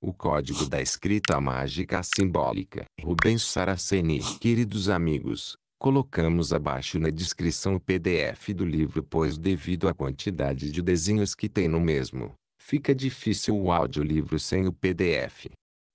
O Código da Escrita Mágica Simbólica. Rubens Saraceni. Queridos amigos, colocamos abaixo na descrição o PDF do livro pois devido à quantidade de desenhos que tem no mesmo, fica difícil o audiolivro sem o PDF.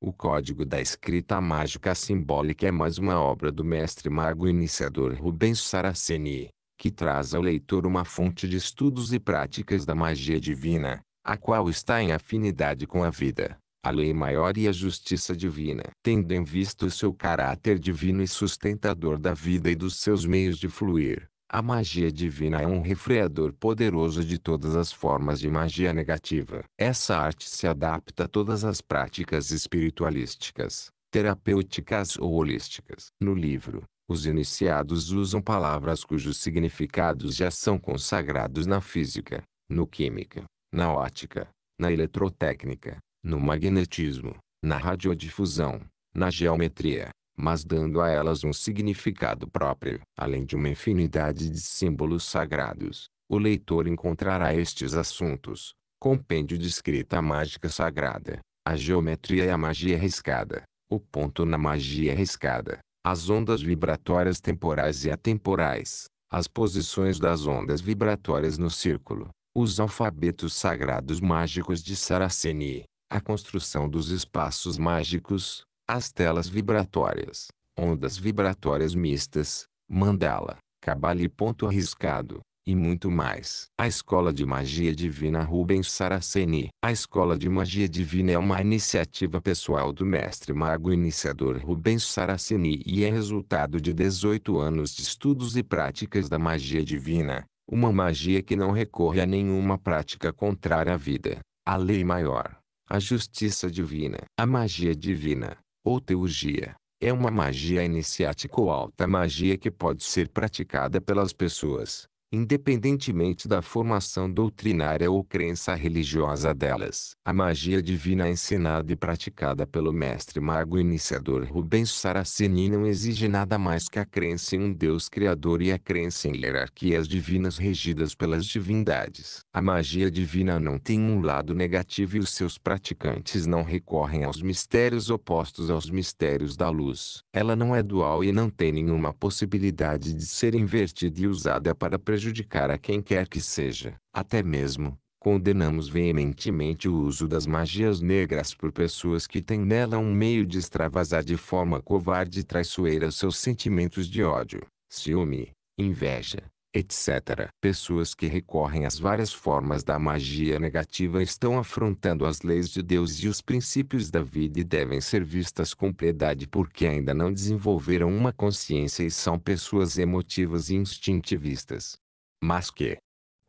O Código da Escrita Mágica Simbólica é mais uma obra do mestre mago iniciador Rubens Saraceni, que traz ao leitor uma fonte de estudos e práticas da magia divina, a qual está em afinidade com a vida a lei maior e a justiça divina, tendo em vista o seu caráter divino e sustentador da vida e dos seus meios de fluir. A magia divina é um refreador poderoso de todas as formas de magia negativa. Essa arte se adapta a todas as práticas espiritualísticas, terapêuticas ou holísticas. No livro, os iniciados usam palavras cujos significados já são consagrados na física, no química, na ótica, na eletrotécnica, no magnetismo, na radiodifusão, na geometria, mas dando a elas um significado próprio. Além de uma infinidade de símbolos sagrados, o leitor encontrará estes assuntos. Compêndio de escrita mágica sagrada, a geometria e a magia riscada, o ponto na magia riscada, as ondas vibratórias temporais e atemporais, as posições das ondas vibratórias no círculo, os alfabetos sagrados mágicos de Saraceni, a construção dos espaços mágicos, as telas vibratórias, ondas vibratórias mistas, mandala, cabale ponto arriscado, e muito mais. A Escola de Magia Divina Rubens Saraceni. A Escola de Magia Divina é uma iniciativa pessoal do mestre mago iniciador Rubens Saraceni e é resultado de 18 anos de estudos e práticas da magia divina, uma magia que não recorre a nenhuma prática contrária à vida, à lei maior. A justiça divina, a magia divina, ou teurgia, é uma magia iniciática ou alta magia que pode ser praticada pelas pessoas, independentemente da formação doutrinária ou crença religiosa delas. A magia divina ensinada e praticada pelo mestre mago iniciador Rubens Saraceni não exige nada mais que a crença em um Deus criador e a crença em hierarquias divinas regidas pelas divindades. A magia divina não tem um lado negativo e os seus praticantes não recorrem aos mistérios opostos aos mistérios da luz. Ela não é dual e não tem nenhuma possibilidade de ser invertida e usada para prejudicar prejudicar a quem quer que seja. Até mesmo, condenamos veementemente o uso das magias negras por pessoas que têm nela um meio de extravasar de forma covarde e traiçoeira seus sentimentos de ódio, ciúme, inveja, etc. Pessoas que recorrem às várias formas da magia negativa estão afrontando as leis de Deus e os princípios da vida e devem ser vistas com piedade porque ainda não desenvolveram uma consciência e são pessoas emotivas e instintivistas mas que,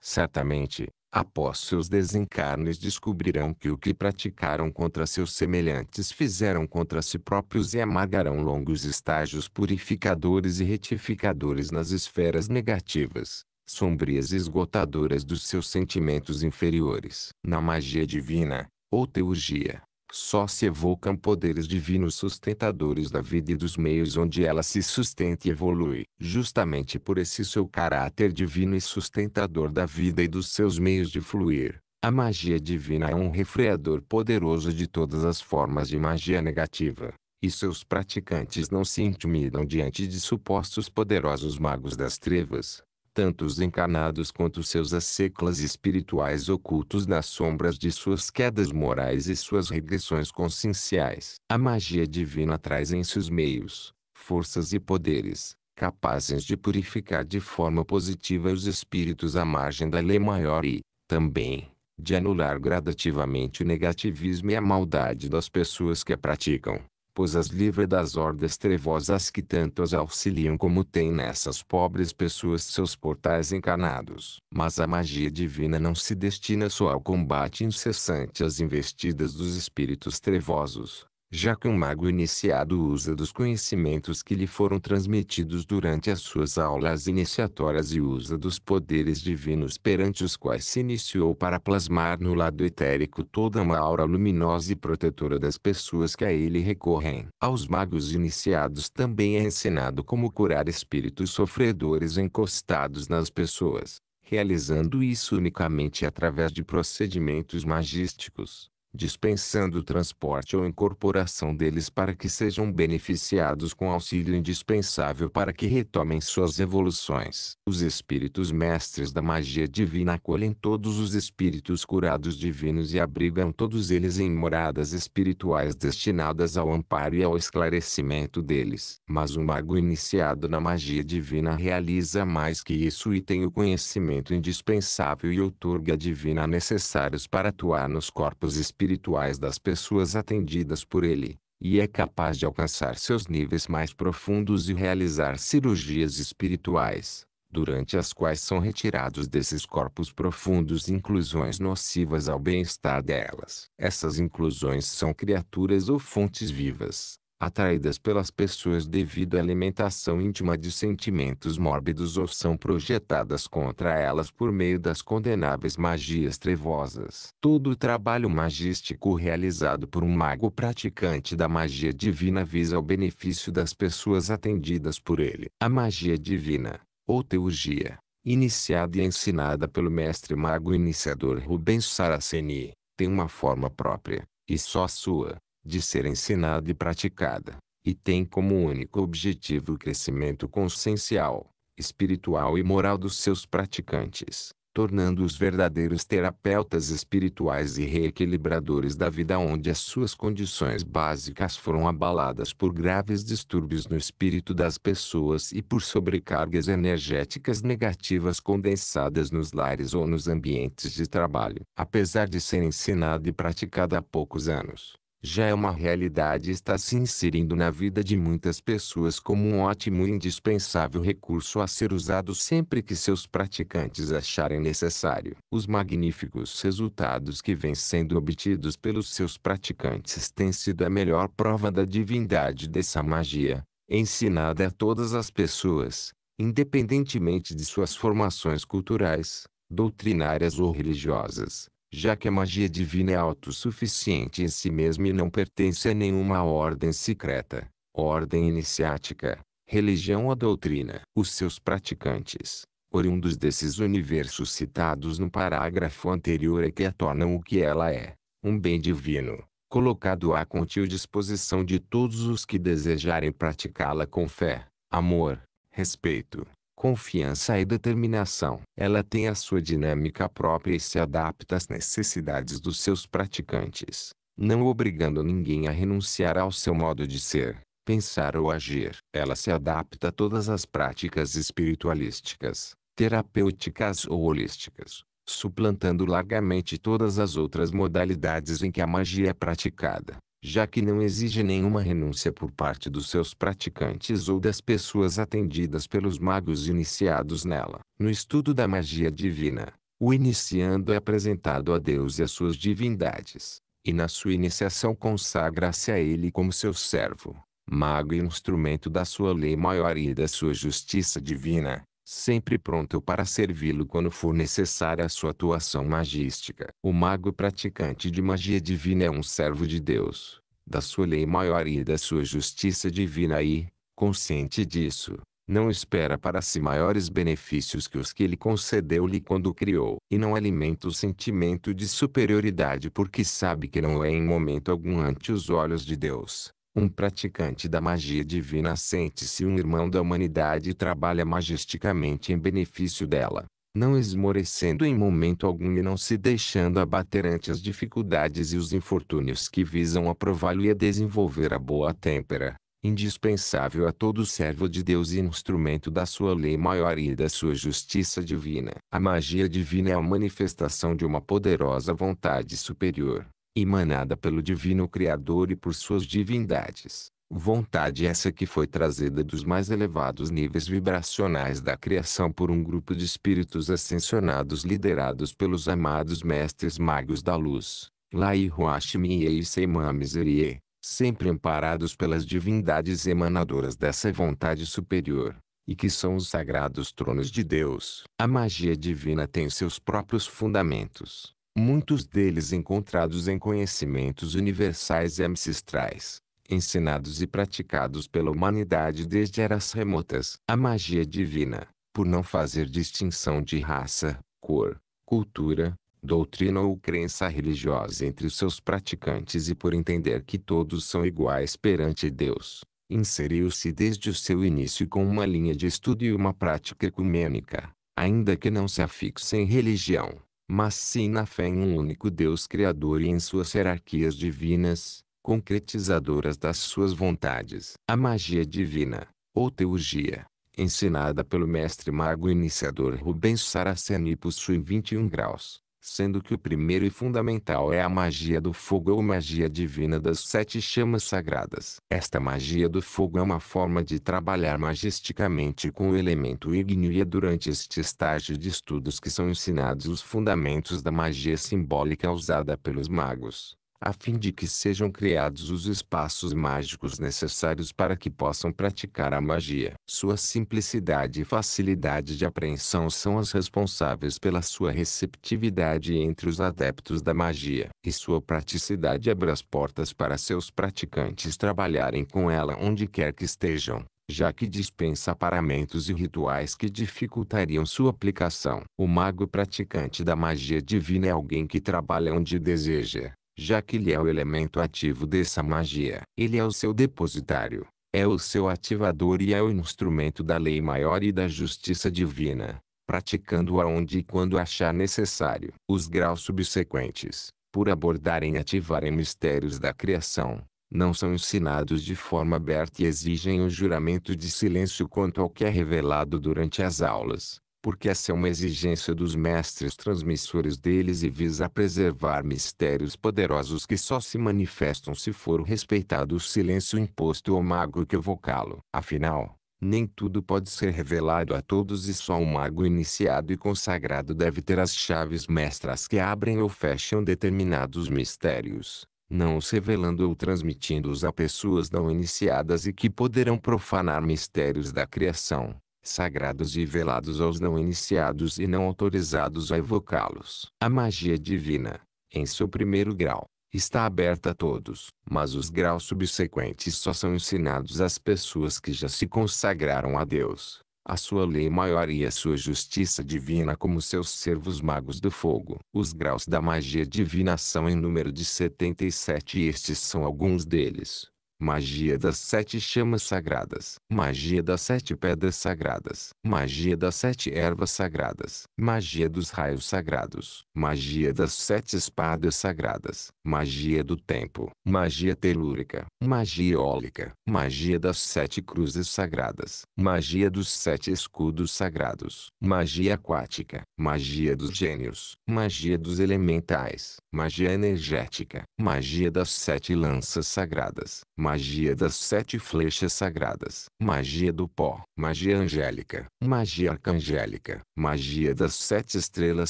certamente, após seus desencarnes descobrirão que o que praticaram contra seus semelhantes fizeram contra si próprios e amargarão longos estágios purificadores e retificadores nas esferas negativas, sombrias e esgotadoras dos seus sentimentos inferiores. Na magia divina, ou teurgia, só se evocam poderes divinos sustentadores da vida e dos meios onde ela se sustenta e evolui. Justamente por esse seu caráter divino e sustentador da vida e dos seus meios de fluir, a magia divina é um refreador poderoso de todas as formas de magia negativa e seus praticantes não se intimidam diante de supostos poderosos magos das trevas, tanto os encarnados quanto seus asseclas espirituais ocultos nas sombras de suas quedas morais e suas regressões conscienciais. A magia divina traz em seus meios, forças e poderes, capazes de purificar de forma positiva os espíritos à margem da lei maior e, também, de anular gradativamente o negativismo e a maldade das pessoas que a praticam pois as livra das hordas trevosas que tanto as auxiliam como tem nessas pobres pessoas seus portais encarnados. Mas a magia divina não se destina só ao combate incessante às investidas dos espíritos trevosos, já que um mago iniciado usa dos conhecimentos que lhe foram transmitidos durante as suas aulas iniciatórias e usa dos poderes divinos perante os quais se iniciou para plasmar no lado etérico toda uma aura luminosa e protetora das pessoas que a ele recorrem. Aos magos iniciados também é ensinado como curar espíritos sofredores encostados nas pessoas realizando isso unicamente através de procedimentos magísticos dispensando transporte ou incorporação deles para que sejam beneficiados com auxílio indispensável para que retomem suas evoluções. Os espíritos mestres da magia divina acolhem todos os espíritos curados divinos e abrigam todos eles em moradas espirituais destinadas ao amparo e ao esclarecimento deles. Mas um mago iniciado na magia divina realiza mais que isso e tem o conhecimento indispensável e outorga divina necessários para atuar nos corpos espirituais espirituais das pessoas atendidas por ele, e é capaz de alcançar seus níveis mais profundos e realizar cirurgias espirituais, durante as quais são retirados desses corpos profundos inclusões nocivas ao bem-estar delas. Essas inclusões são criaturas ou fontes vivas, atraídas pelas pessoas devido à alimentação íntima de sentimentos mórbidos ou são projetadas contra elas por meio das condenáveis magias trevosas. Todo o trabalho magístico realizado por um mago praticante da magia divina visa o benefício das pessoas atendidas por ele. A magia divina, ou teurgia, iniciada e ensinada pelo mestre mago iniciador Rubens Saraceni, tem uma forma própria, e só sua de ser ensinada e praticada, e tem como único objetivo o crescimento consciencial, espiritual e moral dos seus praticantes, tornando-os verdadeiros terapeutas espirituais e reequilibradores da vida onde as suas condições básicas foram abaladas por graves distúrbios no espírito das pessoas e por sobrecargas energéticas negativas condensadas nos lares ou nos ambientes de trabalho. Apesar de ser ensinada e praticada há poucos anos, já é uma realidade e está se inserindo na vida de muitas pessoas como um ótimo e indispensável recurso a ser usado sempre que seus praticantes acharem necessário. Os magníficos resultados que vêm sendo obtidos pelos seus praticantes têm sido a melhor prova da divindade dessa magia, ensinada a todas as pessoas, independentemente de suas formações culturais, doutrinárias ou religiosas já que a magia divina é autossuficiente em si mesma e não pertence a nenhuma ordem secreta, ordem iniciática, religião ou doutrina. Os seus praticantes, oriundos desses universos citados no parágrafo anterior é que a tornam o que ela é, um bem divino, colocado à contil disposição de todos os que desejarem praticá-la com fé, amor, respeito, confiança e determinação. Ela tem a sua dinâmica própria e se adapta às necessidades dos seus praticantes, não obrigando ninguém a renunciar ao seu modo de ser, pensar ou agir. Ela se adapta a todas as práticas espiritualísticas, terapêuticas ou holísticas, suplantando largamente todas as outras modalidades em que a magia é praticada já que não exige nenhuma renúncia por parte dos seus praticantes ou das pessoas atendidas pelos magos iniciados nela. No estudo da magia divina, o iniciando é apresentado a Deus e às suas divindades, e na sua iniciação consagra-se a Ele como seu servo, mago e instrumento da sua lei maior e da sua justiça divina, sempre pronto para servi-lo quando for necessária a sua atuação magística. O mago praticante de magia divina é um servo de Deus, da sua lei maior e da sua justiça divina e, consciente disso, não espera para si maiores benefícios que os que ele concedeu-lhe quando o criou, e não alimenta o sentimento de superioridade porque sabe que não é em momento algum ante os olhos de Deus. Um praticante da magia divina sente-se um irmão da humanidade e trabalha majesticamente em benefício dela, não esmorecendo em momento algum e não se deixando abater ante as dificuldades e os infortúnios que visam aprová-lo e a desenvolver a boa têmpera, indispensável a todo servo de Deus e instrumento da sua lei maior e da sua justiça divina. A magia divina é a manifestação de uma poderosa vontade superior emanada pelo divino Criador e por suas divindades. Vontade essa que foi trazida dos mais elevados níveis vibracionais da criação por um grupo de espíritos ascensionados liderados pelos amados mestres magos da luz, Lai Huashmi e Seimã Miserie, sempre amparados pelas divindades emanadoras dessa vontade superior, e que são os sagrados tronos de Deus. A magia divina tem seus próprios fundamentos, muitos deles encontrados em conhecimentos universais e ancestrais, ensinados e praticados pela humanidade desde eras remotas. A magia divina, por não fazer distinção de raça, cor, cultura, doutrina ou crença religiosa entre seus praticantes e por entender que todos são iguais perante Deus, inseriu-se desde o seu início com uma linha de estudo e uma prática ecumênica, ainda que não se afixe em religião mas sim na fé em um único Deus Criador e em suas hierarquias divinas, concretizadoras das suas vontades. A magia divina, ou teurgia, ensinada pelo mestre mago iniciador Rubens Saraceni possui 21 graus sendo que o primeiro e fundamental é a magia do fogo ou magia divina das sete chamas sagradas. Esta magia do fogo é uma forma de trabalhar majesticamente com o elemento ígneo e é durante este estágio de estudos que são ensinados os fundamentos da magia simbólica usada pelos magos a fim de que sejam criados os espaços mágicos necessários para que possam praticar a magia. Sua simplicidade e facilidade de apreensão são as responsáveis pela sua receptividade entre os adeptos da magia, e sua praticidade abre as portas para seus praticantes trabalharem com ela onde quer que estejam já que dispensa paramentos e rituais que dificultariam sua aplicação. O mago praticante da magia divina é alguém que trabalha onde deseja, já que ele é o elemento ativo dessa magia. Ele é o seu depositário, é o seu ativador e é o instrumento da lei maior e da justiça divina, praticando-a onde e quando achar necessário. Os graus subsequentes, por abordarem e ativarem mistérios da criação, não são ensinados de forma aberta e exigem o um juramento de silêncio quanto ao que é revelado durante as aulas porque essa é uma exigência dos mestres transmissores deles e visa preservar mistérios poderosos que só se manifestam se for respeitado o silêncio imposto ao mago que evocá-lo. Afinal, nem tudo pode ser revelado a todos e só um mago iniciado e consagrado deve ter as chaves mestras que abrem ou fecham determinados mistérios, não os revelando ou transmitindo-os a pessoas não iniciadas e que poderão profanar mistérios da criação sagrados e velados aos não iniciados e não autorizados a evocá-los. A magia divina, em seu primeiro grau, está aberta a todos, mas os graus subsequentes só são ensinados às pessoas que já se consagraram a Deus, a sua lei maior e a sua justiça divina como seus servos magos do fogo. Os graus da magia divina são em número de 77 e estes são alguns deles. Magia das sete chamas sagradas. Magia das sete pedras sagradas. Magia das sete ervas sagradas. Magia dos raios sagrados. Magia das sete espadas sagradas. Magia do tempo. Magia telúrica. Magia eólica. Magia das sete cruzes sagradas. Magia dos sete escudos sagrados. Magia aquática. Magia dos gênios. Magia dos elementais. Magia energética. Magia das sete lanças sagradas magia das sete flechas sagradas, magia do pó, magia angélica, magia arcangélica, magia das sete estrelas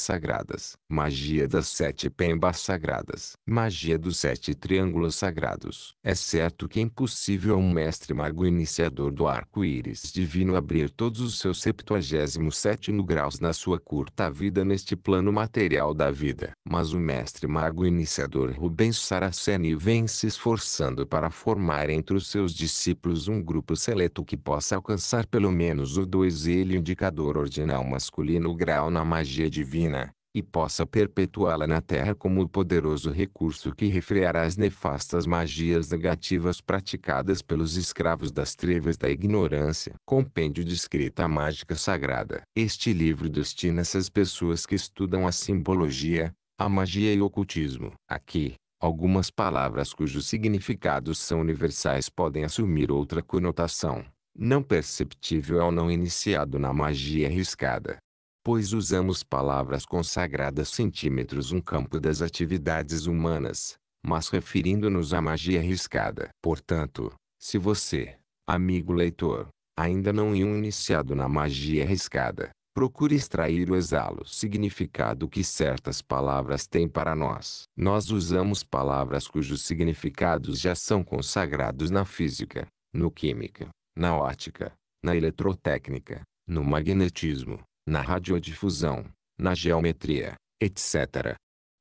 sagradas, magia das sete pembas sagradas, magia dos sete triângulos sagrados. É certo que é impossível a um mestre mago iniciador do arco-íris divino abrir todos os seus 77 graus na sua curta vida neste plano material da vida. Mas o mestre mago iniciador Rubens Saraceni vem se esforçando para formar formar entre os seus discípulos um grupo seleto que possa alcançar pelo menos o dois-ele indicador ordinal masculino grau na magia divina, e possa perpetuá-la na Terra como o poderoso recurso que refreará as nefastas magias negativas praticadas pelos escravos das trevas da ignorância. Compêndio de escrita mágica sagrada. Este livro destina-se às pessoas que estudam a simbologia, a magia e o ocultismo. Aqui, Algumas palavras cujos significados são universais podem assumir outra conotação, não perceptível ao é não iniciado na magia arriscada. Pois usamos palavras consagradas centímetros um campo das atividades humanas, mas referindo-nos à magia arriscada. Portanto, se você, amigo leitor, ainda não é um iniciado na magia arriscada, procure extrair o exalo significado que certas palavras têm para nós. Nós usamos palavras cujos significados já são consagrados na física, no química, na ótica, na eletrotécnica, no magnetismo, na radiodifusão, na geometria, etc.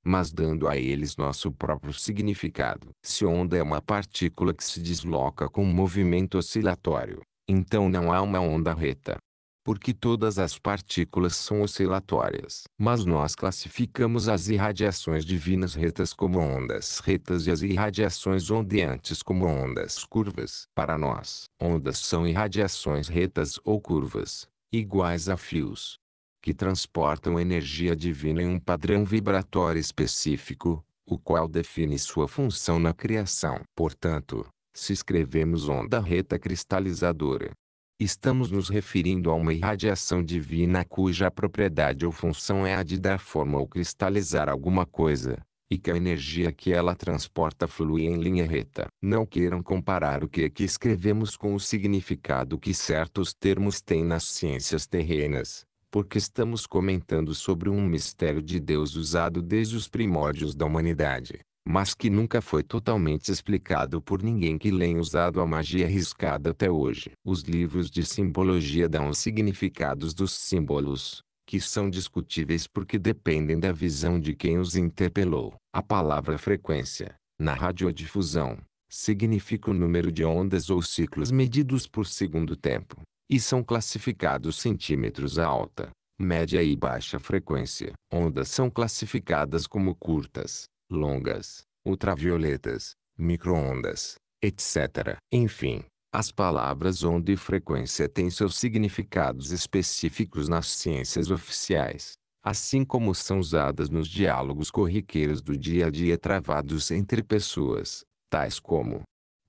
Mas dando a eles nosso próprio significado. Se onda é uma partícula que se desloca com um movimento oscilatório, então não há uma onda reta porque todas as partículas são oscilatórias. Mas nós classificamos as irradiações divinas retas como ondas retas e as irradiações ondeantes como ondas curvas. Para nós, ondas são irradiações retas ou curvas, iguais a fios, que transportam energia divina em um padrão vibratório específico, o qual define sua função na criação. Portanto, se escrevemos onda reta cristalizadora, Estamos nos referindo a uma irradiação divina cuja propriedade ou função é a de dar forma ou cristalizar alguma coisa, e que a energia que ela transporta flui em linha reta. Não queiram comparar o que aqui é escrevemos com o significado que certos termos têm nas ciências terrenas, porque estamos comentando sobre um mistério de Deus usado desde os primórdios da humanidade mas que nunca foi totalmente explicado por ninguém que lem usado a magia arriscada até hoje. Os livros de simbologia dão os significados dos símbolos, que são discutíveis porque dependem da visão de quem os interpelou. A palavra frequência, na radiodifusão, significa o número de ondas ou ciclos medidos por segundo tempo, e são classificados centímetros a alta, média e baixa frequência. Ondas são classificadas como curtas, longas, ultravioletas, microondas, etc. Enfim, as palavras onda e frequência têm seus significados específicos nas ciências oficiais, assim como são usadas nos diálogos corriqueiros do dia a dia travados entre pessoas, tais como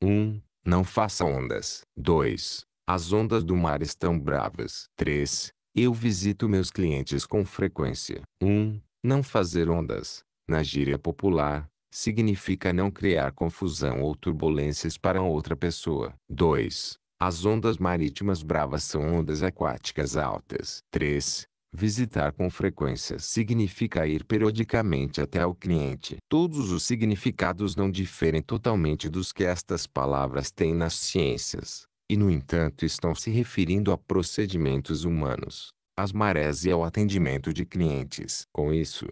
1. Um, não faça ondas. 2. As ondas do mar estão bravas. 3. Eu visito meus clientes com frequência. 1. Um, não fazer ondas na gíria popular, significa não criar confusão ou turbulências para outra pessoa. 2. As ondas marítimas bravas são ondas aquáticas altas. 3. Visitar com frequência significa ir periodicamente até o cliente. Todos os significados não diferem totalmente dos que estas palavras têm nas ciências, e no entanto estão se referindo a procedimentos humanos, às marés e ao atendimento de clientes. Com isso,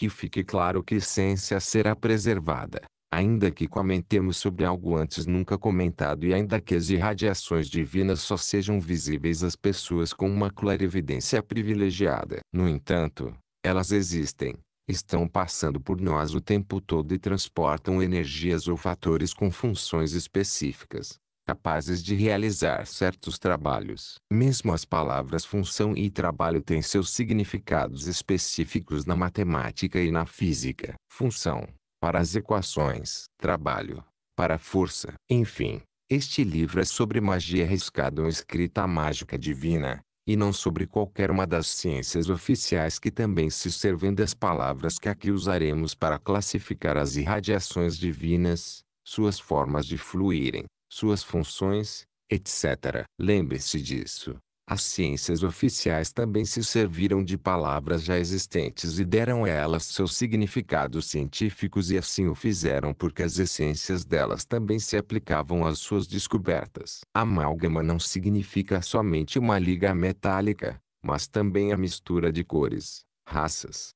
que fique claro que essência será preservada, ainda que comentemos sobre algo antes nunca comentado e ainda que as irradiações divinas só sejam visíveis às pessoas com uma clarividência privilegiada. No entanto, elas existem, estão passando por nós o tempo todo e transportam energias ou fatores com funções específicas capazes de realizar certos trabalhos. Mesmo as palavras função e trabalho têm seus significados específicos na matemática e na física. Função, para as equações, trabalho, para a força. Enfim, este livro é sobre magia arriscada ou escrita mágica divina, e não sobre qualquer uma das ciências oficiais que também se servem das palavras que aqui usaremos para classificar as irradiações divinas, suas formas de fluírem, suas funções, etc. Lembre-se disso. As ciências oficiais também se serviram de palavras já existentes e deram a elas seus significados científicos e assim o fizeram porque as essências delas também se aplicavam às suas descobertas. Amálgama não significa somente uma liga metálica, mas também a mistura de cores, raças,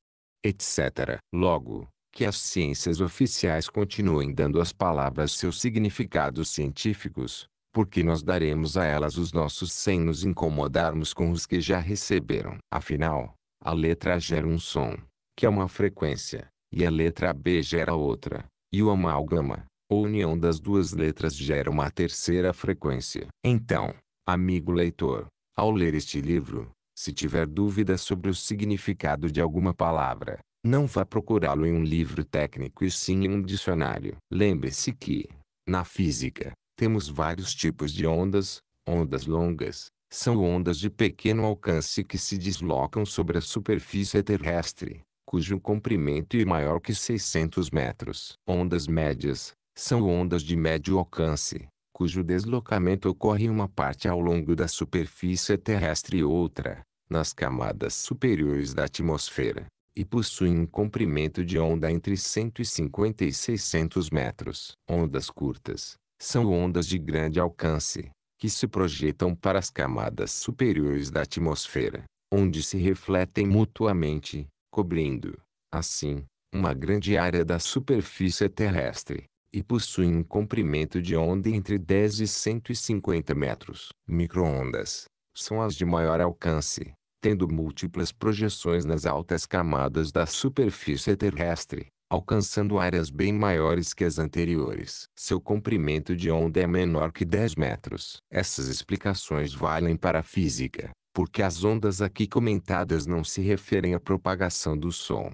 etc. Logo, que as ciências oficiais continuem dando às palavras seus significados científicos, porque nós daremos a elas os nossos sem nos incomodarmos com os que já receberam. Afinal, a letra A gera um som, que é uma frequência, e a letra B gera outra, e o amálgama, ou união das duas letras gera uma terceira frequência. Então, amigo leitor, ao ler este livro, se tiver dúvidas sobre o significado de alguma palavra, não vá procurá-lo em um livro técnico e sim em um dicionário. Lembre-se que, na física, temos vários tipos de ondas. Ondas longas são ondas de pequeno alcance que se deslocam sobre a superfície terrestre, cujo comprimento é maior que 600 metros. Ondas médias são ondas de médio alcance, cujo deslocamento ocorre uma parte ao longo da superfície terrestre e outra, nas camadas superiores da atmosfera e possui um comprimento de onda entre 150 e 600 metros. Ondas curtas são ondas de grande alcance, que se projetam para as camadas superiores da atmosfera, onde se refletem mutuamente, cobrindo, assim, uma grande área da superfície terrestre, e possui um comprimento de onda entre 10 e 150 metros. Microondas são as de maior alcance, tendo múltiplas projeções nas altas camadas da superfície terrestre, alcançando áreas bem maiores que as anteriores. Seu comprimento de onda é menor que 10 metros. Essas explicações valem para a física, porque as ondas aqui comentadas não se referem à propagação do som,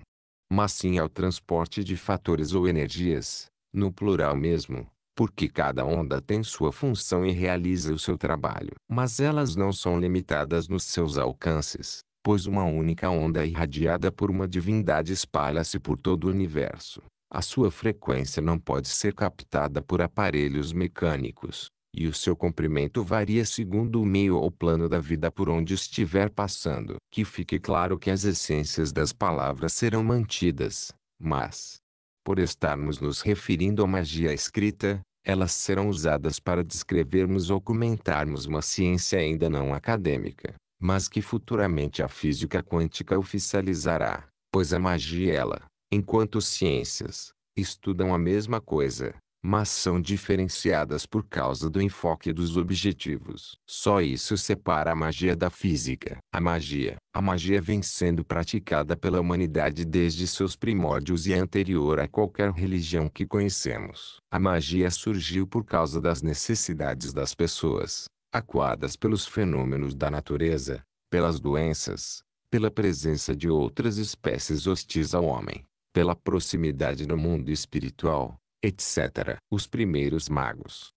mas sim ao transporte de fatores ou energias, no plural mesmo, porque cada onda tem sua função e realiza o seu trabalho. Mas elas não são limitadas nos seus alcances, pois uma única onda irradiada por uma divindade espalha-se por todo o universo. A sua frequência não pode ser captada por aparelhos mecânicos, e o seu comprimento varia segundo o meio ou plano da vida por onde estiver passando. Que fique claro que as essências das palavras serão mantidas, mas, por estarmos nos referindo à magia escrita, elas serão usadas para descrevermos ou comentarmos uma ciência ainda não acadêmica, mas que futuramente a física quântica oficializará, pois a magia e ela, enquanto ciências, estudam a mesma coisa, mas são diferenciadas por causa do enfoque dos objetivos. Só isso separa a magia da física. A magia, a magia vem sendo praticada pela humanidade desde seus primórdios e é anterior a qualquer religião que conhecemos. A magia surgiu por causa das necessidades das pessoas, acuadas pelos fenômenos da natureza, pelas doenças, pela presença de outras espécies hostis ao homem, pela proximidade do mundo espiritual etc. Os primeiros magos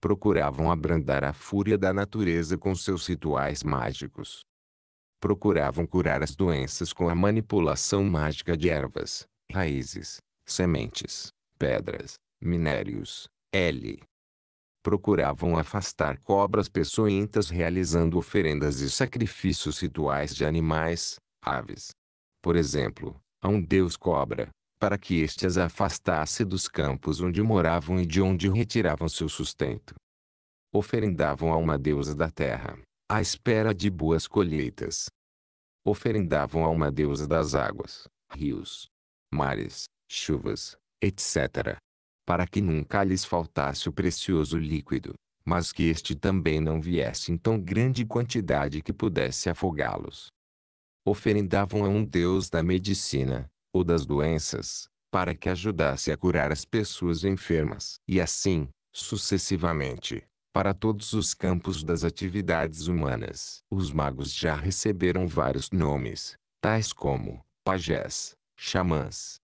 procuravam abrandar a fúria da natureza com seus rituais mágicos. Procuravam curar as doenças com a manipulação mágica de ervas, raízes, sementes, pedras, minérios, L. Procuravam afastar cobras peçonhentas realizando oferendas e sacrifícios rituais de animais, aves. Por exemplo, a um deus cobra, para que este as afastasse dos campos onde moravam e de onde retiravam seu sustento. Oferendavam a uma deusa da terra, à espera de boas colheitas. Oferendavam a uma deusa das águas, rios, mares, chuvas, etc. Para que nunca lhes faltasse o precioso líquido, mas que este também não viesse em tão grande quantidade que pudesse afogá-los. Oferendavam a um deus da medicina, ou das doenças, para que ajudasse a curar as pessoas enfermas. E assim, sucessivamente, para todos os campos das atividades humanas. Os magos já receberam vários nomes, tais como pajés, xamãs,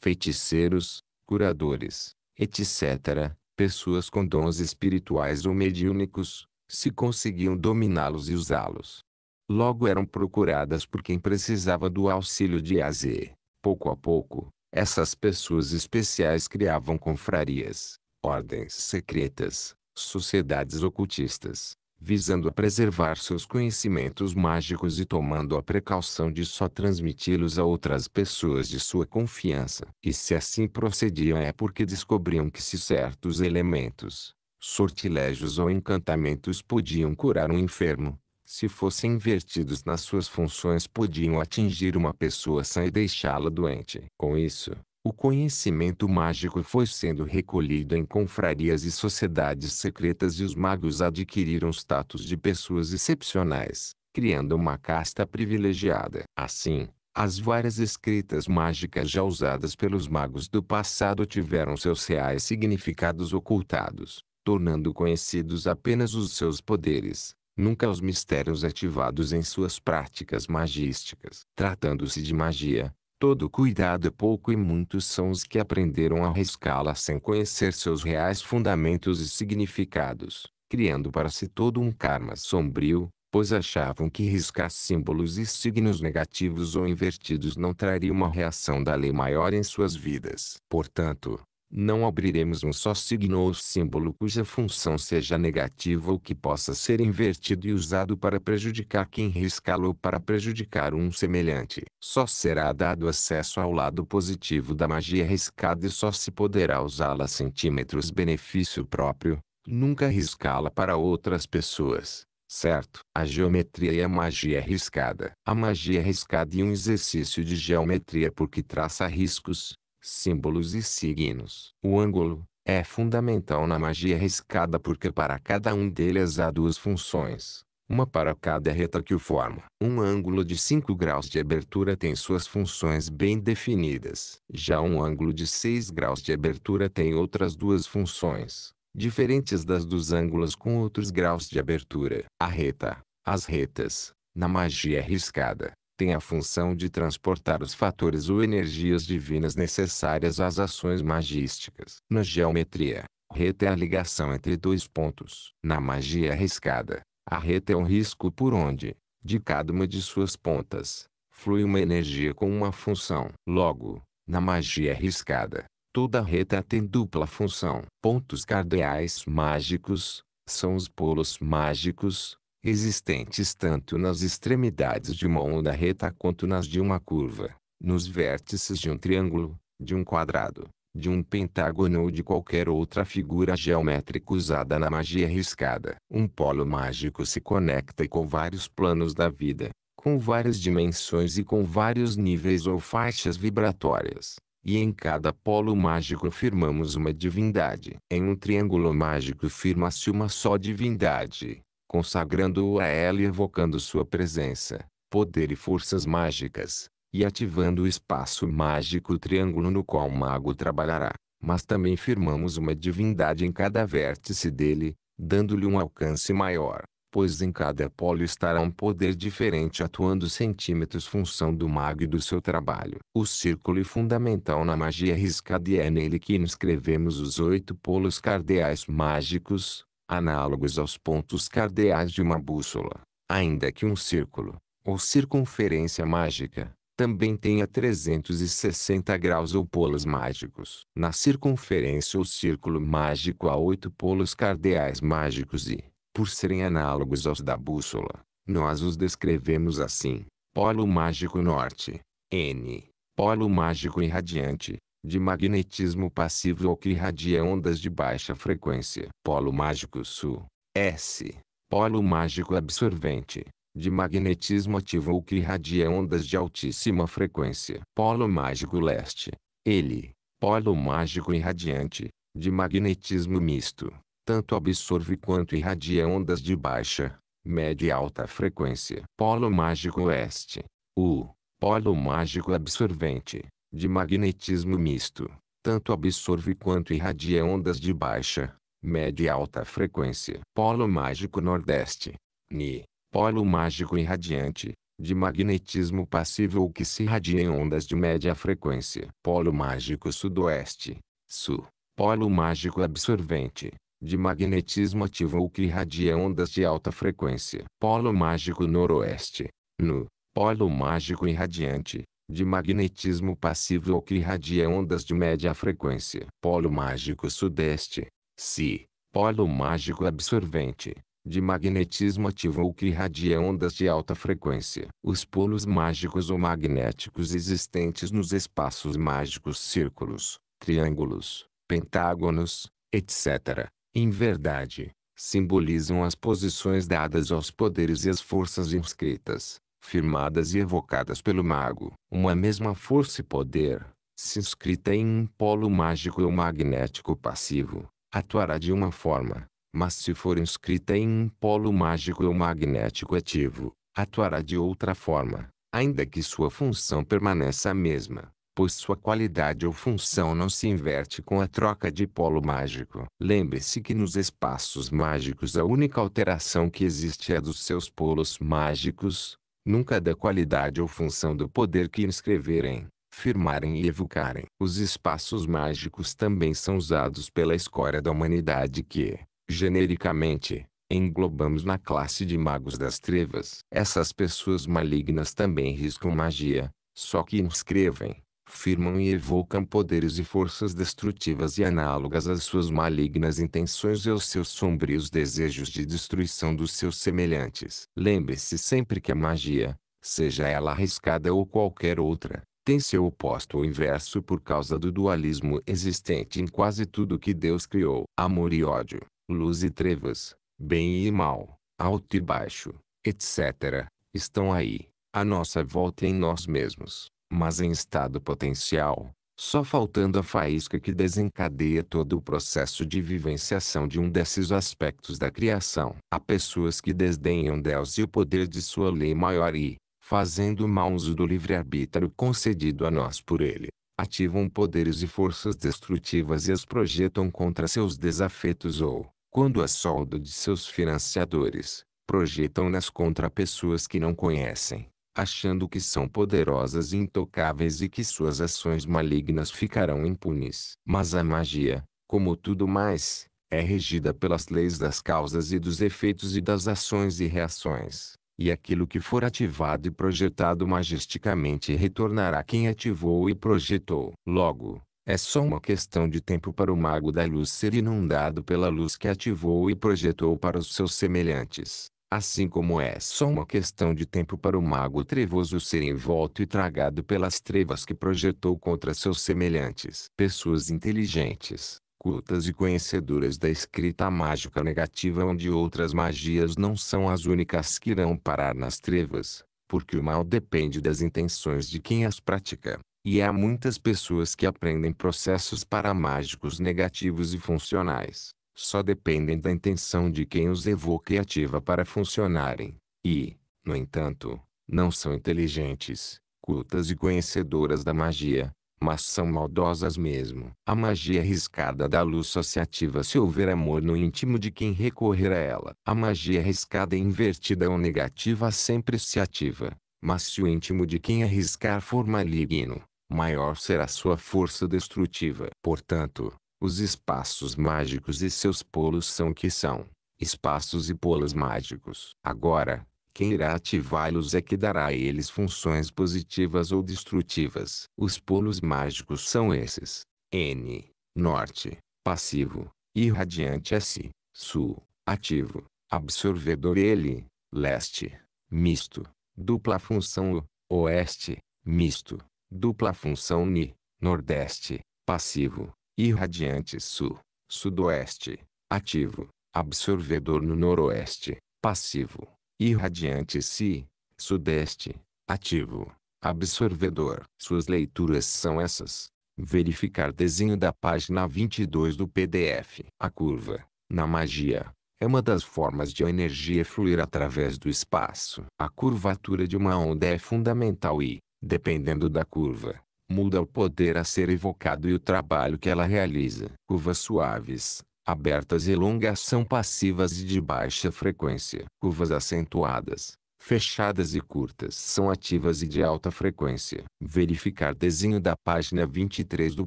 feiticeiros, curadores, etc., pessoas com dons espirituais ou mediúnicos, se conseguiam dominá-los e usá-los. Logo eram procuradas por quem precisava do auxílio de Aze, Pouco a pouco, essas pessoas especiais criavam confrarias, ordens secretas, sociedades ocultistas, visando a preservar seus conhecimentos mágicos e tomando a precaução de só transmiti-los a outras pessoas de sua confiança. E se assim procediam é porque descobriam que se certos elementos, sortilégios ou encantamentos podiam curar um enfermo, se fossem invertidos nas suas funções podiam atingir uma pessoa sã e deixá-la doente. Com isso, o conhecimento mágico foi sendo recolhido em confrarias e sociedades secretas e os magos adquiriram status de pessoas excepcionais, criando uma casta privilegiada. Assim, as várias escritas mágicas já usadas pelos magos do passado tiveram seus reais significados ocultados, tornando conhecidos apenas os seus poderes, nunca os mistérios ativados em suas práticas magísticas. Tratando-se de magia, todo cuidado é pouco e muitos são os que aprenderam a arriscá-la sem conhecer seus reais fundamentos e significados, criando para si todo um karma sombrio, pois achavam que riscar símbolos e signos negativos ou invertidos não traria uma reação da lei maior em suas vidas. Portanto, não abriremos um só signo ou símbolo cuja função seja negativa ou que possa ser invertido e usado para prejudicar quem riscá-lo ou para prejudicar um semelhante. Só será dado acesso ao lado positivo da magia riscada e só se poderá usá-la centímetros benefício próprio, nunca riscá-la para outras pessoas. Certo, a geometria e a magia riscada. A magia riscada é um exercício de geometria porque traça riscos, símbolos e signos. O ângulo é fundamental na magia riscada porque para cada um deles há duas funções, uma para cada reta que o forma. Um ângulo de 5 graus de abertura tem suas funções bem definidas. Já um ângulo de 6 graus de abertura tem outras duas funções, diferentes das dos ângulos com outros graus de abertura. A reta, as retas, na magia riscada, tem a função de transportar os fatores ou energias divinas necessárias às ações magísticas. Na geometria, reta é a ligação entre dois pontos. Na magia arriscada, a reta é um risco por onde, de cada uma de suas pontas, flui uma energia com uma função. Logo, na magia arriscada, toda reta tem dupla função. Pontos cardeais mágicos são os polos mágicos, existentes tanto nas extremidades de uma onda reta quanto nas de uma curva, nos vértices de um triângulo, de um quadrado, de um pentágono ou de qualquer outra figura geométrica usada na magia riscada. Um polo mágico se conecta com vários planos da vida, com várias dimensões e com vários níveis ou faixas vibratórias. E em cada polo mágico firmamos uma divindade. Em um triângulo mágico firma-se uma só divindade, consagrando-o a ela e evocando sua presença, poder e forças mágicas, e ativando o espaço mágico triângulo no qual o mago trabalhará. Mas também firmamos uma divindade em cada vértice dele, dando-lhe um alcance maior, pois em cada polo estará um poder diferente atuando centímetros função do mago e do seu trabalho. O círculo é fundamental na magia arriscada e é nele que inscrevemos os oito polos cardeais mágicos, análogos aos pontos cardeais de uma bússola, ainda que um círculo, ou circunferência mágica, também tenha 360 graus ou polos mágicos. Na circunferência ou círculo mágico há oito polos cardeais mágicos e, por serem análogos aos da bússola, nós os descrevemos assim: polo mágico norte, N, polo mágico irradiante, de magnetismo passivo ou que irradia ondas de baixa frequência. Polo mágico sul, S. Polo mágico absorvente, de magnetismo ativo ou que irradia ondas de altíssima frequência. Polo mágico leste, L. Polo mágico irradiante, de magnetismo misto, tanto absorve quanto irradia ondas de baixa, média e alta frequência. Polo mágico oeste, U. Polo mágico absorvente de magnetismo misto, tanto absorve quanto irradia ondas de baixa, média e alta frequência. Polo mágico nordeste, Ni, polo mágico irradiante, de magnetismo passivo, ou que se irradia em ondas de média frequência. Polo mágico sudoeste, su, polo mágico absorvente, de magnetismo ativo ou que irradia ondas de alta frequência. Polo mágico noroeste, nu, polo mágico irradiante, de magnetismo passivo ou que irradia ondas de média frequência. Polo mágico sudeste, Si, polo mágico absorvente, de magnetismo ativo ou que irradia ondas de alta frequência. Os polos mágicos ou magnéticos existentes nos espaços mágicos círculos, triângulos, pentágonos, etc., em verdade, simbolizam as posições dadas aos poderes e as forças inscritas firmadas e evocadas pelo mago. Uma mesma força e poder, se inscrita em um polo mágico ou magnético passivo, atuará de uma forma, mas se for inscrita em um polo mágico ou magnético ativo, atuará de outra forma, ainda que sua função permaneça a mesma, pois sua qualidade ou função não se inverte com a troca de polo mágico. Lembre-se que nos espaços mágicos a única alteração que existe é dos seus polos mágicos, nunca da qualidade ou função do poder que inscreverem, firmarem e evocarem. Os espaços mágicos também são usados pela escória da humanidade que, genericamente, englobamos na classe de magos das trevas. Essas pessoas malignas também riscam magia, só que inscrevem, firmam e evocam poderes e forças destrutivas e análogas às suas malignas intenções e aos seus sombrios desejos de destruição dos seus semelhantes. Lembre-se sempre que a magia, seja ela arriscada ou qualquer outra, tem seu oposto ou inverso por causa do dualismo existente em quase tudo que Deus criou. Amor e ódio, luz e trevas, bem e mal, alto e baixo, etc., estão aí, à nossa volta em nós mesmos mas em estado potencial, só faltando a faísca que desencadeia todo o processo de vivenciação de um desses aspectos da criação. Há pessoas que desdenham Deus e o poder de sua lei maior e, fazendo mau uso do livre-arbítrio concedido a nós por ele, ativam poderes e forças destrutivas e as projetam contra seus desafetos ou, quando a soldo de seus financiadores, projetam-nas contra pessoas que não conhecem achando que são poderosas e intocáveis e que suas ações malignas ficarão impunes. Mas a magia, como tudo mais, é regida pelas leis das causas e dos efeitos e das ações e reações, e aquilo que for ativado e projetado majesticamente retornará quem ativou e projetou. Logo, é só uma questão de tempo para o mago da luz ser inundado pela luz que ativou e projetou para os seus semelhantes. Assim como é só uma questão de tempo para o mago trevoso ser envolto e tragado pelas trevas que projetou contra seus semelhantes. Pessoas inteligentes, cultas e conhecedoras da escrita mágica negativa onde outras magias não são as únicas que irão parar nas trevas, porque o mal depende das intenções de quem as pratica. E há muitas pessoas que aprendem processos para mágicos negativos e funcionais, só dependem da intenção de quem os evoca e ativa para funcionarem, e, no entanto, não são inteligentes, cultas e conhecedoras da magia, mas são maldosas mesmo. A magia arriscada da luz só se ativa se houver amor no íntimo de quem recorrer a ela. A magia arriscada e invertida ou negativa sempre se ativa, mas se o íntimo de quem arriscar for maligno, maior será sua força destrutiva. Portanto, os espaços mágicos e seus polos são que são, espaços e polos mágicos. Agora, quem irá ativá-los é que dará a eles funções positivas ou destrutivas. Os polos mágicos são esses: N, norte, passivo, irradiante S, sul, ativo, absorvedor L, leste, misto, dupla função O, oeste, misto, dupla função N nordeste, passivo, irradiante sul, sudoeste, ativo, absorvedor no noroeste, passivo, irradiante si, sudeste, ativo, absorvedor. Suas leituras são essas. Verificar desenho da página 22 do PDF. A curva, na magia, é uma das formas de a energia fluir através do espaço. A curvatura de uma onda é fundamental e, dependendo da curva, muda o poder a ser evocado e o trabalho que ela realiza. Curvas suaves, abertas e longas são passivas e de baixa frequência. Curvas acentuadas, fechadas e curtas são ativas e de alta frequência. Verificar desenho da página 23 do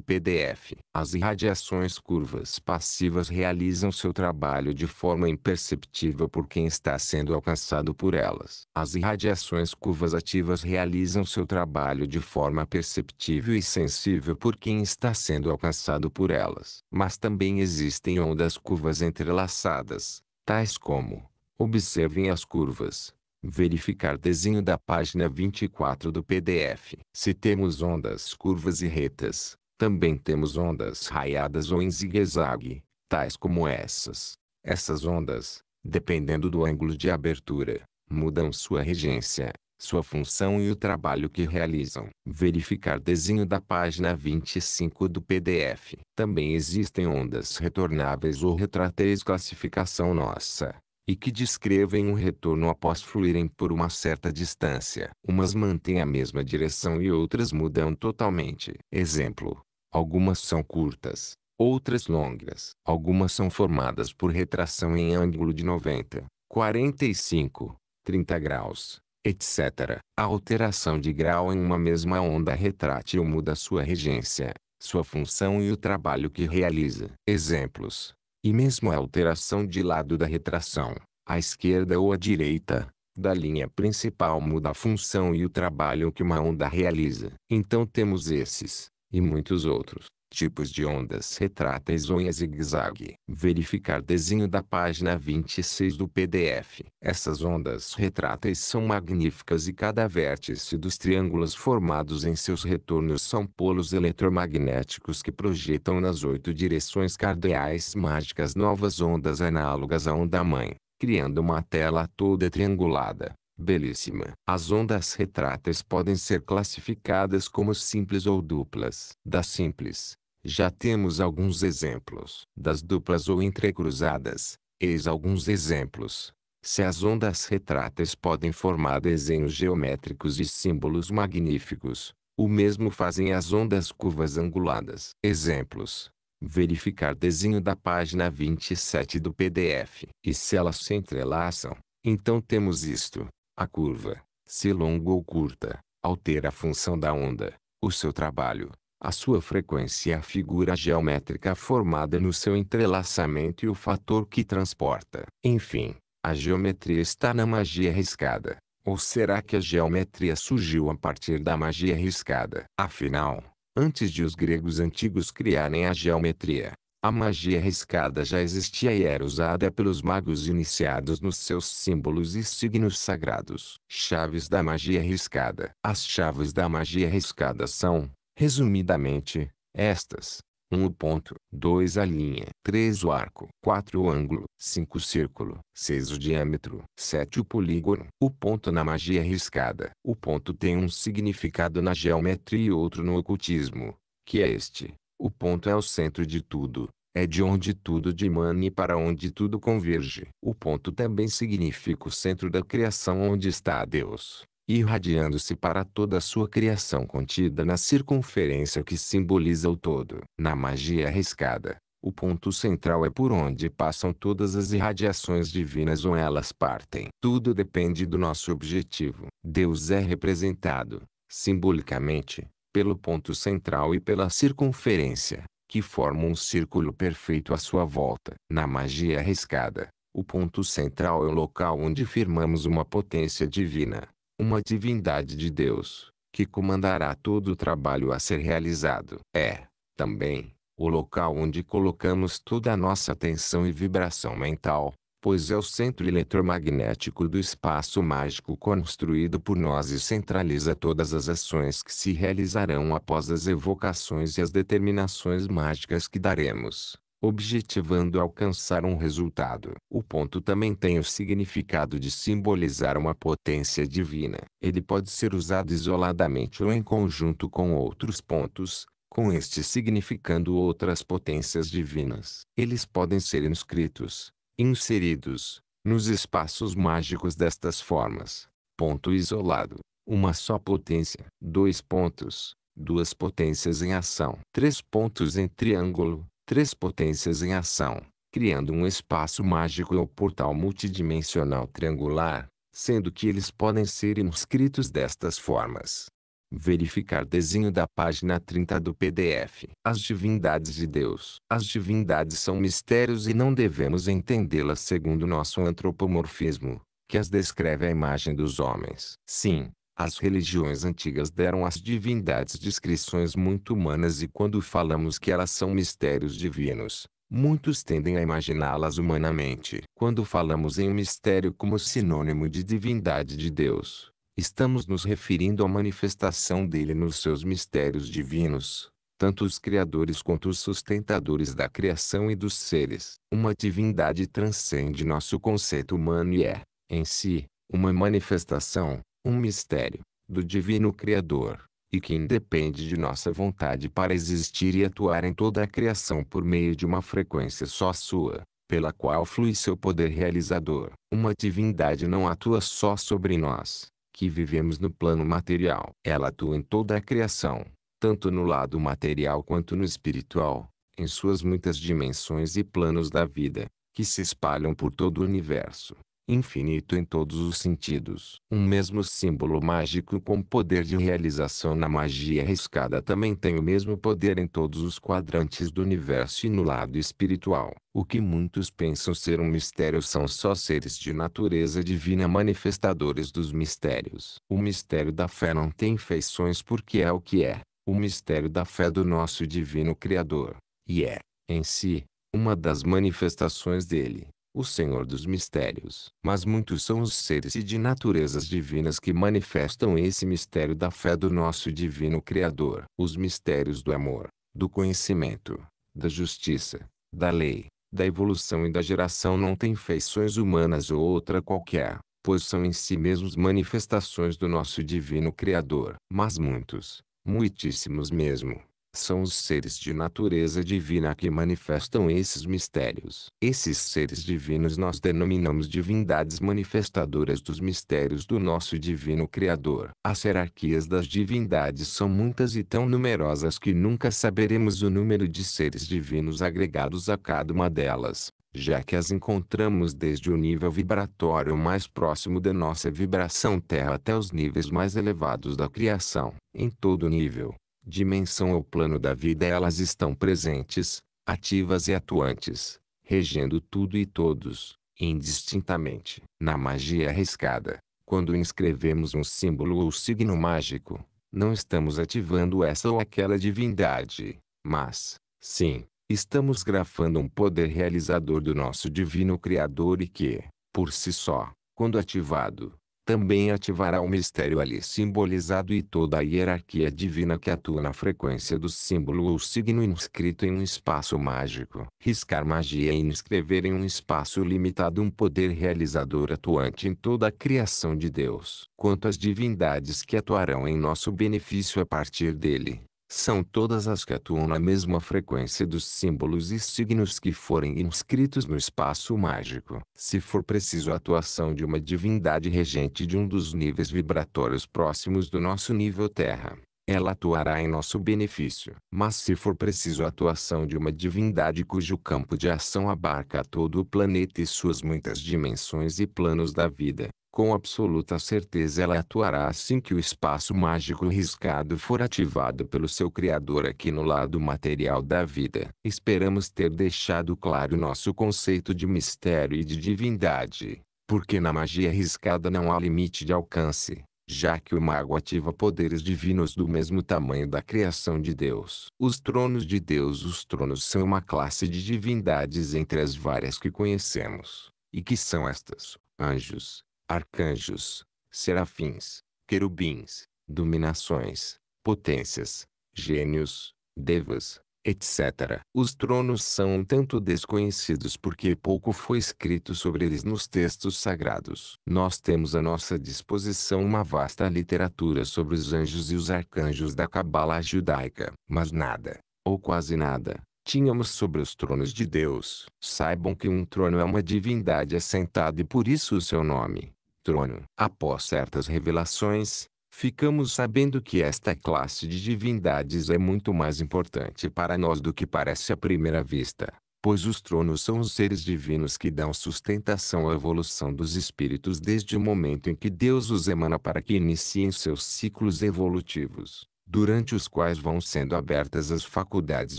PDF. As irradiações curvas passivas realizam seu trabalho de forma imperceptível por quem está sendo alcançado por elas. As irradiações curvas ativas realizam seu trabalho de forma perceptível e sensível por quem está sendo alcançado por elas. Mas também existem ondas curvas entrelaçadas, tais como, observem as curvas Verificar desenho da página 24 do PDF. Se temos ondas curvas e retas, também temos ondas raiadas ou em zigue-zague, tais como essas. Essas ondas, dependendo do ângulo de abertura, mudam sua regência, sua função e o trabalho que realizam. Verificar desenho da página 25 do PDF. Também existem ondas retornáveis ou retráteis classificação nossa e que descrevem um retorno após fluírem por uma certa distância. Umas mantêm a mesma direção e outras mudam totalmente. Exemplo: algumas são curtas, outras longas. Algumas são formadas por retração em ângulo de 90, 45, 30 graus, etc. A alteração de grau em uma mesma onda retrátil muda sua regência, sua função e o trabalho que realiza. Exemplos: e mesmo a alteração de lado da retração, à esquerda ou à direita, da linha principal muda a função e o trabalho que uma onda realiza. Então temos esses, e muitos outros, Tipos de ondas retráteis ou em zigue-zague. Verificar desenho da página 26 do PDF. Essas ondas retráteis são magníficas e cada vértice dos triângulos formados em seus retornos são polos eletromagnéticos que projetam nas oito direções cardeais mágicas novas ondas análogas à onda-mãe, criando uma tela toda triangulada belíssima. As ondas retratas podem ser classificadas como simples ou duplas. Das simples, já temos alguns exemplos. Das duplas ou entrecruzadas, eis alguns exemplos. Se as ondas retratas podem formar desenhos geométricos e símbolos magníficos, o mesmo fazem as ondas curvas anguladas. Exemplos. Verificar desenho da página 27 do PDF. E se elas se entrelaçam, então temos isto. A curva, se longa ou curta, altera a função da onda, o seu trabalho, a sua frequência e a figura geométrica formada no seu entrelaçamento e o fator que transporta. Enfim, a geometria está na magia arriscada. Ou será que a geometria surgiu a partir da magia arriscada? Afinal, antes de os gregos antigos criarem a geometria, a magia arriscada já existia e era usada pelos magos iniciados nos seus símbolos e signos sagrados. Chaves da magia arriscada. As chaves da magia arriscada são, resumidamente, estas. 1 um o ponto, 2 a linha, 3 o arco, 4 o ângulo, 5 o círculo, 6 o diâmetro, 7 o polígono. O ponto na magia arriscada. O ponto tem um significado na geometria e outro no ocultismo, que é este. O ponto é o centro de tudo. É de onde tudo dimana e para onde tudo converge. O ponto também significa o centro da criação onde está Deus, irradiando-se para toda a sua criação contida na circunferência que simboliza o todo. Na magia arriscada, o ponto central é por onde passam todas as irradiações divinas ou elas partem. Tudo depende do nosso objetivo. Deus é representado, simbolicamente, pelo ponto central e pela circunferência, que formam um círculo perfeito à sua volta. Na magia arriscada, o ponto central é o local onde firmamos uma potência divina, uma divindade de Deus, que comandará todo o trabalho a ser realizado. É, também, o local onde colocamos toda a nossa atenção e vibração mental, pois é o centro eletromagnético do espaço mágico construído por nós e centraliza todas as ações que se realizarão após as evocações e as determinações mágicas que daremos, objetivando alcançar um resultado. O ponto também tem o significado de simbolizar uma potência divina. Ele pode ser usado isoladamente ou em conjunto com outros pontos, com este significando outras potências divinas. Eles podem ser inscritos, inseridos, nos espaços mágicos destas formas. Ponto isolado. Uma só potência. Dois pontos. Duas potências em ação. Três pontos em triângulo. Três potências em ação. Criando um espaço mágico ou portal multidimensional triangular. Sendo que eles podem ser inscritos destas formas. Verificar desenho da página 30 do PDF. As divindades de Deus. As divindades são mistérios e não devemos entendê-las segundo nosso antropomorfismo, que as descreve à imagem dos homens. Sim, as religiões antigas deram às divindades descrições muito humanas e quando falamos que elas são mistérios divinos, Muitos tendem a imaginá-las humanamente. Quando falamos em um mistério como sinônimo de divindade de Deus, Estamos nos referindo à manifestação dele nos seus mistérios divinos, tanto os criadores quanto os sustentadores da criação e dos seres. Uma divindade transcende nosso conceito humano e é, em si, uma manifestação, um mistério, do divino Criador, e que independe de nossa vontade para existir e atuar em toda a criação por meio de uma frequência só sua, pela qual flui seu poder realizador. Uma divindade não atua só sobre nós, que vivemos no plano material. Ela atua em toda a criação, tanto no lado material quanto no espiritual, em suas muitas dimensões e planos da vida, que se espalham por todo o universo infinito em todos os sentidos. Um mesmo símbolo mágico com poder de realização na magia arriscada também tem o mesmo poder em todos os quadrantes do universo e no lado espiritual. O que muitos pensam ser um mistério são só seres de natureza divina manifestadores dos mistérios. O mistério da fé não tem feições porque é o que é. O mistério da fé do nosso divino Criador. E é, em si, uma das manifestações dele o Senhor dos mistérios. Mas muitos são os seres e de naturezas divinas que manifestam esse mistério da fé do nosso divino Criador. Os mistérios do amor, do conhecimento, da justiça, da lei, da evolução e da geração não têm feições humanas ou outra qualquer, pois são em si mesmos manifestações do nosso divino Criador. Mas muitos, muitíssimos mesmo, são os seres de natureza divina que manifestam esses mistérios. Esses seres divinos nós denominamos divindades manifestadoras dos mistérios do nosso divino Criador. As hierarquias das divindades são muitas e tão numerosas que nunca saberemos o número de seres divinos agregados a cada uma delas já que as encontramos desde o nível vibratório mais próximo da nossa vibração Terra até os níveis mais elevados da criação, em todo nível, dimensão ou plano da vida elas estão presentes, ativas e atuantes, regendo tudo e todos, indistintamente. Na magia arriscada, quando inscrevemos um símbolo ou signo mágico, não estamos ativando essa ou aquela divindade, mas, sim, estamos grafando um poder realizador do nosso divino Criador e que, por si só, quando ativado, também ativará o mistério ali simbolizado e toda a hierarquia divina que atua na frequência do símbolo ou signo inscrito em um espaço mágico. Riscar magia e inscrever em um espaço limitado um poder realizador atuante em toda a criação de Deus. Quanto às divindades que atuarão em nosso benefício a partir dele, são todas as que atuam na mesma frequência dos símbolos e signos que forem inscritos no espaço mágico. Se for preciso a atuação de uma divindade regente de um dos níveis vibratórios próximos do nosso nível Terra, ela atuará em nosso benefício. Mas se for preciso a atuação de uma divindade cujo campo de ação abarca todo o planeta e suas muitas dimensões e planos da vida, com absoluta certeza ela atuará assim que o espaço mágico riscado for ativado pelo seu Criador aqui no lado material da vida. Esperamos ter deixado claro nosso conceito de mistério e de divindade, porque na magia riscada não há limite de alcance, já que o mago ativa poderes divinos do mesmo tamanho da criação de Deus. Os tronos de Deus Os tronos são uma classe de divindades entre as várias que conhecemos. E que são estas? Anjos, arcanjos, serafins, querubins, dominações, potências, gênios, devas, etc. Os tronos são um tanto desconhecidos porque pouco foi escrito sobre eles nos textos sagrados. Nós temos à nossa disposição uma vasta literatura sobre os anjos e os arcanjos da Cabala judaica, mas nada, ou quase nada, tínhamos sobre os tronos de Deus. Saibam que um trono é uma divindade assentada e por isso o seu nome trono. Após certas revelações, ficamos sabendo que esta classe de divindades é muito mais importante para nós do que parece à primeira vista, pois os tronos são os seres divinos que dão sustentação à evolução dos espíritos desde o momento em que Deus os emana para que iniciem seus ciclos evolutivos durante os quais vão sendo abertas as faculdades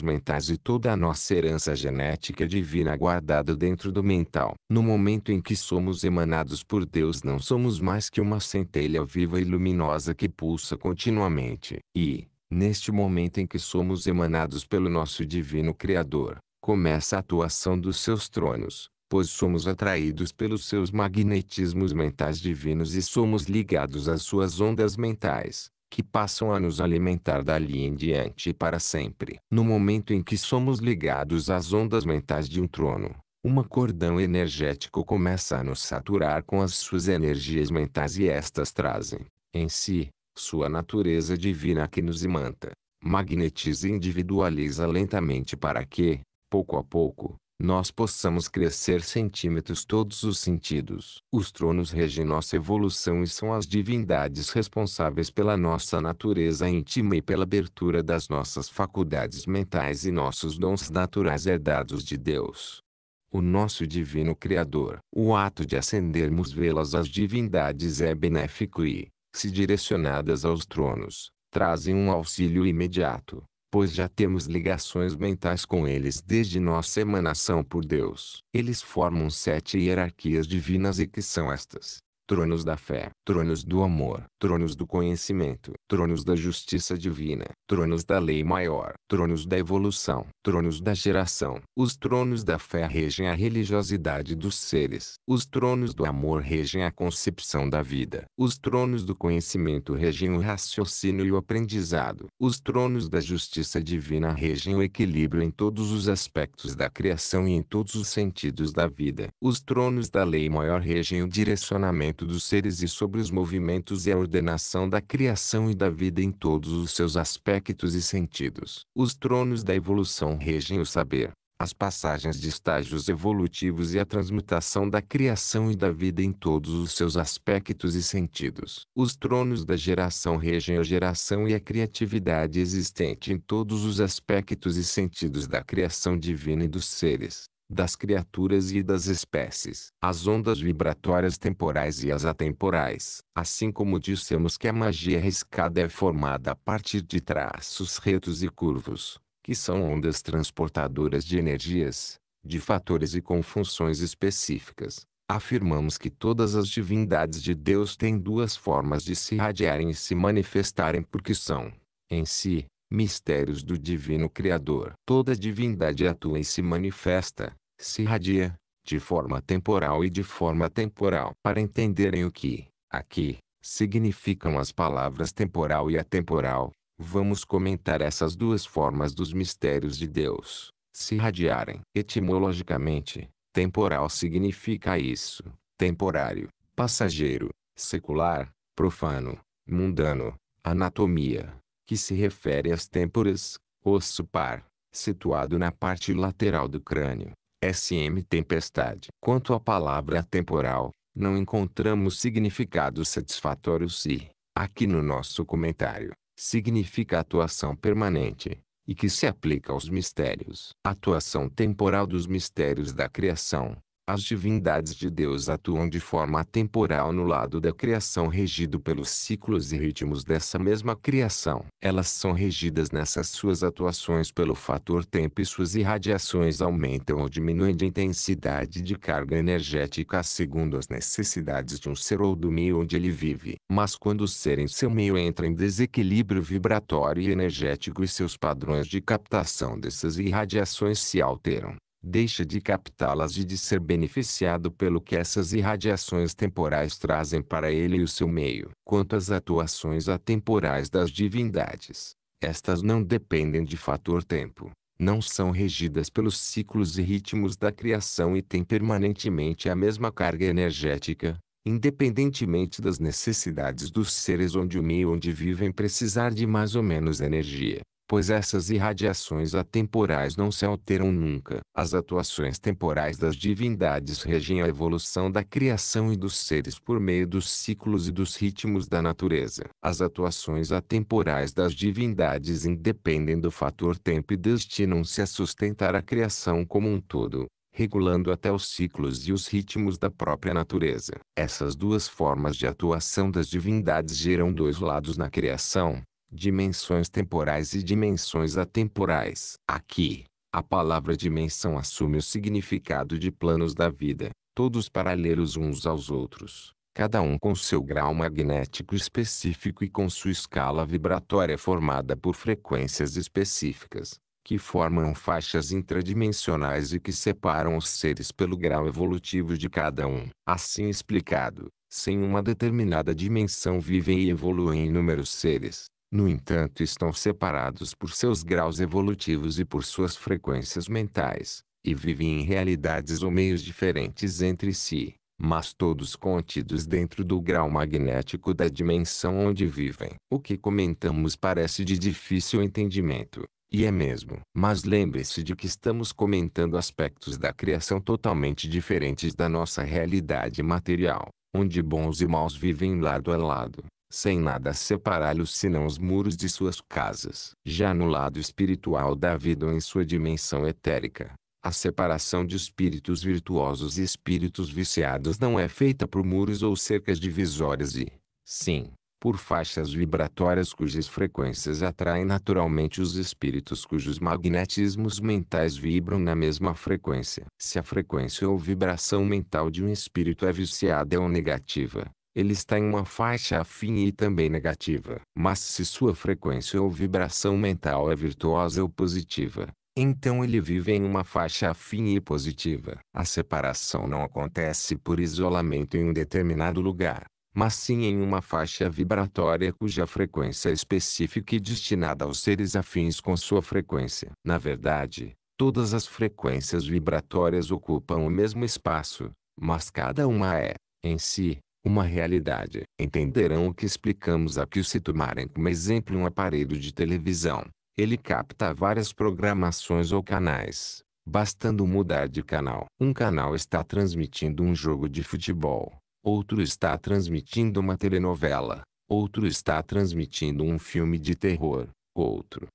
mentais e toda a nossa herança genética divina guardada dentro do mental. No momento em que somos emanados por Deus, não somos mais que uma centelha viva e luminosa que pulsa continuamente. E, neste momento em que somos emanados pelo nosso divino Criador, começa a atuação dos seus tronos pois somos atraídos pelos seus magnetismos mentais divinos e somos ligados às suas ondas mentais que passam a nos alimentar dali em diante e para sempre. No momento em que somos ligados às ondas mentais de um trono, um cordão energético começa a nos saturar com as suas energias mentais e estas trazem, em si, sua natureza divina que nos imanta, magnetiza e individualiza lentamente para que, pouco a pouco, nós possamos crescer centímetros todos os sentidos. Os tronos regem nossa evolução e são as divindades responsáveis pela nossa natureza íntima e pela abertura das nossas faculdades mentais e nossos dons naturais herdados de Deus. O nosso divino Criador. O ato de acendermos velas às divindades é benéfico e, se direcionadas aos tronos, trazem um auxílio imediato pois já temos ligações mentais com eles desde nossa emanação por Deus. Eles formam sete hierarquias divinas e que são estas: tronos da fé, tronos do amor, tronos do conhecimento, tronos da justiça divina, tronos da lei maior, tronos da evolução, tronos da geração. Os tronos da fé regem a religiosidade dos seres, os tronos do amor regem a concepção da vida, os tronos do conhecimento regem o raciocínio e o aprendizado, os tronos da justiça divina regem o equilíbrio em todos os aspectos da criação e em todos os sentidos da vida, os tronos da lei maior regem o direcionamento dos seres e sobre os movimentos e a ordenação da criação e da vida em todos os seus aspectos e sentidos. Os tronos da evolução regem o saber, as passagens de estágios evolutivos e a transmutação da criação e da vida em todos os seus aspectos e sentidos. Os tronos da geração regem a geração e a criatividade existente em todos os aspectos e sentidos da criação divina e dos seres das criaturas e das espécies, as ondas vibratórias temporais e as atemporais, assim como dissemos que a magia riscada é formada a partir de traços retos e curvos, que são ondas transportadoras de energias, de fatores e com funções específicas. Afirmamos que todas as divindades de Deus têm duas formas de se irradiarem e se manifestarem porque são, em si, mistérios do divino Criador. Toda divindade atua e se manifesta, se irradia, de forma temporal e de forma temporal. Para entenderem o que, aqui, significam as palavras temporal e atemporal, vamos comentar essas duas formas dos mistérios de Deus, se irradiarem. Etimologicamente, temporal significa isso, temporário, passageiro, secular, profano, mundano, anatomia, que se refere às têmporas, osso par, situado na parte lateral do crânio, SM tempestade. Quanto à palavra temporal, não encontramos significado satisfatório se, aqui no nosso comentário, significa atuação permanente, e que se aplica aos mistérios. Atuação temporal dos mistérios da criação, as divindades de Deus atuam de forma atemporal no lado da criação regido pelos ciclos e ritmos dessa mesma criação. Elas são regidas nessas suas atuações pelo fator tempo e suas irradiações aumentam ou diminuem de intensidade de carga energética segundo as necessidades de um ser ou do meio onde ele vive. Mas quando o ser em seu meio entra em desequilíbrio vibratório e energético e seus padrões de captação dessas irradiações se alteram, deixa de captá-las e de ser beneficiado pelo que essas irradiações temporais trazem para ele e o seu meio. Quanto às atuações atemporais das divindades, estas não dependem de fator tempo, não são regidas pelos ciclos e ritmos da criação e têm permanentemente a mesma carga energética, independentemente das necessidades dos seres onde o meio onde vivem precisar de mais ou menos energia pois essas irradiações atemporais não se alteram nunca. As atuações temporais das divindades regem a evolução da criação e dos seres por meio dos ciclos e dos ritmos da natureza. As atuações atemporais das divindades independem do fator tempo e destinam-se a sustentar a criação como um todo regulando até os ciclos e os ritmos da própria natureza. Essas duas formas de atuação das divindades geram dois lados na criação, dimensões temporais e dimensões atemporais. Aqui, a palavra dimensão assume o significado de planos da vida, todos paralelos uns aos outros, cada um com seu grau magnético específico e com sua escala vibratória formada por frequências específicas, que formam faixas intradimensionais e que separam os seres pelo grau evolutivo de cada um. Assim explicado, sem uma determinada dimensão vivem e evoluem inúmeros seres, no entanto, estão separados por seus graus evolutivos e por suas frequências mentais, e vivem em realidades ou meios diferentes entre si, mas todos contidos dentro do grau magnético da dimensão onde vivem. O que comentamos parece de difícil entendimento, e é mesmo. Mas lembre-se de que estamos comentando aspectos da criação totalmente diferentes da nossa realidade material, onde bons e maus vivem lado a lado, sem nada separá-los senão os muros de suas casas. Já no lado espiritual da vida ou em sua dimensão etérica, a separação de espíritos virtuosos e espíritos viciados não é feita por muros ou cercas divisórias e, sim, por faixas vibratórias cujas frequências atraem naturalmente os espíritos cujos magnetismos mentais vibram na mesma frequência. Se a frequência ou vibração mental de um espírito é viciada ou negativa, ele está em uma faixa afim e também negativa. Mas se sua frequência ou vibração mental é virtuosa ou positiva, então ele vive em uma faixa afim e positiva. A separação não acontece por isolamento em um determinado lugar, mas sim em uma faixa vibratória cuja frequência é específica e destinada aos seres afins com sua frequência. Na verdade, todas as frequências vibratórias ocupam o mesmo espaço, mas cada uma é, em si, uma realidade, entenderão o que explicamos aqui se tomarem como exemplo um aparelho de televisão. Ele capta várias programações ou canais, bastando mudar de canal. Um canal está transmitindo um jogo de futebol, outro está transmitindo uma telenovela, outro está transmitindo um filme de terror, outro,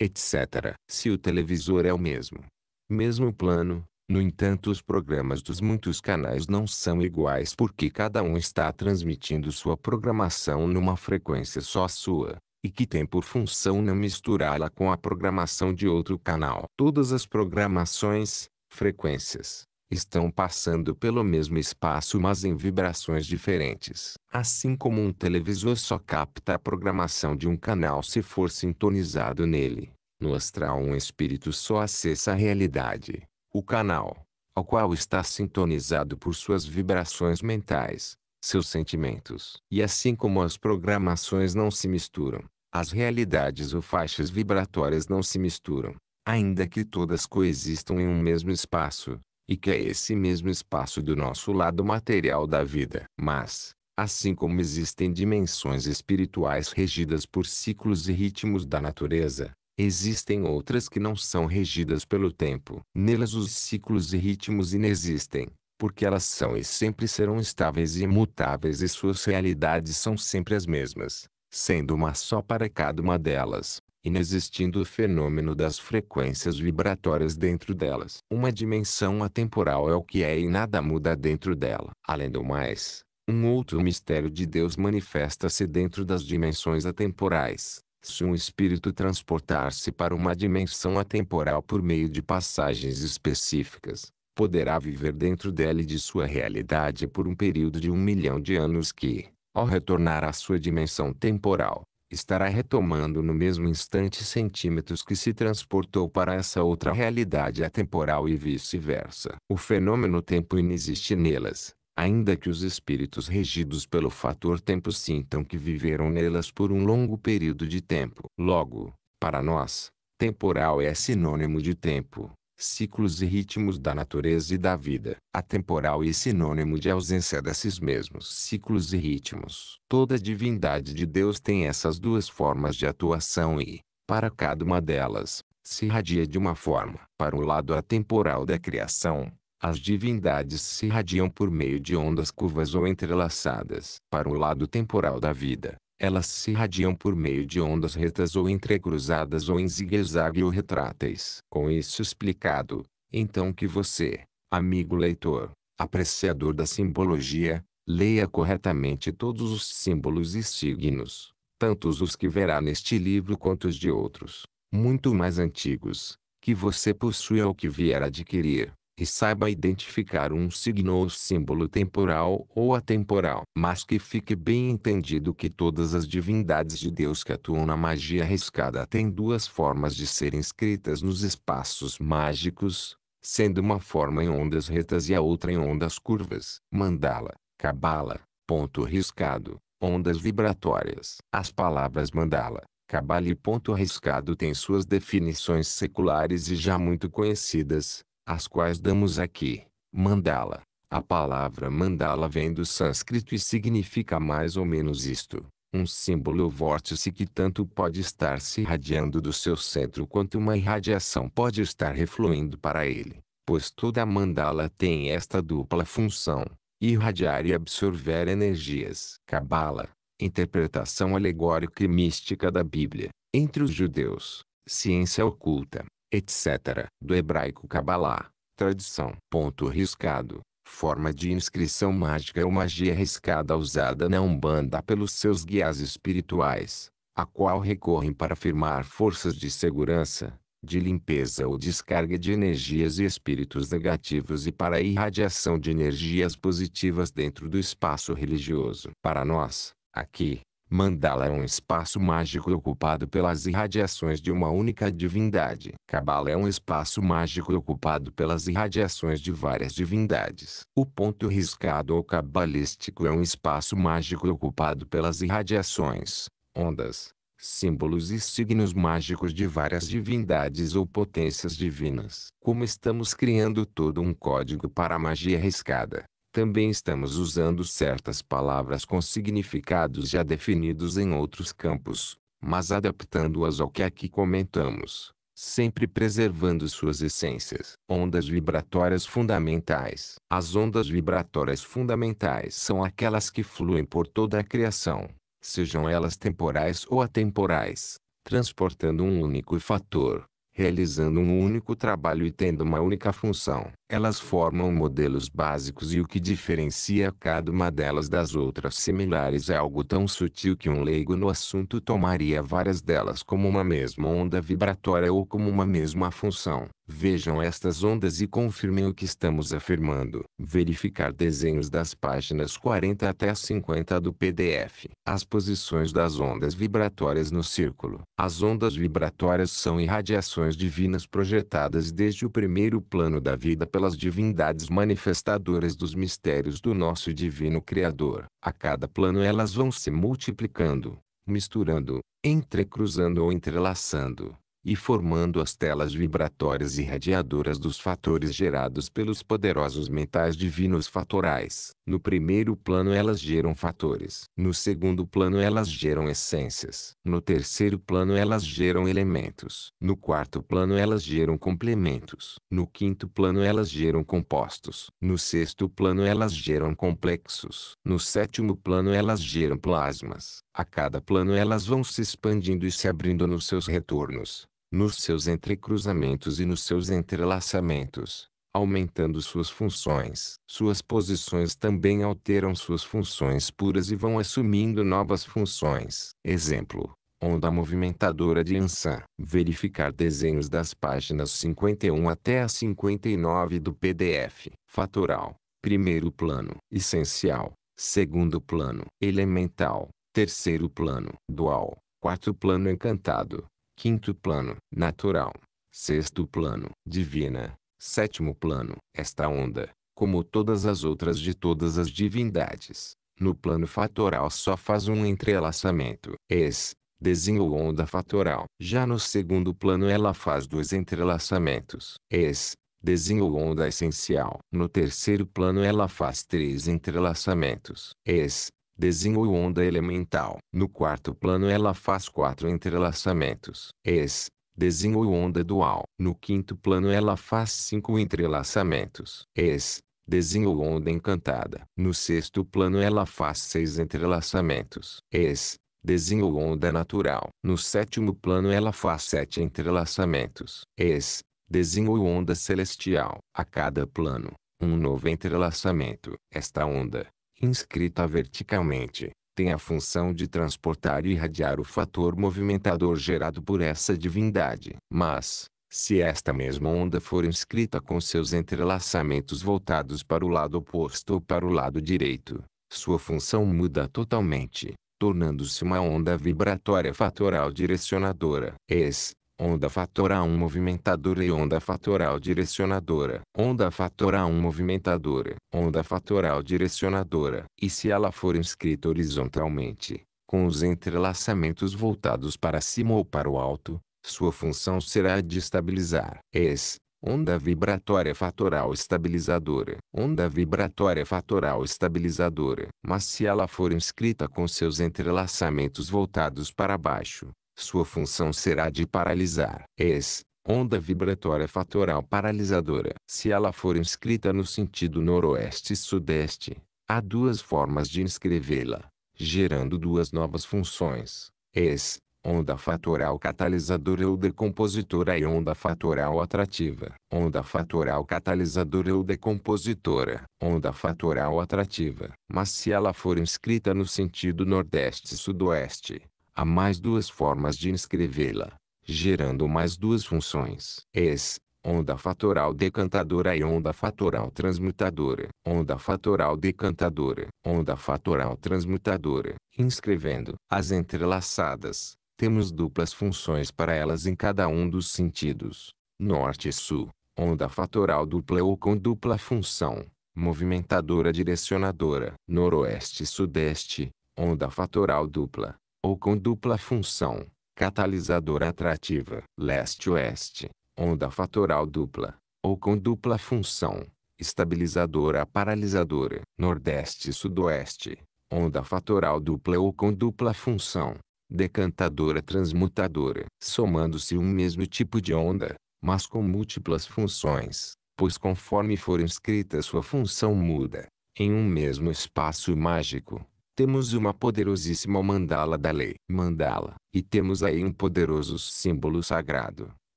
etc. Se o televisor é o mesmo, mesmo plano, no entanto os programas dos muitos canais não são iguais porque cada um está transmitindo sua programação numa frequência só sua, e que tem por função não misturá-la com a programação de outro canal. Todas as programações, frequências, estão passando pelo mesmo espaço mas em vibrações diferentes. Assim como um televisor só capta a programação de um canal se for sintonizado nele, no astral um espírito só acessa a realidade o canal, ao qual está sintonizado por suas vibrações mentais, seus sentimentos. E assim como as programações não se misturam, as realidades ou faixas vibratórias não se misturam, ainda que todas coexistam em um mesmo espaço, e que é esse mesmo espaço do nosso lado material da vida. Mas, assim como existem dimensões espirituais regidas por ciclos e ritmos da natureza, Existem outras que não são regidas pelo tempo. Nelas os ciclos e ritmos inexistem, porque elas são e sempre serão estáveis e imutáveis e suas realidades são sempre as mesmas, sendo uma só para cada uma delas, inexistindo o fenômeno das frequências vibratórias dentro delas. Uma dimensão atemporal é o que é e nada muda dentro dela. Além do mais, um outro mistério de Deus manifesta-se dentro das dimensões atemporais se um espírito transportar-se para uma dimensão atemporal por meio de passagens específicas, poderá viver dentro dela e de sua realidade por um período de um milhão de anos que, ao retornar à sua dimensão temporal, estará retomando no mesmo instante centímetros que se transportou para essa outra realidade atemporal e vice-versa. O fenômeno tempo inexiste nelas, ainda que os espíritos regidos pelo fator tempo sintam que viveram nelas por um longo período de tempo. Logo, para nós, temporal é sinônimo de tempo, ciclos e ritmos da natureza e da vida. Atemporal é sinônimo de ausência desses mesmos ciclos e ritmos. Toda divindade de Deus tem essas duas formas de atuação e, para cada uma delas, se irradia de uma forma. Para o lado atemporal da criação, as divindades se irradiam por meio de ondas curvas ou entrelaçadas. Para o lado temporal da vida, elas se irradiam por meio de ondas retas ou entrecruzadas ou em zigue-zague ou retráteis. Com isso explicado, então que você, amigo leitor, apreciador da simbologia, leia corretamente todos os símbolos e signos, tantos os que verá neste livro quanto os de outros, muito mais antigos, que você possui ou que vier adquirir e saiba identificar um signo ou símbolo temporal ou atemporal. Mas que fique bem entendido que todas as divindades de Deus que atuam na magia arriscada têm duas formas de serem escritas nos espaços mágicos, sendo uma forma em ondas retas e a outra em ondas curvas. Mandala, cabala, ponto riscado, ondas vibratórias. As palavras mandala, cabala e ponto riscado têm suas definições seculares e já muito conhecidas, as quais damos aqui. Mandala. A palavra mandala vem do sânscrito e significa mais ou menos isto. Um símbolo vórtice que tanto pode estar se irradiando do seu centro quanto uma irradiação pode estar refluindo para ele, pois toda mandala tem esta dupla função, irradiar e absorver energias. Cabala, interpretação alegórica e mística da Bíblia, entre os judeus, ciência oculta, etc., do hebraico Kabbalah, tradição. Ponto riscado, forma de inscrição mágica ou magia riscada usada na Umbanda pelos seus guias espirituais, a qual recorrem para afirmar forças de segurança, de limpeza ou descarga de energias e espíritos negativos e para a irradiação de energias positivas dentro do espaço religioso. Para nós, aqui, Mandala é um espaço mágico ocupado pelas irradiações de uma única divindade. Cabala é um espaço mágico ocupado pelas irradiações de várias divindades. O ponto riscado ou cabalístico é um espaço mágico ocupado pelas irradiações, ondas, símbolos e signos mágicos de várias divindades ou potências divinas. Como estamos criando todo um código para a magia riscada, também estamos usando certas palavras com significados já definidos em outros campos, mas adaptando-as ao que aqui é comentamos, sempre preservando suas essências. Ondas vibratórias fundamentais. As ondas vibratórias fundamentais são aquelas que fluem por toda a criação, sejam elas temporais ou atemporais, transportando um único fator, realizando um único trabalho e tendo uma única função. Elas formam modelos básicos e o que diferencia cada uma delas das outras similares é algo tão sutil que um leigo no assunto tomaria várias delas como uma mesma onda vibratória ou como uma mesma função. Vejam estas ondas e confirmem o que estamos afirmando. Verificar desenhos das páginas 40 até 50 do PDF. As posições das ondas vibratórias no círculo. As ondas vibratórias são irradiações divinas projetadas desde o primeiro plano da vida pela pelas divindades manifestadoras dos mistérios do nosso divino Criador. A cada plano elas vão se multiplicando, misturando, entrecruzando ou entrelaçando, e formando as telas vibratórias e radiadoras dos fatores gerados pelos poderosos mentais divinos fatorais. No primeiro plano elas geram fatores. No segundo plano elas geram essências. No terceiro plano elas geram elementos. No quarto plano elas geram complementos. No quinto plano elas geram compostos. No sexto plano elas geram complexos. No sétimo plano elas geram plasmas. A cada plano elas vão se expandindo e se abrindo nos seus retornos, nos seus entrecruzamentos e nos seus entrelaçamentos aumentando suas funções. Suas posições também alteram suas funções puras e vão assumindo novas funções. Exemplo: onda movimentadora de Ansan. Verificar desenhos das páginas 51 até a 59 do PDF. Fatoral, primeiro plano. Essencial, segundo plano. Elemental, terceiro plano. Dual, quarto plano encantado. Quinto plano, natural. Sexto plano, divina. Sétimo plano. Esta onda, como todas as outras de todas as divindades, no plano fatoral só faz um entrelaçamento. Ex, desenho onda fatoral. Já no segundo plano ela faz dois entrelaçamentos. Ex, desenho onda essencial. No terceiro plano ela faz três entrelaçamentos. Ex, desenho onda elemental. No quarto plano ela faz quatro entrelaçamentos. Ex, desenho onda dual. No quinto plano ela faz cinco entrelaçamentos. Es, desenho onda encantada. No sexto plano ela faz seis entrelaçamentos. Es, desenho onda natural. No sétimo plano ela faz sete entrelaçamentos. Es, desenho onda celestial. A cada plano, um novo entrelaçamento. Esta onda, inscrita verticalmente, tem a função de transportar e irradiar o fator movimentador gerado por essa divindade. Mas, se esta mesma onda for inscrita com seus entrelaçamentos voltados para o lado oposto ou para o lado direito, sua função muda totalmente, tornando-se uma onda vibratória fatoral direcionadora. Eis, Onda fatorial movimentadora e onda fatorial direcionadora. Onda fatorial movimentadora, onda fatorial direcionadora. E se ela for inscrita horizontalmente, com os entrelaçamentos voltados para cima ou para o alto, sua função será a de estabilizar. Es, Onda vibratória fatoral estabilizadora. Onda vibratória fatoral estabilizadora. Mas se ela for inscrita com seus entrelaçamentos voltados para baixo, sua função será de paralisar. Es, onda vibratória fatoral paralisadora. Se ela for inscrita no sentido noroeste sudeste, há duas formas de inscrevê-la, gerando duas novas funções. Es, onda fatoral catalisadora ou decompositora e onda fatoral atrativa. Onda fatoral catalisadora ou decompositora. Onda fatoral atrativa. Mas se ela for inscrita no sentido nordeste-sudoeste, há mais duas formas de inscrevê-la, gerando mais duas funções. Es, onda fatoral decantadora e onda fatoral transmutadora. Onda fatoral decantadora, onda fatoral transmutadora. Inscrevendo as entrelaçadas, temos duplas funções para elas em cada um dos sentidos. Norte e sul, onda fatoral dupla ou com dupla função, movimentadora direcionadora. Noroeste e sudeste, onda fatoral dupla, ou com dupla função, catalisadora atrativa, leste-oeste, onda fatoral dupla, ou com dupla função, estabilizadora paralisadora, nordeste-sudoeste, onda fatoral dupla ou com dupla função, decantadora transmutadora, somando-se um mesmo tipo de onda, mas com múltiplas funções, pois conforme for inscrita sua função muda, em um mesmo espaço mágico temos uma poderosíssima mandala da lei, mandala, e temos aí um poderoso símbolo sagrado.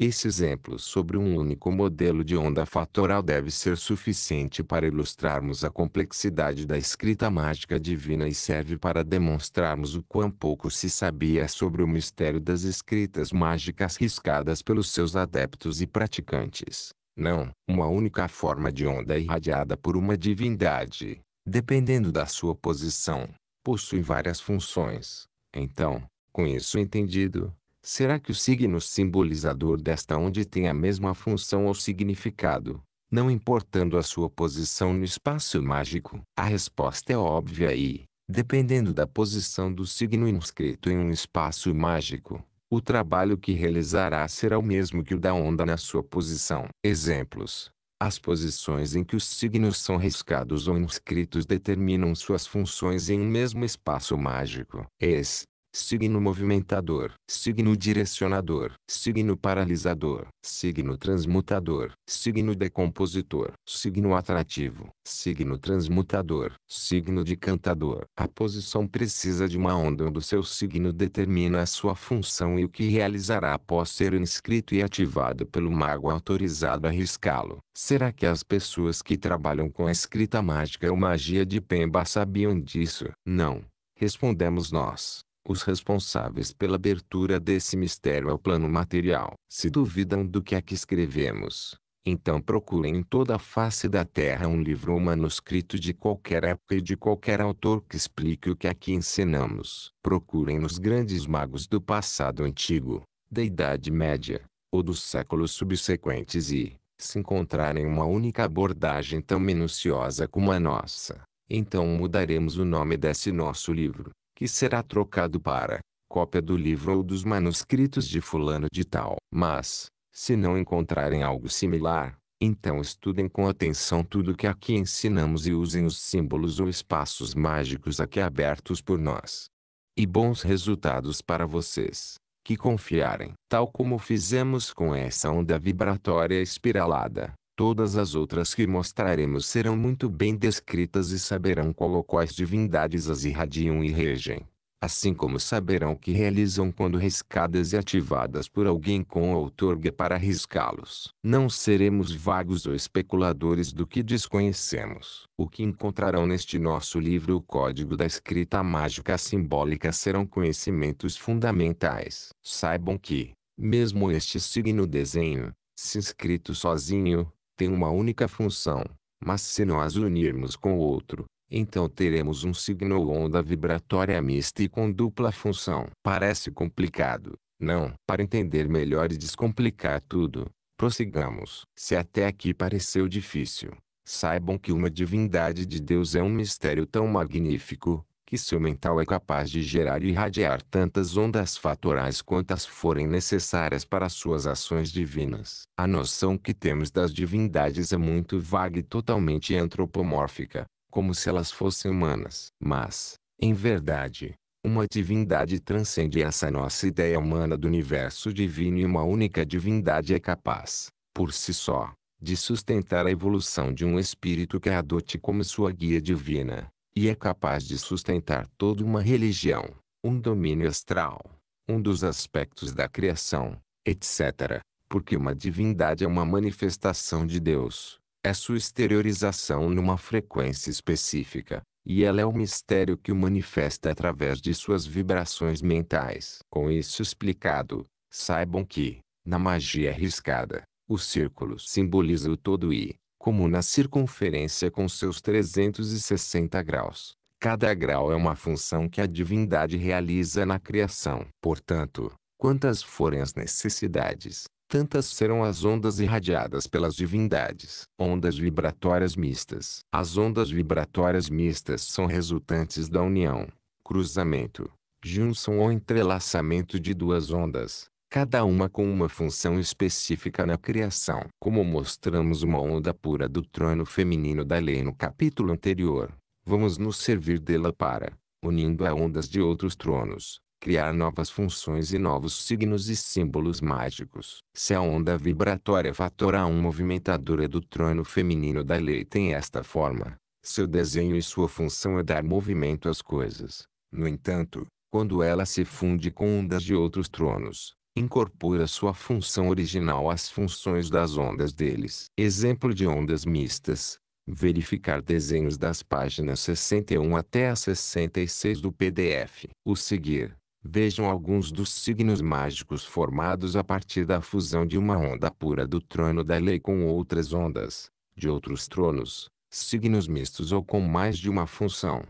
Esse exemplo sobre um único modelo de onda fatoral deve ser suficiente para ilustrarmos a complexidade da escrita mágica divina e serve para demonstrarmos o quão pouco se sabia sobre o mistério das escritas mágicas riscadas pelos seus adeptos e praticantes. Não, uma única forma de onda irradiada por uma divindade, dependendo da sua posição, possui várias funções. Então, com isso entendido, será que o signo simbolizador desta onde tem a mesma função ou significado, não importando a sua posição no espaço mágico? A resposta é óbvia e, dependendo da posição do signo inscrito em um espaço mágico, o trabalho que realizará será o mesmo que o da onda na sua posição. Exemplos: as posições em que os signos são riscados ou inscritos determinam suas funções em um mesmo espaço mágico. es signo movimentador, signo direcionador, signo paralisador, signo transmutador, signo decompositor, signo atrativo, signo transmutador, signo decantador. A posição precisa de uma onda onde o seu signo determina a sua função e o que realizará após ser inscrito e ativado pelo mago autorizado a riscá-lo. Será que as pessoas que trabalham com a escrita mágica ou magia de Pemba sabiam disso? Não respondemos nós. Os responsáveis pela abertura desse mistério ao plano material. Se duvidam do que aqui é escrevemos, então procurem em toda a face da Terra um livro ou manuscrito de qualquer época e de qualquer autor que explique o que aqui ensinamos. Procurem nos grandes magos do passado antigo, da Idade Média, ou dos séculos subsequentes e, se encontrarem uma única abordagem tão minuciosa como a nossa, então mudaremos o nome desse nosso livro, que será trocado para cópia do livro ou dos manuscritos de fulano de tal. Mas, se não encontrarem algo similar, então estudem com atenção tudo o que aqui ensinamos e usem os símbolos ou espaços mágicos aqui abertos por nós. E bons resultados para vocês, que confiarem, tal como fizemos com essa onda vibratória espiralada. Todas as outras que mostraremos serão muito bem descritas e saberão qual ou quais divindades as irradiam e regem. Assim como saberão o que realizam quando riscadas e ativadas por alguém com outorga para riscá-los. Não seremos vagos ou especuladores do que desconhecemos. O que encontrarão neste nosso livro O Código da Escrita Mágica Simbólica serão conhecimentos fundamentais. Saibam que, mesmo este signo desenho, se escrito sozinho, tem uma única função, mas se nós unirmos com o outro, então teremos um signo ou onda vibratória mista e com dupla função. Parece complicado, não? Para entender melhor e descomplicar tudo, prossigamos. Se até aqui pareceu difícil, saibam que uma divindade de Deus é um mistério tão magnífico, que seu mental é capaz de gerar e irradiar tantas ondas fatorais quantas forem necessárias para suas ações divinas. A noção que temos das divindades é muito vaga e totalmente antropomórfica, como se elas fossem humanas. Mas, em verdade, uma divindade transcende essa nossa ideia humana do universo divino e uma única divindade é capaz, por si só, de sustentar a evolução de um espírito que a adote como sua guia divina e é capaz de sustentar toda uma religião, um domínio astral, um dos aspectos da criação, etc. Porque uma divindade é uma manifestação de Deus, é sua exteriorização numa frequência específica, e ela é o mistério que o manifesta através de suas vibrações mentais. Com isso explicado, saibam que, na magia arriscada, o círculo simboliza o todo e, como na circunferência com seus 360 graus. Cada grau é uma função que a divindade realiza na criação. Portanto, quantas forem as necessidades, tantas serão as ondas irradiadas pelas divindades. Ondas vibratórias mistas. As ondas vibratórias mistas são resultantes da união, cruzamento, junção ou entrelaçamento de duas ondas, cada uma com uma função específica na criação. Como mostramos uma onda pura do trono feminino da lei no capítulo anterior, vamos nos servir dela para, unindo a ondas de outros tronos, criar novas funções e novos signos e símbolos mágicos. Se a onda vibratória fatora 1 movimentadora do trono feminino da lei tem esta forma, seu desenho e sua função é dar movimento às coisas. No entanto, quando ela se funde com ondas de outros tronos, incorpora sua função original às funções das ondas deles. Exemplo de ondas mistas. Verificar desenhos das páginas 61 até a 66 do PDF. O seguir. Vejam alguns dos signos mágicos formados a partir da fusão de uma onda pura do trono da lei com outras ondas, de outros tronos, signos mistos ou com mais de uma função.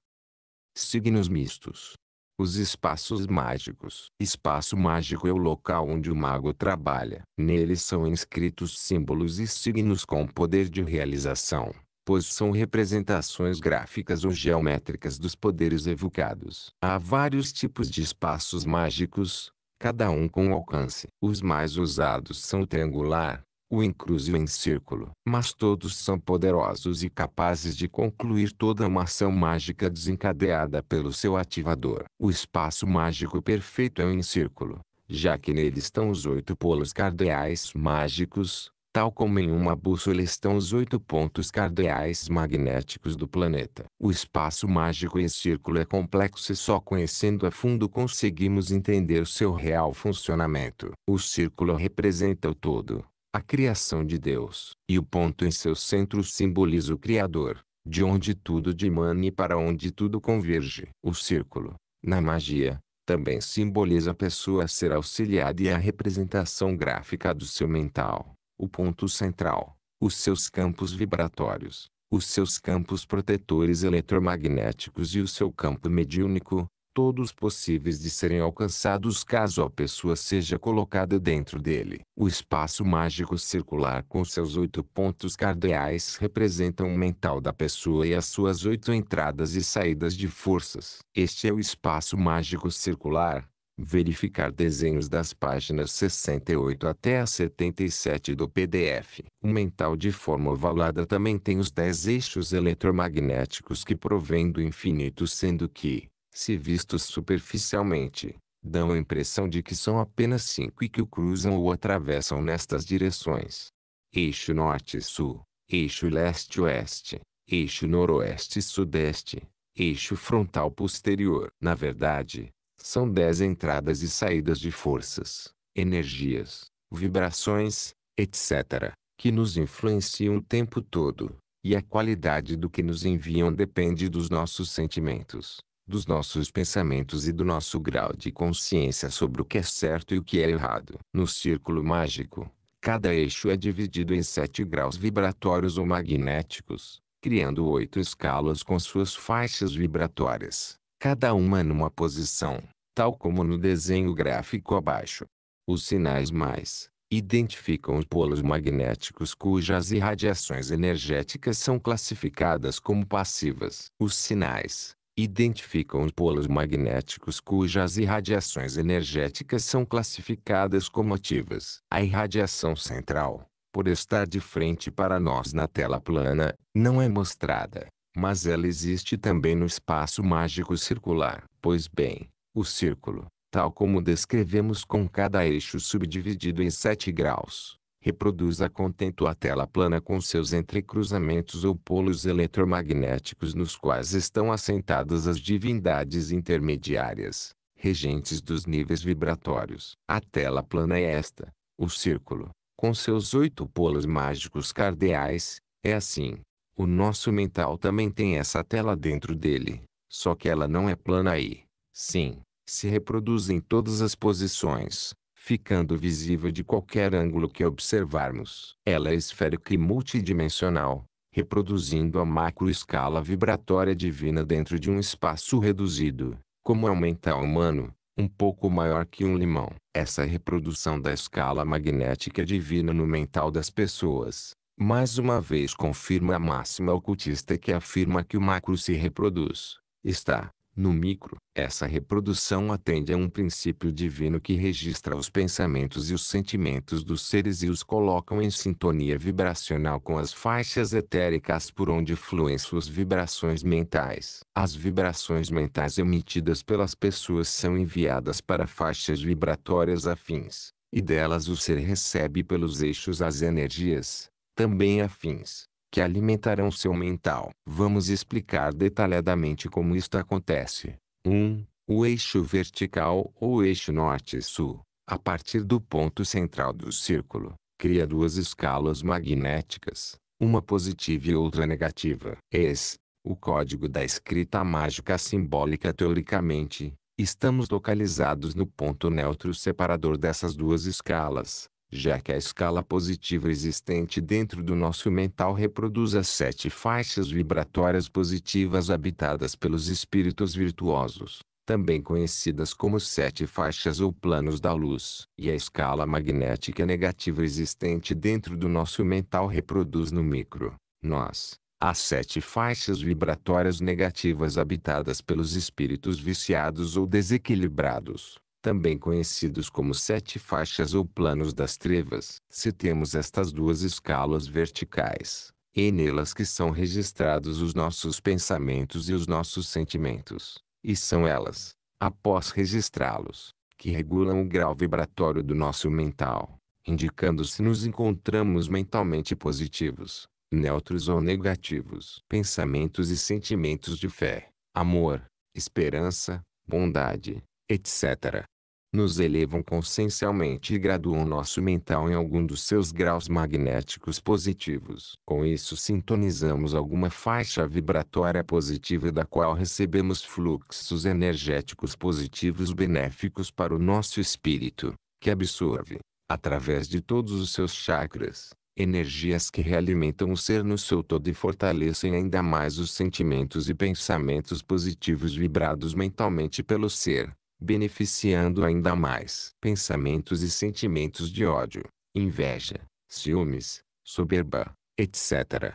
Signos mistos. Os espaços mágicos. Espaço mágico é o local onde o mago trabalha. Neles são inscritos símbolos e signos com poder de realização, pois são representações gráficas ou geométricas dos poderes evocados. Há vários tipos de espaços mágicos, cada um com alcance. Os mais usados são o triangular, o encruzio em círculo. Mas todos são poderosos e capazes de concluir toda uma ação mágica desencadeada pelo seu ativador. O espaço mágico perfeito é o um encírculo, já que nele estão os oito polos cardeais mágicos, tal como em uma bússola estão os oito pontos cardeais magnéticos do planeta. O espaço mágico em círculo é complexo e só conhecendo a fundo conseguimos entender seu real funcionamento. O círculo representa o todo, a criação de Deus. E o ponto em seu centro simboliza o Criador, de onde tudo dimana e para onde tudo converge. O círculo, na magia, também simboliza a pessoa a ser auxiliada e a representação gráfica do seu mental, o ponto central, os seus campos vibratórios, os seus campos protetores eletromagnéticos e o seu campo mediúnico, todos possíveis de serem alcançados caso a pessoa seja colocada dentro dele. O espaço mágico circular com seus oito pontos cardeais representam o mental da pessoa e as suas oito entradas e saídas de forças. Este é o espaço mágico circular. Verificar desenhos das páginas 68 até a 77 do PDF. O mental de forma ovalada também tem os 10 eixos eletromagnéticos que provêm do infinito, sendo que se vistos superficialmente, dão a impressão de que são apenas cinco e que o cruzam ou atravessam nestas direções. Eixo norte-sul, eixo leste-oeste, eixo noroeste-sudeste, eixo frontal posterior. Na verdade, são dez entradas e saídas de forças, energias, vibrações, etc., que nos influenciam o tempo todo, e a qualidade do que nos enviam depende dos nossos sentimentos, dos nossos pensamentos e do nosso grau de consciência sobre o que é certo e o que é errado. No círculo mágico, cada eixo é dividido em sete graus vibratórios ou magnéticos, criando oito escalas com suas faixas vibratórias, cada uma numa posição, tal como no desenho gráfico abaixo. Os sinais mais identificam os polos magnéticos cujas irradiações energéticas são classificadas como passivas. Os sinais identificam os polos magnéticos cujas irradiações energéticas são classificadas como ativas. A irradiação central, por estar de frente para nós na tela plana, não é mostrada, mas ela existe também no espaço mágico circular. Pois bem, o círculo, tal como descrevemos com cada eixo subdividido em 7 graus, reproduz a contento a tela plana com seus entrecruzamentos ou polos eletromagnéticos nos quais estão assentadas as divindades intermediárias, regentes dos níveis vibratórios. A tela plana é esta, o círculo, com seus oito polos mágicos cardeais, é assim. O nosso mental também tem essa tela dentro dele, só que ela não é plana e, sim, se reproduz em todas as posições, ficando visível de qualquer ângulo que observarmos. Ela é esférica e multidimensional, reproduzindo a macroescala vibratória divina dentro de um espaço reduzido, como é um mental humano, um pouco maior que um limão. Essa reprodução da escala magnética divina no mental das pessoas, mais uma vez confirma a máxima ocultista que afirma que o macro se reproduz, está, no micro, essa reprodução atende a um princípio divino que registra os pensamentos e os sentimentos dos seres e os colocam em sintonia vibracional com as faixas etéricas por onde fluem suas vibrações mentais. As vibrações mentais emitidas pelas pessoas são enviadas para faixas vibratórias afins, e delas o ser recebe pelos eixos as energias, também afins que alimentarão seu mental. Vamos explicar detalhadamente como isto acontece. 1. Um, o eixo vertical ou eixo norte-sul, a partir do ponto central do círculo, cria duas escalas magnéticas, uma positiva e outra negativa. Es, o código da escrita mágica simbólica teoricamente, estamos localizados no ponto neutro separador dessas duas escalas já que a escala positiva existente dentro do nosso mental reproduz as sete faixas vibratórias positivas habitadas pelos espíritos virtuosos, também conhecidas como sete faixas ou planos da luz, e a escala magnética negativa existente dentro do nosso mental reproduz no micro, nós, as sete faixas vibratórias negativas habitadas pelos espíritos viciados ou desequilibrados também conhecidos como sete faixas ou planos das trevas. Se temos estas duas escalas verticais, é nelas que são registrados os nossos pensamentos e os nossos sentimentos, e são elas, após registrá-los, que regulam o grau vibratório do nosso mental, indicando se nos encontramos mentalmente positivos, neutros ou negativos. Pensamentos e sentimentos de fé, amor, esperança, bondade, etc nos elevam consciencialmente e graduam nosso mental em algum dos seus graus magnéticos positivos. Com isso sintonizamos alguma faixa vibratória positiva da qual recebemos fluxos energéticos positivos benéficos para o nosso espírito, que absorve, através de todos os seus chakras, energias que realimentam o ser no seu todo e fortalecem ainda mais os sentimentos e pensamentos positivos vibrados mentalmente pelo ser beneficiando ainda mais pensamentos e sentimentos de ódio, inveja, ciúmes, soberba, etc.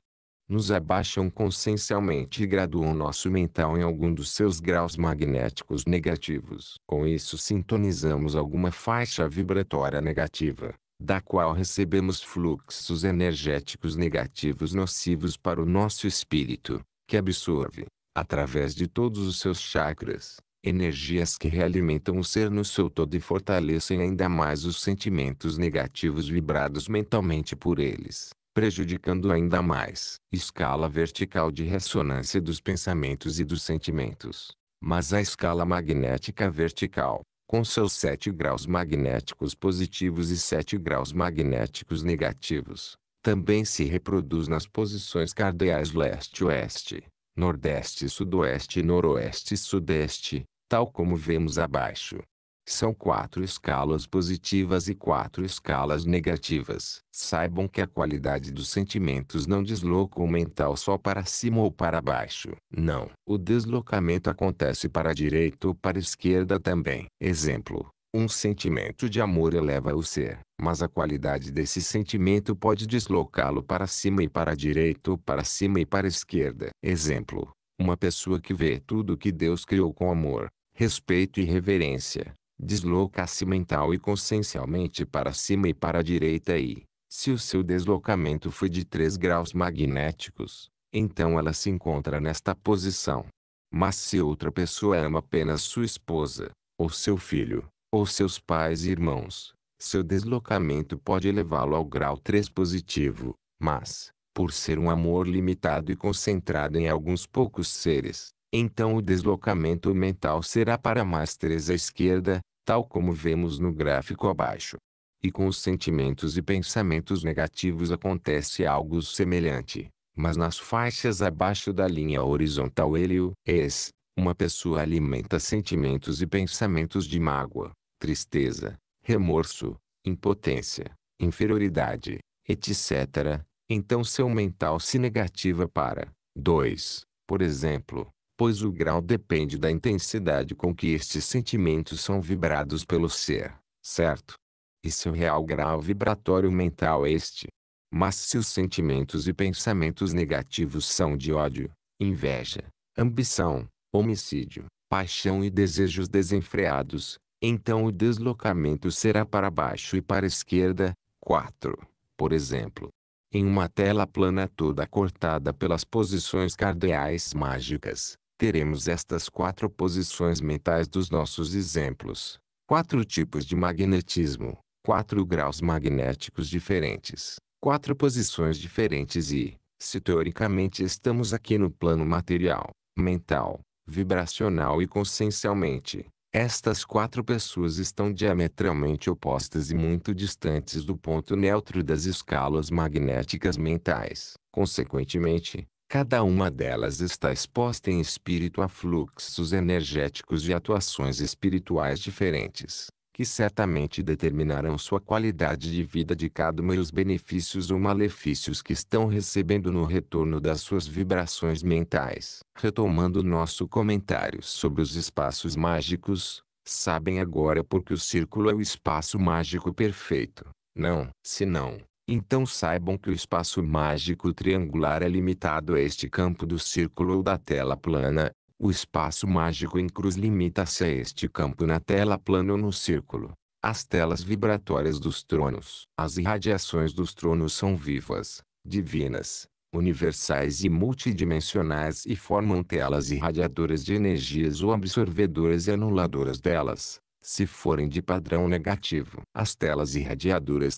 Nos abaixam consciencialmente e graduam nosso mental em algum dos seus graus magnéticos negativos. Com isso, sintonizamos alguma faixa vibratória negativa, da qual recebemos fluxos energéticos negativos nocivos para o nosso espírito, que absorve, através de todos os seus chakras, energias que realimentam o ser no seu todo e fortalecem ainda mais os sentimentos negativos vibrados mentalmente por eles, prejudicando ainda mais escala vertical de ressonância dos pensamentos e dos sentimentos. Mas a escala magnética vertical, com seus sete graus magnéticos positivos e sete graus magnéticos negativos, também se reproduz nas posições cardeais leste-oeste, nordeste-sudoeste e noroeste-sudeste, tal como vemos abaixo. São quatro escalas positivas e quatro escalas negativas. Saibam que a qualidade dos sentimentos não desloca o mental só para cima ou para baixo. Não. O deslocamento acontece para a direita ou para a esquerda também. Exemplo. Um sentimento de amor eleva o ser, mas a qualidade desse sentimento pode deslocá-lo para cima e para a direita ou para cima e para a esquerda. Exemplo. Uma pessoa que vê tudo que Deus criou com amor, respeito e reverência, desloca-se mental e consciencialmente para cima e para a direita e, se o seu deslocamento foi de 3 graus magnéticos, então ela se encontra nesta posição. Mas se outra pessoa ama apenas sua esposa, ou seu filho, ou seus pais e irmãos, seu deslocamento pode levá-lo ao grau 3 positivo, mas, por ser um amor limitado e concentrado em alguns poucos seres, então o deslocamento mental será para mais 3 à esquerda, tal como vemos no gráfico abaixo. E com os sentimentos e pensamentos negativos acontece algo semelhante, mas nas faixas abaixo da linha horizontal ele es, uma pessoa alimenta sentimentos e pensamentos de mágoa, tristeza, remorso, impotência, inferioridade, etc., então seu mental se negativa para 2, por exemplo, pois o grau depende da intensidade com que estes sentimentos são vibrados pelo ser, certo? E seu real grau vibratório mental é este. Mas se os sentimentos e pensamentos negativos são de ódio, inveja, ambição, homicídio, paixão e desejos desenfreados, então o deslocamento será para baixo e para a esquerda. 4. Por exemplo, em uma tela plana toda cortada pelas posições cardeais mágicas, teremos estas quatro posições mentais dos nossos exemplos, quatro tipos de magnetismo, quatro graus magnéticos diferentes, quatro posições diferentes e, se teoricamente estamos aqui no plano material, mental, vibracional e consciencialmente, estas quatro pessoas estão diametralmente opostas e muito distantes do ponto neutro das escalas magnéticas mentais. Consequentemente, Cada uma delas está exposta em espírito a fluxos energéticos e atuações espirituais diferentes, que certamente determinarão sua qualidade de vida de cada uma e os benefícios ou malefícios que estão recebendo no retorno das suas vibrações mentais. Retomando nosso comentário sobre os espaços mágicos, sabem agora porque o círculo é o espaço mágico perfeito. Não, se não, então saibam que o espaço mágico triangular é limitado a este campo do círculo ou da tela plana. O espaço mágico em cruz limita-se a este campo na tela plana ou no círculo. As telas vibratórias dos tronos. As irradiações dos tronos são vivas, divinas, universais e multidimensionais e formam telas irradiadoras de energias ou absorvedoras e anuladoras delas. Se forem de padrão negativo, as telas e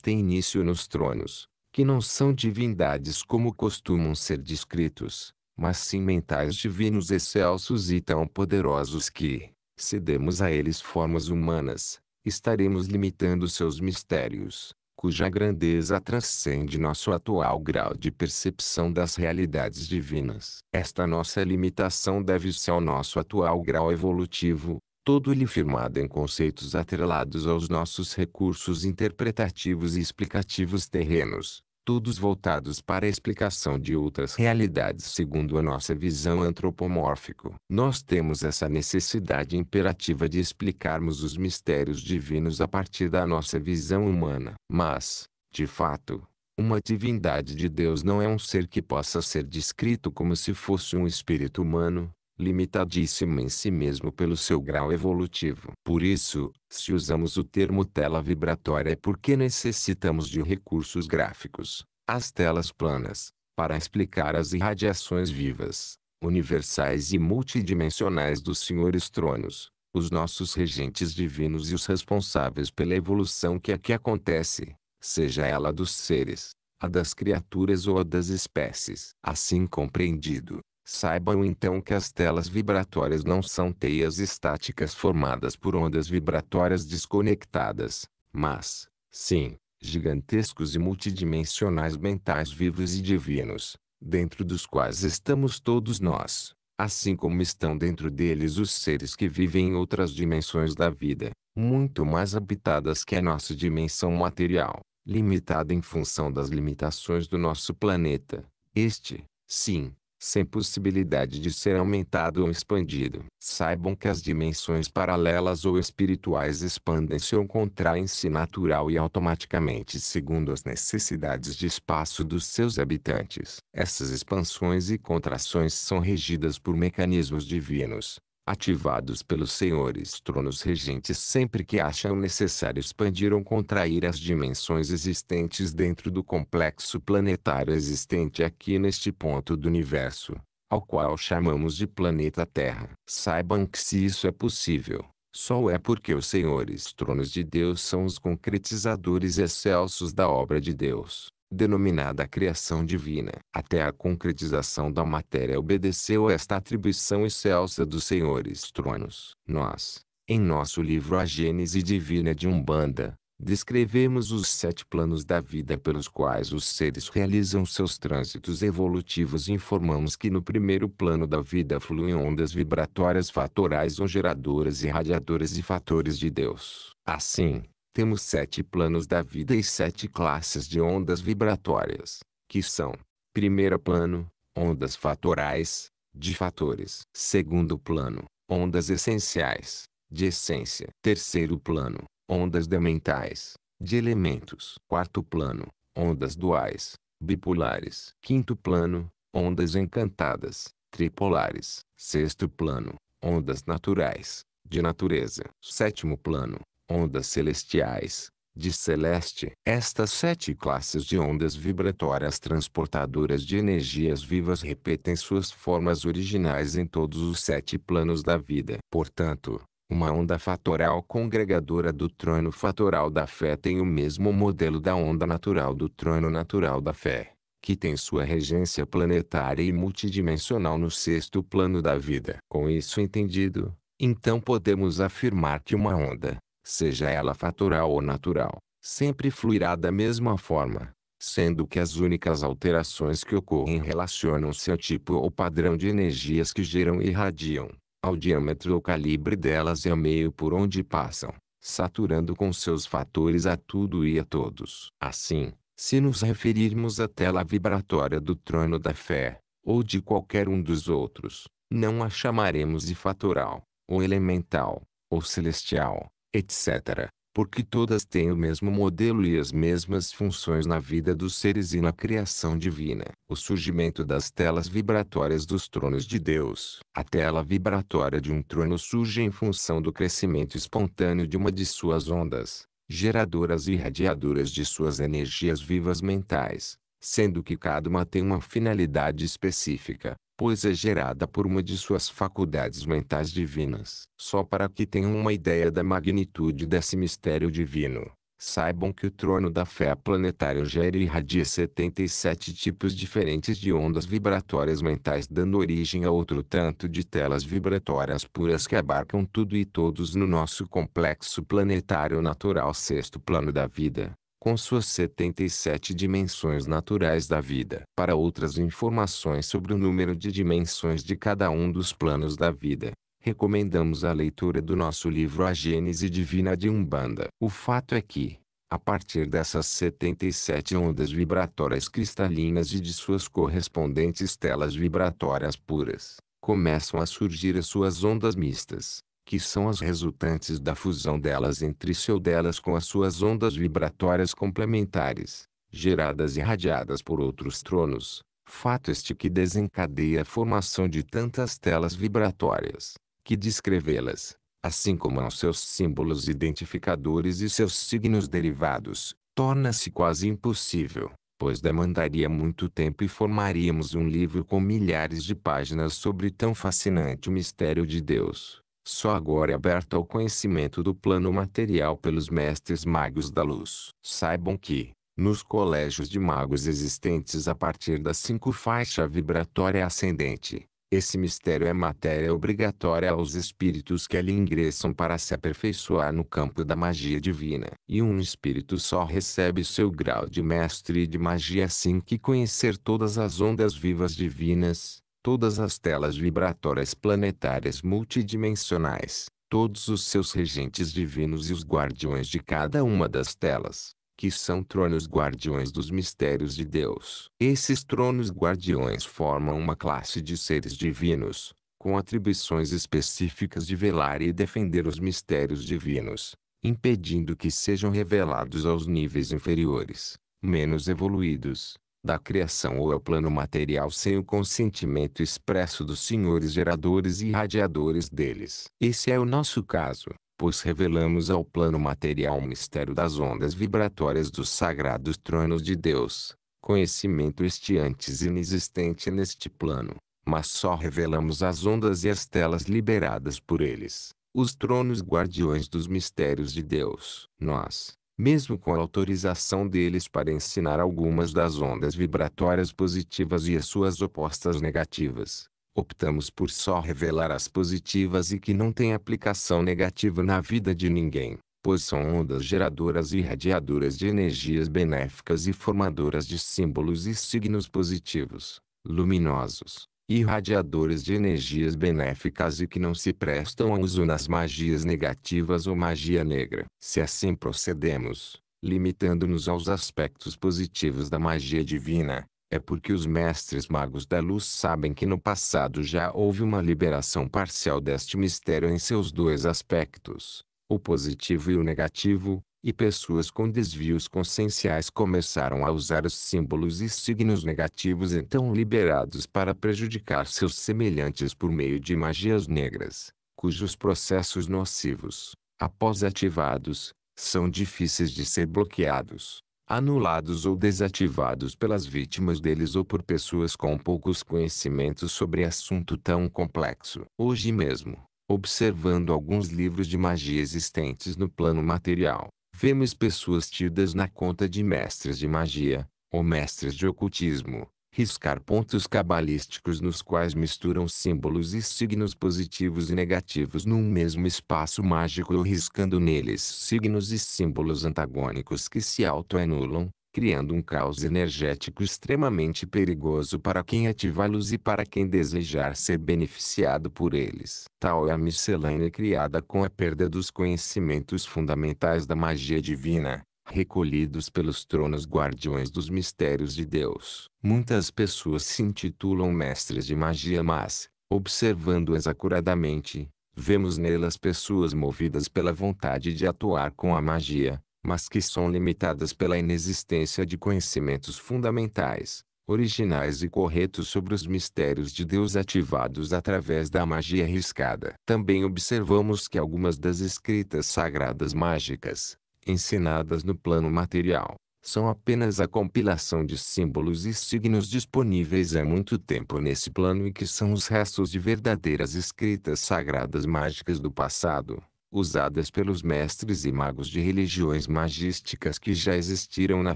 têm início nos tronos, que não são divindades como costumam ser descritos, mas sim mentais divinos excelsos e tão poderosos que, se demos a eles formas humanas, estaremos limitando seus mistérios, cuja grandeza transcende nosso atual grau de percepção das realidades divinas. Esta nossa limitação deve-se ao nosso atual grau evolutivo, todo ele firmado em conceitos atrelados aos nossos recursos interpretativos e explicativos terrenos, todos voltados para a explicação de outras realidades segundo a nossa visão antropomórfico. Nós temos essa necessidade imperativa de explicarmos os mistérios divinos a partir da nossa visão humana. Mas, de fato, uma divindade de Deus não é um ser que possa ser descrito como se fosse um espírito humano, limitadíssimo em si mesmo pelo seu grau evolutivo. Por isso, se usamos o termo tela vibratória é porque necessitamos de recursos gráficos, as telas planas, para explicar as irradiações vivas, universais e multidimensionais dos senhores tronos, os nossos regentes divinos e os responsáveis pela evolução que aqui é acontece, seja ela dos seres, a das criaturas ou a das espécies. Assim compreendido, Saibam então que as telas vibratórias não são teias estáticas formadas por ondas vibratórias desconectadas, mas, sim, gigantescos e multidimensionais mentais vivos e divinos, dentro dos quais estamos todos nós, assim como estão dentro deles os seres que vivem em outras dimensões da vida, muito mais habitadas que a nossa dimensão material, limitada em função das limitações do nosso planeta. Este, sim, sem possibilidade de ser aumentado ou expandido. Saibam que as dimensões paralelas ou espirituais expandem-se ou contraem-se natural e automaticamente segundo as necessidades de espaço dos seus habitantes. Essas expansões e contrações são regidas por mecanismos divinos, ativados pelos senhores tronos regentes sempre que acham necessário expandir ou contrair as dimensões existentes dentro do complexo planetário existente aqui neste ponto do universo, ao qual chamamos de planeta Terra. Saibam que se isso é possível, só é porque os senhores tronos de Deus são os concretizadores excelsos da obra de Deus denominada criação divina, até a concretização da matéria obedeceu a esta atribuição excelsa dos senhores tronos. Nós, em nosso livro A Gênese Divina de Umbanda, descrevemos os sete planos da vida pelos quais os seres realizam seus trânsitos evolutivos e informamos que no primeiro plano da vida fluem ondas vibratórias fatorais ou geradoras e radiadoras e fatores de Deus. Assim, temos sete planos da vida e sete classes de ondas vibratórias, que são: primeiro plano, ondas fatorais, de fatores; segundo plano, ondas essenciais, de essência; terceiro plano, ondas elementais, de elementos; quarto plano, ondas duais, bipolares; quinto plano, ondas encantadas, tripolares; sexto plano, ondas naturais, de natureza; sétimo plano, ondas celestiais. De celeste, estas sete classes de ondas vibratórias transportadoras de energias vivas repetem suas formas originais em todos os sete planos da vida. Portanto, uma onda fatoral congregadora do trono fatoral da fé tem o mesmo modelo da onda natural do trono natural da fé, que tem sua regência planetária e multidimensional no sexto plano da vida. Com isso entendido, então podemos afirmar que uma onda, seja ela fatoral ou natural, sempre fluirá da mesma forma, sendo que as únicas alterações que ocorrem relacionam-se ao tipo ou padrão de energias que geram e irradiam, ao diâmetro ou calibre delas e ao meio por onde passam, saturando com seus fatores a tudo e a todos. Assim, se nos referirmos à tela vibratória do trono da fé, ou de qualquer um dos outros, não a chamaremos de fatoral, ou elemental, ou celestial, etc. Porque todas têm o mesmo modelo e as mesmas funções na vida dos seres e na criação divina. O surgimento das telas vibratórias dos tronos de Deus. A tela vibratória de um trono surge em função do crescimento espontâneo de uma de suas ondas, geradoras e irradiadoras de suas energias vivas mentais, sendo que cada uma tem uma finalidade específica pois é gerada por uma de suas faculdades mentais divinas. Só para que tenham uma ideia da magnitude desse mistério divino, saibam que o trono da fé planetária gera e irradia 77 tipos diferentes de ondas vibratórias mentais, dando origem a outro tanto de telas vibratórias puras que abarcam tudo e todos no nosso complexo planetário natural sexto plano da vida com suas 77 dimensões naturais da vida. Para outras informações sobre o número de dimensões de cada um dos planos da vida, recomendamos a leitura do nosso livro A Gênese Divina de Umbanda. O fato é que, a partir dessas 77 ondas vibratórias cristalinas e de suas correspondentes telas vibratórias puras, começam a surgir as suas ondas mistas, que são as resultantes da fusão delas entre si ou delas com as suas ondas vibratórias complementares, geradas e radiadas por outros tronos, fato este que desencadeia a formação de tantas telas vibratórias, que descrevê-las, assim como aos seus símbolos identificadores e seus signos derivados, torna-se quase impossível, pois demandaria muito tempo e formaríamos um livro com milhares de páginas sobre tão fascinante mistério de Deus só agora é aberta ao conhecimento do plano material pelos mestres magos da luz. Saibam que, nos colégios de magos existentes a partir da cinco faixa vibratória ascendente, esse mistério é matéria obrigatória aos espíritos que ali ingressam para se aperfeiçoar no campo da magia divina. E um espírito só recebe seu grau de mestre de magia assim que conhecer todas as ondas vivas divinas, todas as telas vibratórias planetárias multidimensionais, todos os seus regentes divinos e os guardiões de cada uma das telas, que são tronos guardiões dos mistérios de Deus. Esses tronos guardiões formam uma classe de seres divinos, com atribuições específicas de velar e defender os mistérios divinos, impedindo que sejam revelados aos níveis inferiores, menos evoluídos, da criação ou ao é plano material sem o consentimento expresso dos senhores geradores e irradiadores deles. Esse é o nosso caso, pois revelamos ao plano material o mistério das ondas vibratórias dos sagrados tronos de Deus, conhecimento este antes inexistente neste plano, mas só revelamos as ondas e as telas liberadas por eles, os tronos guardiões dos mistérios de Deus. Nós, mesmo com a autorização deles para ensinar algumas das ondas vibratórias positivas e as suas opostas negativas. Optamos por só revelar as positivas e que não têm aplicação negativa na vida de ninguém, pois são ondas geradoras e radiadoras de energias benéficas e formadoras de símbolos e signos positivos, luminosos irradiadores de energias benéficas e que não se prestam a uso nas magias negativas ou magia negra. Se assim procedemos, limitando-nos aos aspectos positivos da magia divina, é porque os mestres magos da luz sabem que no passado já houve uma liberação parcial deste mistério em seus dois aspectos, o positivo e o negativo, e pessoas com desvios conscienciais começaram a usar os símbolos e signos negativos então liberados para prejudicar seus semelhantes por meio de magias negras, cujos processos nocivos, após ativados, são difíceis de ser bloqueados, anulados ou desativados pelas vítimas deles ou por pessoas com poucos conhecimentos sobre assunto tão complexo. Hoje mesmo, observando alguns livros de magia existentes no plano material, Vemos pessoas tidas na conta de mestres de magia, ou mestres de ocultismo, riscar pontos cabalísticos nos quais misturam símbolos e signos positivos e negativos num mesmo espaço mágico ou riscando neles signos e símbolos antagônicos que se autoanulam, criando um caos energético extremamente perigoso para quem ativá-los e para quem desejar ser beneficiado por eles. Tal é a miscelânea criada com a perda dos conhecimentos fundamentais da magia divina, recolhidos pelos tronos guardiões dos mistérios de Deus. Muitas pessoas se intitulam mestres de magia, mas, observando-as acuradamente, vemos nelas pessoas movidas pela vontade de atuar com a magia, mas que são limitadas pela inexistência de conhecimentos fundamentais, originais e corretos sobre os mistérios de Deus ativados através da magia arriscada. Também observamos que algumas das escritas sagradas mágicas, ensinadas no plano material, são apenas a compilação de símbolos e signos disponíveis há muito tempo nesse plano e que são os restos de verdadeiras escritas sagradas mágicas do passado usadas pelos mestres e magos de religiões magísticas que já existiram na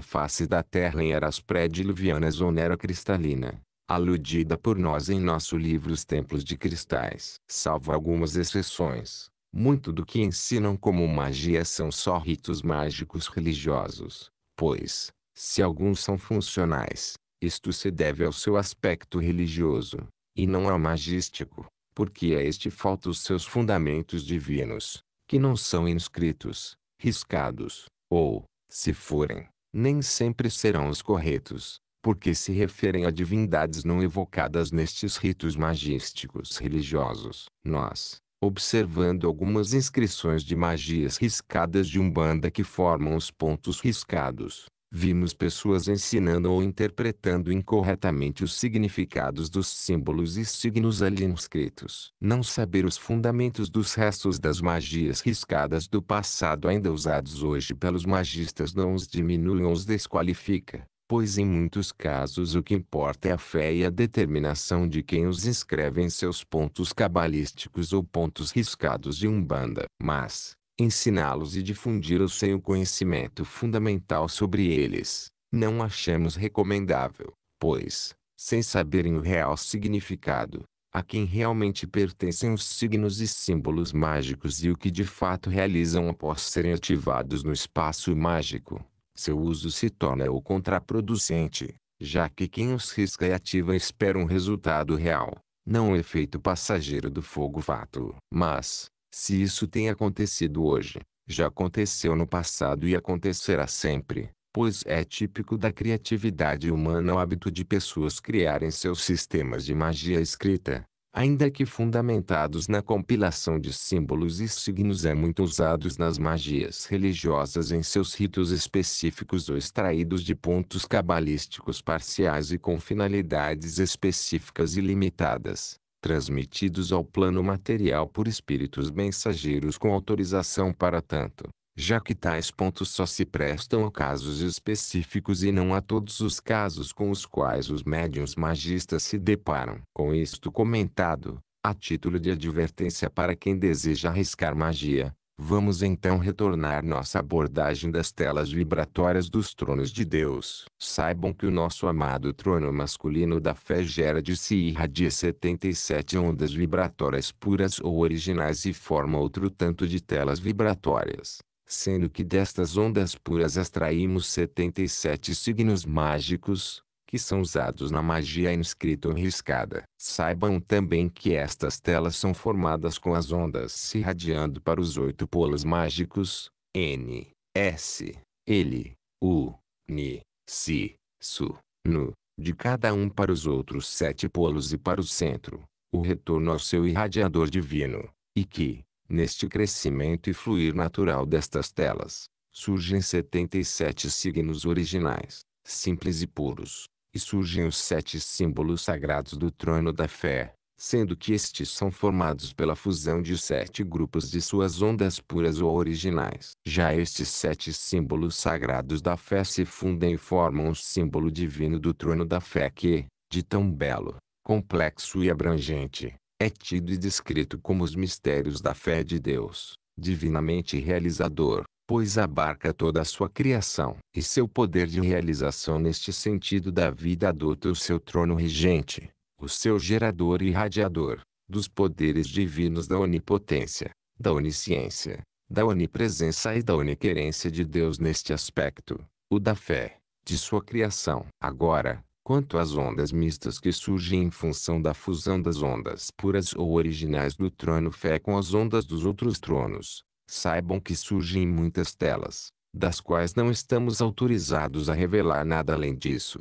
face da Terra em eras pré-diluvianas ou nera cristalina, aludida por nós em nosso livro Os Templos de Cristais. Salvo algumas exceções, muito do que ensinam como magia são só ritos mágicos religiosos, pois, se alguns são funcionais, isto se deve ao seu aspecto religioso, e não ao magístico, porque a este falta os seus fundamentos divinos que não são inscritos, riscados, ou, se forem, nem sempre serão os corretos, porque se referem a divindades não evocadas nestes ritos magísticos religiosos. Nós, observando algumas inscrições de magias riscadas de Umbanda que formam os pontos riscados, vimos pessoas ensinando ou interpretando incorretamente os significados dos símbolos e signos ali inscritos. Não saber os fundamentos dos restos das magias riscadas do passado ainda usados hoje pelos magistas não os diminui ou os desqualifica, pois em muitos casos o que importa é a fé e a determinação de quem os inscreve em seus pontos cabalísticos ou pontos riscados de umbanda. Mas, ensiná-los e difundi-los sem o conhecimento fundamental sobre eles, não achamos recomendável, pois, sem saberem o real significado, a quem realmente pertencem os signos e símbolos mágicos e o que de fato realizam após serem ativados no espaço mágico, seu uso se torna o contraproducente, já que quem os risca e ativa espera um resultado real, não o efeito passageiro do fogo fato. Mas, se isso tem acontecido hoje, já aconteceu no passado e acontecerá sempre, pois é típico da criatividade humana o hábito de pessoas criarem seus sistemas de magia escrita, ainda que fundamentados na compilação de símbolos e signos é muito usados nas magias religiosas em seus ritos específicos ou extraídos de pontos cabalísticos parciais e com finalidades específicas e limitadas transmitidos ao plano material por espíritos mensageiros com autorização para tanto, já que tais pontos só se prestam a casos específicos e não a todos os casos com os quais os médiuns magistas se deparam. Com isto comentado, a título de advertência para quem deseja arriscar magia, Vamos então retornar nossa abordagem das telas vibratórias dos tronos de Deus. Saibam que o nosso amado trono masculino da fé gera de si e irradia 77 ondas vibratórias puras ou originais e forma outro tanto de telas vibratórias. Sendo que destas ondas puras extraímos 77 signos mágicos, que são usados na magia inscrita ou riscada. Saibam também que estas telas são formadas com as ondas se irradiando para os oito polos mágicos, N, S, L, U, Ni, Si, Su, Nu, de cada um para os outros sete polos e para o centro, o retorno ao seu irradiador divino, e que, neste crescimento e fluir natural destas telas, surgem 77 signos originais, simples e puros, surgem os sete símbolos sagrados do trono da fé, sendo que estes são formados pela fusão de sete grupos de suas ondas puras ou originais. Já estes sete símbolos sagrados da fé se fundem e formam o símbolo divino do trono da fé que, de tão belo, complexo e abrangente, é tido e descrito como os mistérios da fé de Deus, divinamente realizador, pois abarca toda a sua criação. E seu poder de realização neste sentido da vida adota o seu trono regente, o seu gerador e irradiador, dos poderes divinos da onipotência, da onisciência, da onipresença e da oniquerência de Deus neste aspecto, o da fé, de sua criação. Agora, quanto às ondas mistas que surgem em função da fusão das ondas puras ou originais do trono fé com as ondas dos outros tronos, saibam que surgem muitas telas, das quais não estamos autorizados a revelar nada além disso.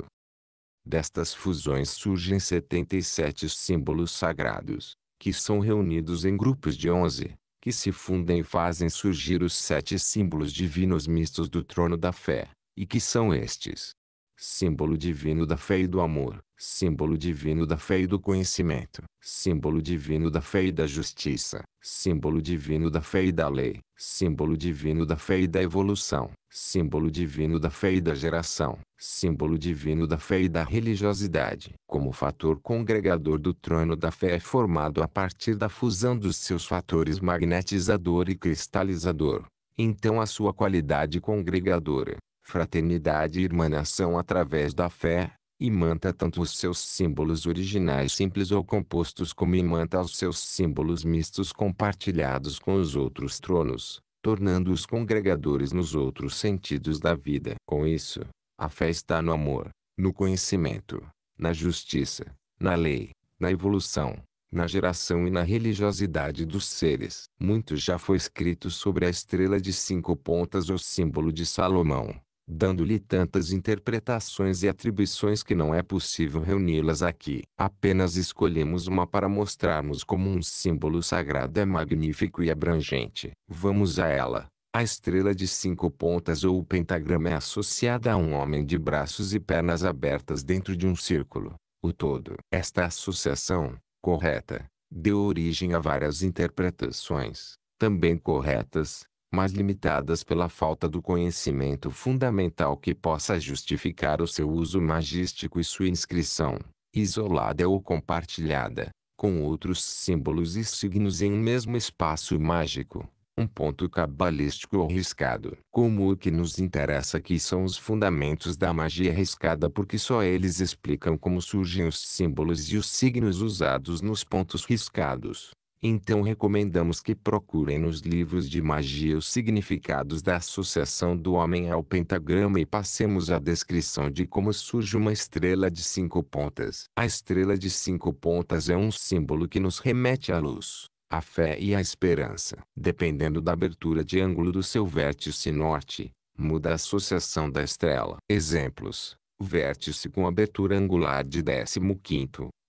Destas fusões surgem 77 símbolos sagrados, que são reunidos em grupos de 11, que se fundem e fazem surgir os sete símbolos divinos mistos do trono da fé, e que são estes: símbolo divino da fé e do amor, símbolo divino da fé e do conhecimento, símbolo divino da fé e da justiça, símbolo divino da fé e da lei, símbolo divino da fé e da evolução, símbolo divino da fé e da geração, símbolo divino da fé e da religiosidade. Como fator congregador do trono da fé é formado a partir da fusão dos seus fatores magnetizador e cristalizador. Então a sua qualidade congregadora fraternidade e irmanação através da fé, imanta tanto os seus símbolos originais simples ou compostos como imanta os seus símbolos mistos compartilhados com os outros tronos, tornando-os congregadores nos outros sentidos da vida. Com isso, a fé está no amor, no conhecimento, na justiça, na lei, na evolução, na geração e na religiosidade dos seres. Muito já foi escrito sobre a estrela de cinco pontas ou símbolo de Salomão dando-lhe tantas interpretações e atribuições que não é possível reuni-las aqui. Apenas escolhemos uma para mostrarmos como um símbolo sagrado é magnífico e abrangente. Vamos a ela. A estrela de cinco pontas ou o pentagrama é associada a um homem de braços e pernas abertas dentro de um círculo, o todo. Esta associação, correta, deu origem a várias interpretações, também corretas, mas limitadas pela falta do conhecimento fundamental que possa justificar o seu uso magístico e sua inscrição, isolada ou compartilhada, com outros símbolos e signos em um mesmo espaço mágico, um ponto cabalístico ou riscado. Como o que nos interessa aqui são os fundamentos da magia riscada porque só eles explicam como surgem os símbolos e os signos usados nos pontos riscados. Então recomendamos que procurem nos livros de magia os significados da associação do homem ao pentagrama e passemos à descrição de como surge uma estrela de cinco pontas. A estrela de cinco pontas é um símbolo que nos remete à luz, à fé e à esperança. Dependendo da abertura de ângulo do seu vértice norte, muda a associação da estrela. Exemplos: vértice com abertura angular de 15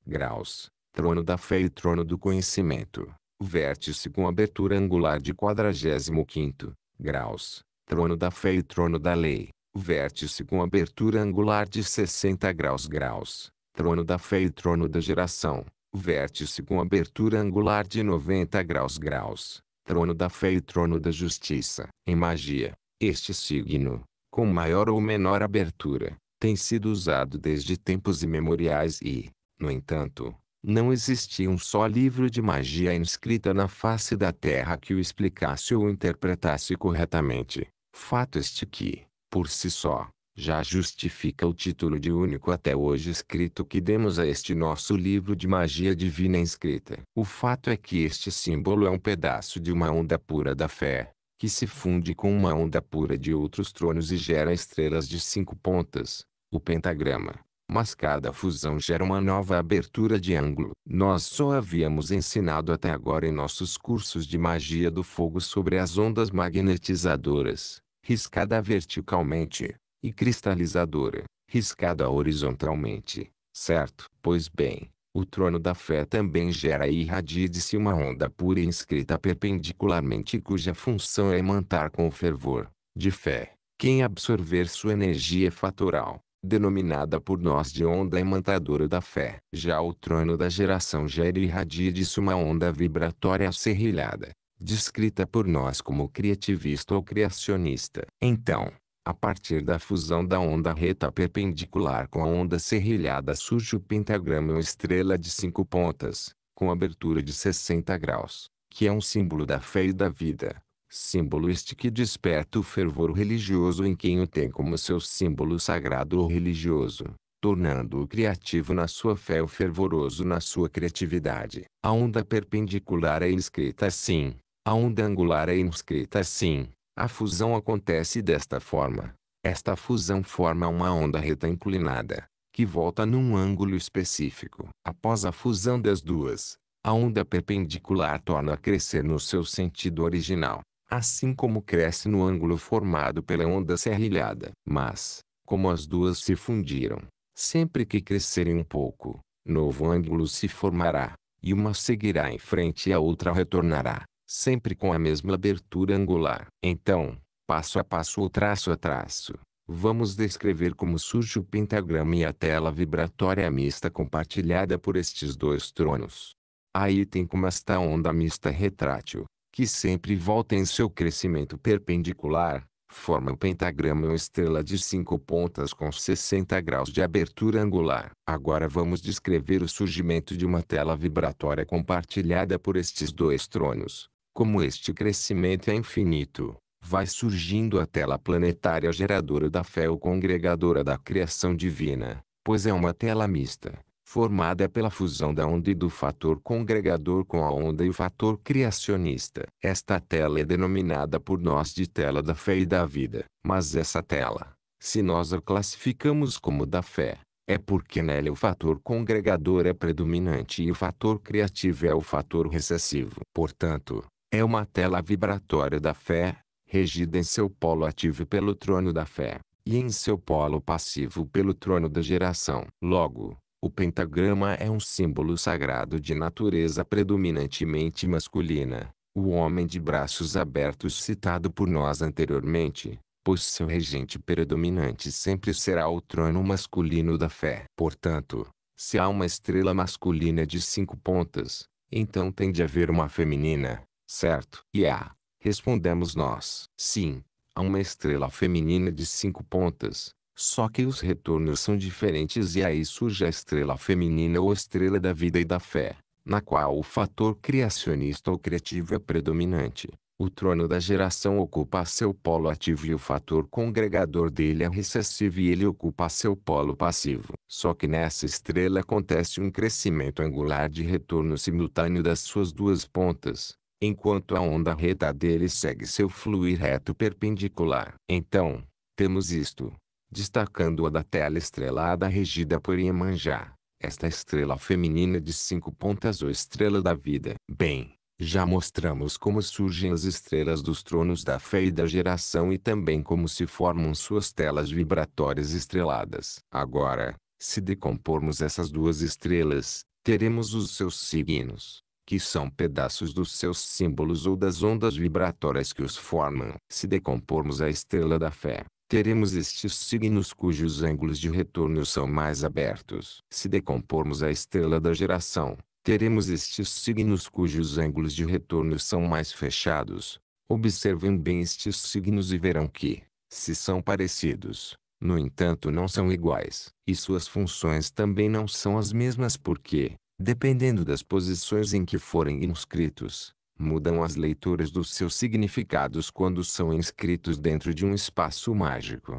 graus trono da fé e trono do conhecimento, vértice com abertura angular de 45 graus, trono da fé e trono da lei, vértice com abertura angular de 60 graus graus, trono da fé e trono da geração, vértice com abertura angular de 90 graus graus, trono da fé e trono da justiça. Em magia, este signo, com maior ou menor abertura, tem sido usado desde tempos imemoriais e, no entanto, não existia um só livro de magia inscrita na face da terra que o explicasse ou interpretasse corretamente. Fato este que, por si só, já justifica o título de único até hoje escrito que demos a este nosso livro de magia divina inscrita. O fato é que este símbolo é um pedaço de uma onda pura da fé, que se funde com uma onda pura de outros tronos e gera estrelas de cinco pontas, o pentagrama. Mas cada fusão gera uma nova abertura de ângulo. Nós só havíamos ensinado até agora em nossos cursos de magia do fogo sobre as ondas magnetizadoras, riscada verticalmente, e cristalizadora, riscada horizontalmente, certo? Pois bem, o trono da fé também gera e irradia-se uma onda pura inscrita perpendicularmente cuja função é imantar com fervor, de fé, quem absorver sua energia fatoral denominada por nós de onda emantadora da fé. Já o trono da geração gera e irradia disso uma onda vibratória serrilhada, descrita por nós como criativista ou criacionista. Então, a partir da fusão da onda reta perpendicular com a onda serrilhada surge o pentagrama ou estrela de cinco pontas, com abertura de 60 graus, que é um símbolo da fé e da vida símbolo este que desperta o fervor religioso em quem o tem como seu símbolo sagrado ou religioso, tornando-o criativo na sua fé ou fervoroso na sua criatividade. A onda perpendicular é inscrita assim, a onda angular é inscrita assim, a fusão acontece desta forma. Esta fusão forma uma onda reta inclinada, que volta num ângulo específico. Após a fusão das duas, a onda perpendicular torna a crescer no seu sentido original, assim como cresce no ângulo formado pela onda serrilhada. Mas, como as duas se fundiram, sempre que crescerem um pouco, novo ângulo se formará, e uma seguirá em frente e a outra retornará, sempre com a mesma abertura angular. Então, passo a passo ou traço a traço, vamos descrever como surge o pentagrama e a tela vibratória mista compartilhada por estes dois tronos. Aí tem como esta onda mista retrátil, que sempre volta em seu crescimento perpendicular, forma o pentagrama ou estrela de cinco pontas com 60 graus de abertura angular. Agora vamos descrever o surgimento de uma tela vibratória compartilhada por estes dois tronos. Como este crescimento é infinito, vai surgindo a tela planetária geradora da fé ou congregadora da criação divina, pois é uma tela mista formada pela fusão da onda e do fator congregador com a onda e o fator criacionista. Esta tela é denominada por nós de tela da fé e da vida, mas essa tela, se nós a classificamos como da fé, é porque nela o fator congregador é predominante e o fator criativo é o fator recessivo. Portanto, é uma tela vibratória da fé, regida em seu polo ativo pelo trono da fé, e em seu polo passivo pelo trono da geração. Logo, o pentagrama é um símbolo sagrado de natureza predominantemente masculina. O homem de braços abertos citado por nós anteriormente, pois seu regente predominante sempre será o trono masculino da fé. Portanto, se há uma estrela masculina de cinco pontas, então tem de haver uma feminina, certo? E há, respondemos nós. Sim, há uma estrela feminina de cinco pontas, só que os retornos são diferentes e aí surge a estrela feminina ou estrela da vida e da fé, na qual o fator criacionista ou criativo é predominante. O trono da geração ocupa seu polo ativo e o fator congregador dele é recessivo e ele ocupa seu polo passivo. Só que nessa estrela acontece um crescimento angular de retorno simultâneo das suas duas pontas, enquanto a onda reta dele segue seu fluir reto perpendicular. Então, temos isto destacando-a da tela estrelada regida por Iemanjá, esta estrela feminina de cinco pontas ou estrela da vida. Bem, já mostramos como surgem as estrelas dos tronos da fé e da geração e também como se formam suas telas vibratórias estreladas. Agora, se decompormos essas duas estrelas, teremos os seus signos, que são pedaços dos seus símbolos ou das ondas vibratórias que os formam. Se decompormos a estrela da fé, teremos estes signos cujos ângulos de retorno são mais abertos. Se decompormos a estrela da geração, teremos estes signos cujos ângulos de retorno são mais fechados. Observem bem estes signos e verão que, se são parecidos, no entanto não são iguais, e suas funções também não são as mesmas porque, dependendo das posições em que forem inscritos, mudam as leituras dos seus significados quando são inscritos dentro de um espaço mágico.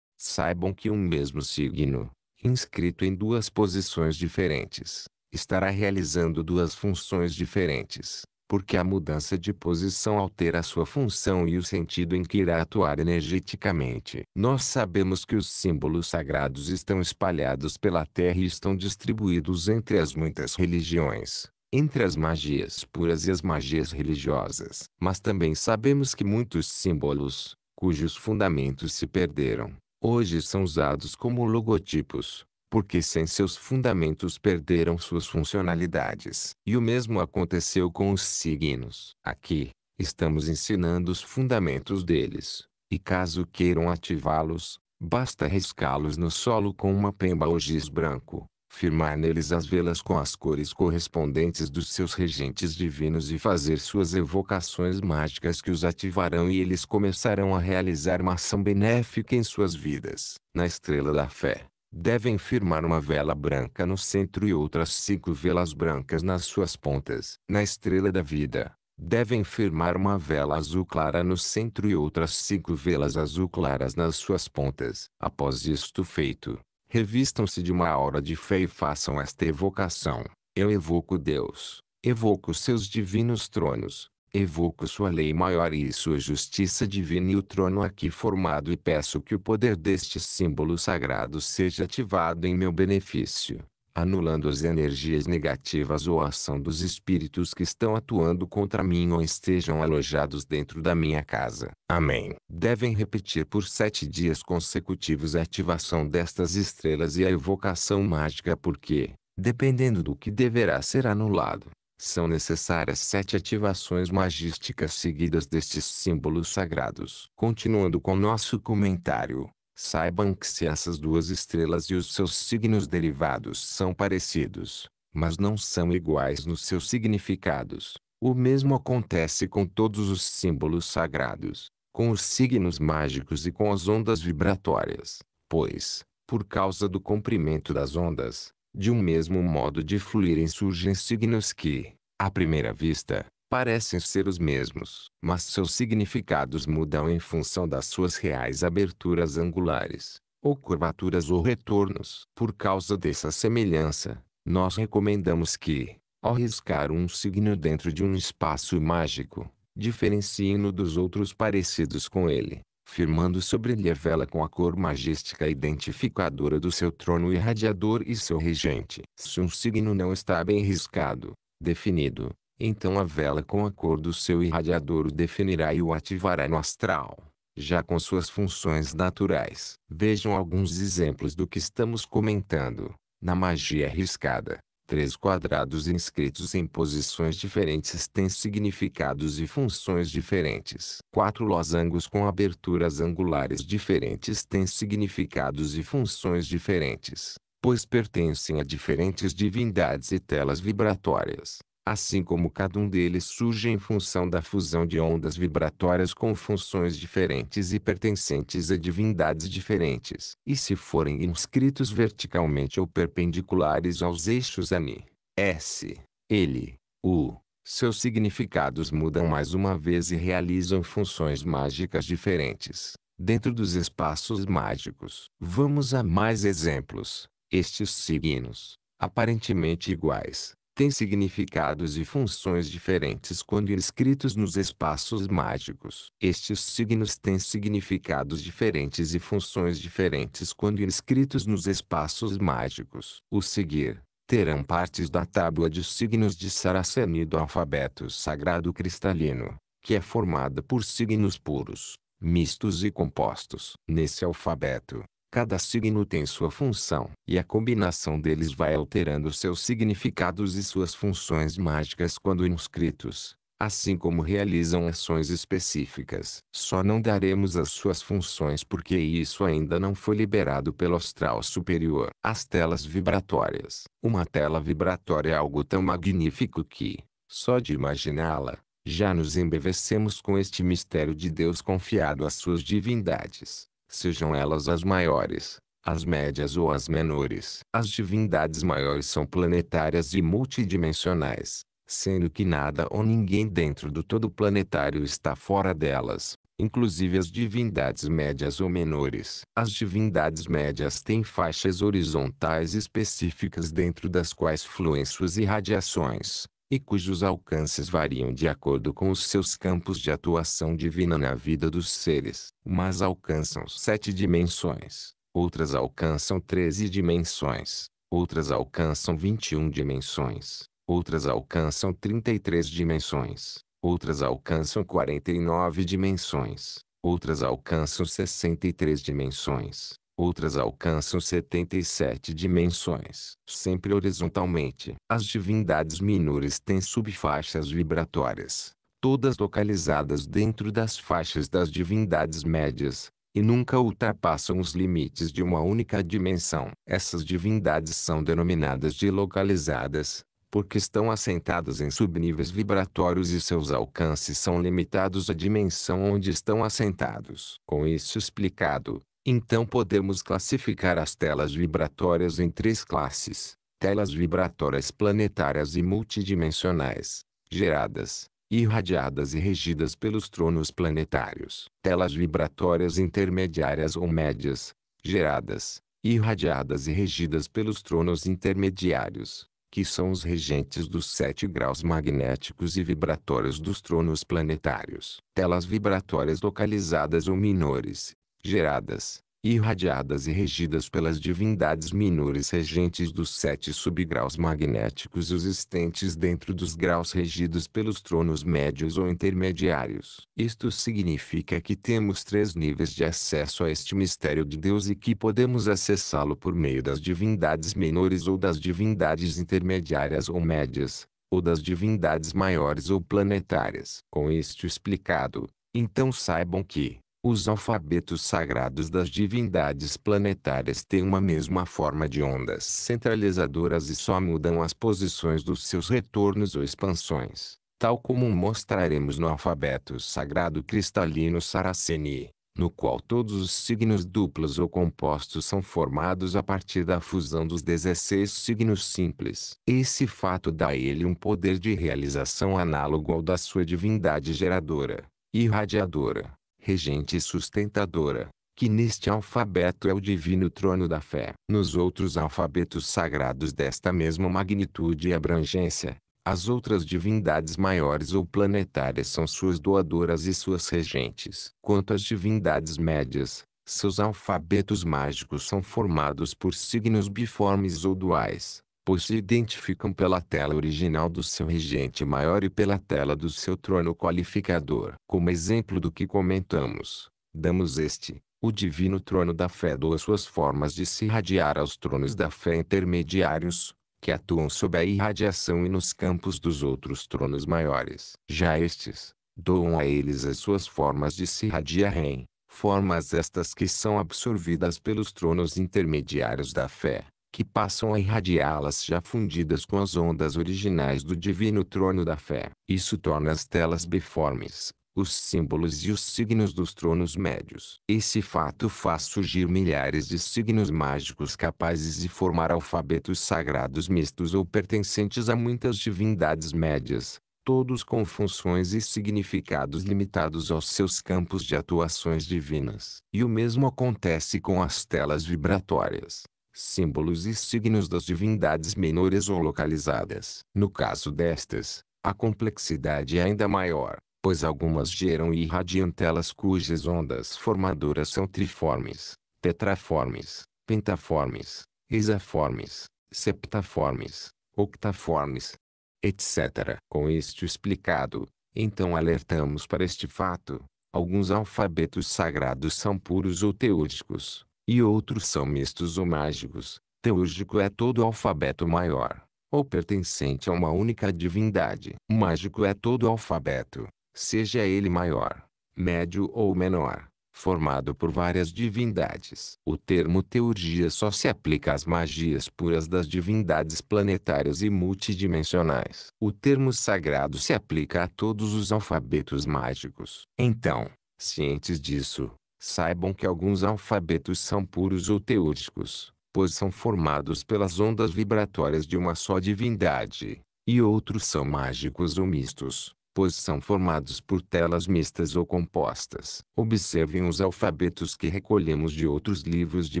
Saibam que um mesmo signo, inscrito em duas posições diferentes, estará realizando duas funções diferentes, porque a mudança de posição altera a sua função e o sentido em que irá atuar energeticamente. Nós sabemos que os símbolos sagrados estão espalhados pela Terra e estão distribuídos entre as muitas religiões entre as magias puras e as magias religiosas. Mas também sabemos que muitos símbolos, cujos fundamentos se perderam, hoje são usados como logotipos, porque sem seus fundamentos perderam suas funcionalidades. E o mesmo aconteceu com os signos. Aqui, estamos ensinando os fundamentos deles, e caso queiram ativá-los, basta riscá-los no solo com uma pemba ou giz branco firmar neles as velas com as cores correspondentes dos seus regentes divinos e fazer suas evocações mágicas que os ativarão e eles começarão a realizar uma ação benéfica em suas vidas. Na estrela da fé, devem firmar uma vela branca no centro e outras cinco velas brancas nas suas pontas. Na estrela da vida, devem firmar uma vela azul clara no centro e outras cinco velas azul claras nas suas pontas. Após isto feito, revistam-se de uma aura de fé e façam esta evocação. Eu evoco Deus, evoco seus divinos tronos, evoco sua lei maior e sua justiça divina e o trono aqui formado e peço que o poder deste símbolo sagrado seja ativado em meu benefício anulando as energias negativas ou a ação dos espíritos que estão atuando contra mim ou estejam alojados dentro da minha casa. Amém. Devem repetir por sete dias consecutivos a ativação destas estrelas e a evocação mágica porque, dependendo do que deverá ser anulado, são necessárias sete ativações magísticas seguidas destes símbolos sagrados. Continuando com nosso comentário, Saibam que se essas duas estrelas e os seus signos derivados são parecidos, mas não são iguais nos seus significados. O mesmo acontece com todos os símbolos sagrados, com os signos mágicos e com as ondas vibratórias, pois, por causa do comprimento das ondas, de um mesmo modo de fluírem surgem signos que, à primeira vista, parecem ser os mesmos, mas seus significados mudam em função das suas reais aberturas angulares, ou curvaturas ou retornos. Por causa dessa semelhança, nós recomendamos que, ao riscar um signo dentro de um espaço mágico, diferencie-no dos outros parecidos com ele, firmando sobre ele a vela com a cor majestica identificadora do seu trono irradiador e seu regente. Se um signo não está bem riscado, definido, então a vela com a cor do seu irradiador o definirá e o ativará no astral, já com suas funções naturais. Vejam alguns exemplos do que estamos comentando. Na magia arriscada, três quadrados inscritos em posições diferentes têm significados e funções diferentes. Quatro losangos com aberturas angulares diferentes têm significados e funções diferentes, pois pertencem a diferentes divindades e telas vibratórias assim como cada um deles surge em função da fusão de ondas vibratórias com funções diferentes e pertencentes a divindades diferentes. E se forem inscritos verticalmente ou perpendiculares aos eixos Ani, S, L, U, seus significados mudam mais uma vez e realizam funções mágicas diferentes, dentro dos espaços mágicos. Vamos a mais exemplos. Estes signos, aparentemente iguais, têm significados e funções diferentes quando inscritos nos espaços mágicos. Estes signos têm significados diferentes e funções diferentes quando inscritos nos espaços mágicos. O seguir terão partes da tábua de signos de Saraceni do alfabeto sagrado cristalino, que é formada por signos puros, mistos e compostos. Nesse alfabeto, Cada signo tem sua função, e a combinação deles vai alterando seus significados e suas funções mágicas quando inscritos, assim como realizam ações específicas. Só não daremos as suas funções porque isso ainda não foi liberado pelo astral superior. As telas vibratórias. Uma tela vibratória é algo tão magnífico que, só de imaginá-la, já nos embevecemos com este mistério de Deus confiado às suas divindades sejam elas as maiores, as médias ou as menores. As divindades maiores são planetárias e multidimensionais, sendo que nada ou ninguém dentro do todo planetário está fora delas, inclusive as divindades médias ou menores. As divindades médias têm faixas horizontais específicas dentro das quais fluem suas irradiações, e cujos alcances variam de acordo com os seus campos de atuação divina na vida dos seres. Umas alcançam sete dimensões, outras alcançam treze dimensões, outras alcançam vinte e um dimensões, outras alcançam trinta e três dimensões, outras alcançam quarenta e nove dimensões, outras alcançam sessenta e três dimensões outras alcançam 77 dimensões, sempre horizontalmente. As divindades menores têm subfaixas vibratórias, todas localizadas dentro das faixas das divindades médias, e nunca ultrapassam os limites de uma única dimensão. Essas divindades são denominadas de localizadas, porque estão assentadas em subníveis vibratórios e seus alcances são limitados à dimensão onde estão assentados. Com isso explicado, então podemos classificar as telas vibratórias em três classes: telas vibratórias planetárias e multidimensionais, geradas, irradiadas e regidas pelos tronos planetários, telas vibratórias intermediárias ou médias, geradas, irradiadas e regidas pelos tronos intermediários, que são os regentes dos sete graus magnéticos e vibratórios dos tronos planetários, telas vibratórias localizadas ou menores, geradas, irradiadas e regidas pelas divindades menores regentes dos sete subgraus magnéticos existentes dentro dos graus regidos pelos tronos médios ou intermediários. Isto significa que temos três níveis de acesso a este mistério de Deus e que podemos acessá-lo por meio das divindades menores ou das divindades intermediárias ou médias, ou das divindades maiores ou planetárias. Com isto explicado, então saibam que, os alfabetos sagrados das divindades planetárias têm uma mesma forma de ondas centralizadoras e só mudam as posições dos seus retornos ou expansões, tal como mostraremos no alfabeto sagrado cristalino Saraceni, no qual todos os signos duplos ou compostos são formados a partir da fusão dos 16 signos simples. Esse fato dá a ele um poder de realização análogo ao da sua divindade geradora, e irradiadora regente e sustentadora, que neste alfabeto é o divino trono da fé. Nos outros alfabetos sagrados desta mesma magnitude e abrangência, as outras divindades maiores ou planetárias são suas doadoras e suas regentes. Quanto às divindades médias, seus alfabetos mágicos são formados por signos biformes ou duais, pois se identificam pela tela original do seu regente maior e pela tela do seu trono qualificador. Como exemplo do que comentamos, damos este, o divino trono da fé doa suas formas de se irradiar aos tronos da fé intermediários, que atuam sob a irradiação e nos campos dos outros tronos maiores. Já estes, doam a eles as suas formas de se irradiarem, formas estas que são absorvidas pelos tronos intermediários da fé que passam a irradiá-las já fundidas com as ondas originais do divino trono da fé. Isso torna as telas biformes, os símbolos e os signos dos tronos médios. Esse fato faz surgir milhares de signos mágicos capazes de formar alfabetos sagrados mistos ou pertencentes a muitas divindades médias, todos com funções e significados limitados aos seus campos de atuações divinas. E o mesmo acontece com as telas vibratórias símbolos e signos das divindades menores ou localizadas. No caso destas, a complexidade é ainda maior, pois algumas geram e irradiam telas cujas ondas formadoras são triformes, tetraformes, pentaformes, hexaformes, septaformes, octaformes, etc. Com isto explicado, então alertamos para este fato, alguns alfabetos sagrados são puros ou teúrgicos, e outros são mistos ou mágicos. Teúrgico é todo alfabeto maior, ou pertencente a uma única divindade. Mágico é todo alfabeto, seja ele maior, médio ou menor, formado por várias divindades. O termo teurgia só se aplica às magias puras das divindades planetárias e multidimensionais. O termo sagrado se aplica a todos os alfabetos mágicos. Então, cientes disso, Saibam que alguns alfabetos são puros ou teúrgicos, pois são formados pelas ondas vibratórias de uma só divindade, e outros são mágicos ou mistos, são formados por telas mistas ou compostas. Observem os alfabetos que recolhemos de outros livros de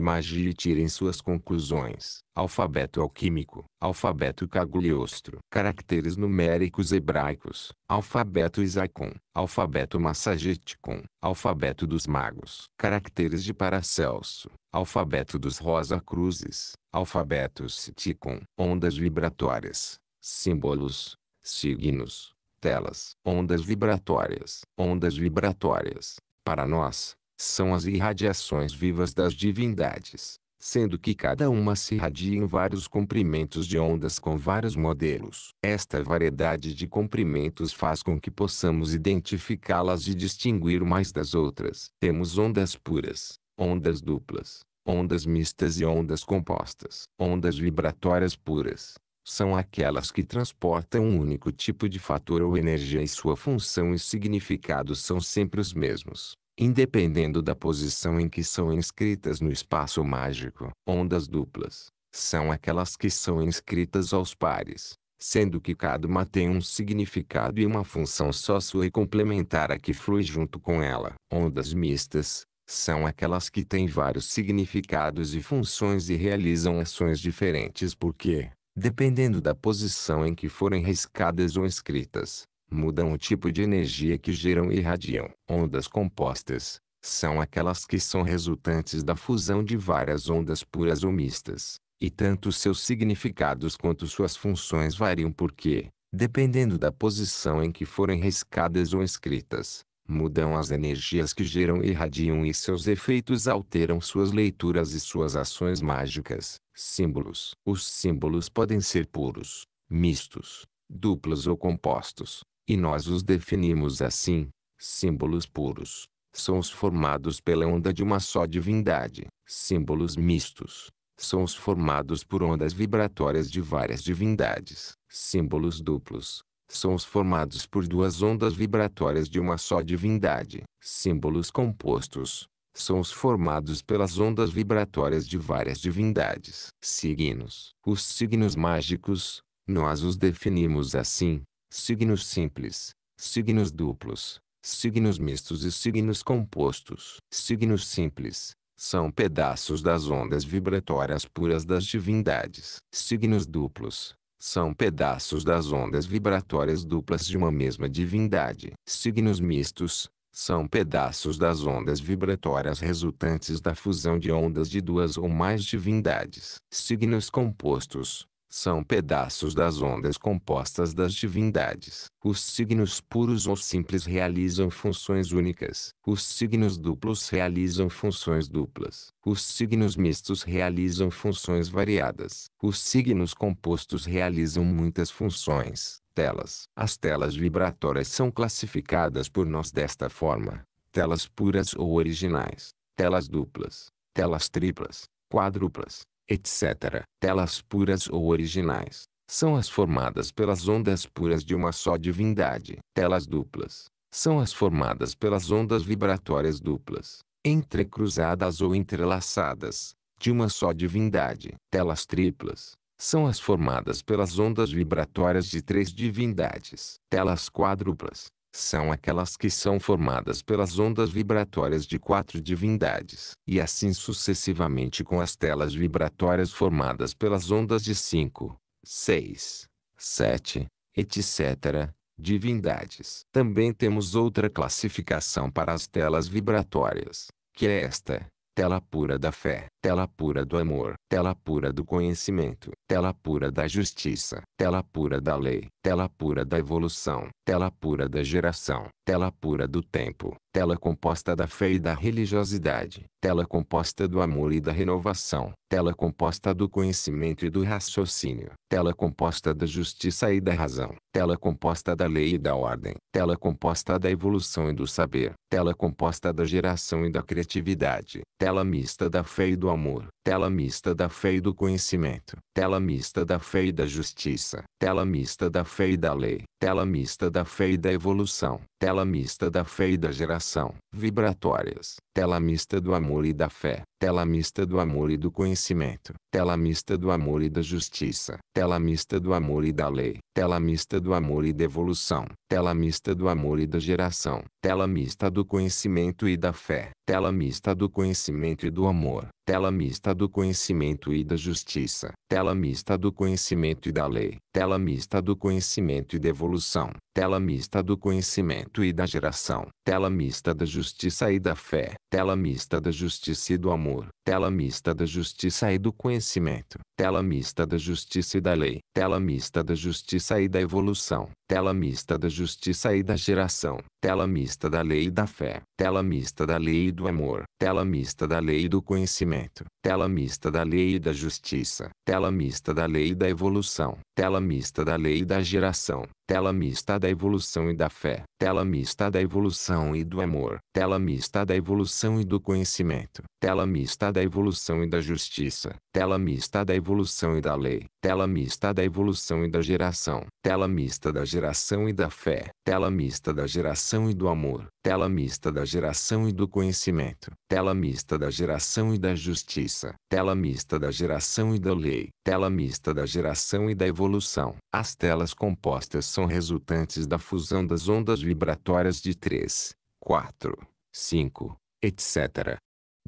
magia e tirem suas conclusões. Alfabeto alquímico, alfabeto cagliostro, caracteres numéricos hebraicos, alfabeto isaicon, alfabeto massageticon, alfabeto dos magos, caracteres de Paracelso, alfabeto dos rosa-cruzes, alfabeto citicon, ondas vibratórias, símbolos, signos, telas. Ondas vibratórias. Ondas vibratórias, para nós, são as irradiações vivas das divindades, sendo que cada uma se irradia em vários comprimentos de ondas com vários modelos. Esta variedade de comprimentos faz com que possamos identificá-las e distinguir mais das outras. Temos ondas puras, ondas duplas, ondas mistas e ondas compostas. Ondas vibratórias puras são aquelas que transportam um único tipo de fator ou energia e sua função e significado são sempre os mesmos, independendo da posição em que são inscritas no espaço mágico. Ondas duplas são aquelas que são inscritas aos pares, sendo que cada uma tem um significado e uma função só sua e complementar a que flui junto com ela. Ondas mistas são aquelas que têm vários significados e funções e realizam ações diferentes porque, dependendo da posição em que forem riscadas ou escritas, mudam o tipo de energia que geram e irradiam. Ondas compostas são aquelas que são resultantes da fusão de várias ondas puras ou mistas, e tanto seus significados quanto suas funções variam porque, dependendo da posição em que forem riscadas ou escritas, mudam as energias que geram e irradiam e seus efeitos alteram suas leituras e suas ações mágicas. Símbolos. Os símbolos podem ser puros, mistos, duplos ou compostos, e nós os definimos assim. Símbolos puros são os formados pela onda de uma só divindade. Símbolos mistos são os formados por ondas vibratórias de várias divindades. Símbolos duplos são os formados por duas ondas vibratórias de uma só divindade. Símbolos compostos são os formados pelas ondas vibratórias de várias divindades. Signos. Os signos mágicos, nós os definimos assim: signos simples, signos duplos, signos mistos e signos compostos. Signos simples são pedaços das ondas vibratórias puras das divindades. Signos duplos são pedaços das ondas vibratórias duplas de uma mesma divindade. Signos mistos são pedaços das ondas vibratórias resultantes da fusão de ondas de duas ou mais divindades. Signos compostos são pedaços das ondas compostas das divindades. Os signos puros ou simples realizam funções únicas. Os signos duplos realizam funções duplas. Os signos mistos realizam funções variadas. Os signos compostos realizam muitas funções telas. As telas vibratórias são classificadas por nós desta forma: telas puras ou originais, telas duplas, telas triplas, quádruplas, etc. Telas puras ou originais são as formadas pelas ondas puras de uma só divindade. Telas duplas são as formadas pelas ondas vibratórias duplas, entrecruzadas ou entrelaçadas, de uma só divindade. Telas triplas são as formadas pelas ondas vibratórias de três divindades. Telas quádruplas são aquelas que são formadas pelas ondas vibratórias de quatro divindades, e assim sucessivamente com as telas vibratórias formadas pelas ondas de cinco, seis, sete, etc., divindades. Também temos outra classificação para as telas vibratórias, que é esta, tela pura da fé tela pura do amor, tela pura do conhecimento, tela pura da justiça, tela pura da lei, tela pura da evolução, tela pura da geração, tela pura do tempo, tela composta da fé e da religiosidade, tela composta do amor e da renovação, tela composta do conhecimento e do raciocínio, tela composta da justiça e da razão, tela composta da lei e da ordem, tela composta da evolução e do saber, tela composta da geração e da criatividade, tela mista da fé e do amor tela mista da fé e do conhecimento, tela mista da fé e da justiça, tela mista da fé e da lei, tela mista da fé e da evolução, tela mista da fé e da geração, vibratórias, tela mista do amor e da fé, tela mista do amor e do conhecimento, tela mista do amor e da justiça, tela mista do amor e da lei, tela mista do amor e da evolução, tela mista do amor e da geração, tela mista do conhecimento e da fé, tela mista do conhecimento e do amor, tela mista do conhecimento e da justiça. Tela mista do conhecimento e da lei. Tela mista do conhecimento e da evolução tela mista do conhecimento e da geração, tela mista da justiça e da fé, tela mista da justiça e do amor, tela mista da justiça e do conhecimento, tela mista da justiça e da lei, tela mista da justiça e da evolução, tela mista da justiça e da geração, tela mista da lei e da fé, tela mista da lei e do amor, tela mista da lei e do conhecimento, tela mista da lei e da justiça, tela mista da lei e da evolução, tela mista da lei e da geração, tela mista da evolução e da fé, tela mista da evolução e do amor, tela mista da evolução e do conhecimento, tela mista da evolução e da justiça, tela mista da evolução e da lei, tela mista da evolução e da geração, tela mista da geração e da fé, tela mista da geração e do amor, tela mista da geração e do conhecimento, tela mista da geração e da justiça, tela mista da geração e da lei, tela mista da geração e da evolução. As telas compostas são resultantes da fusão das ondas vibratórias de 3, 4, 5, etc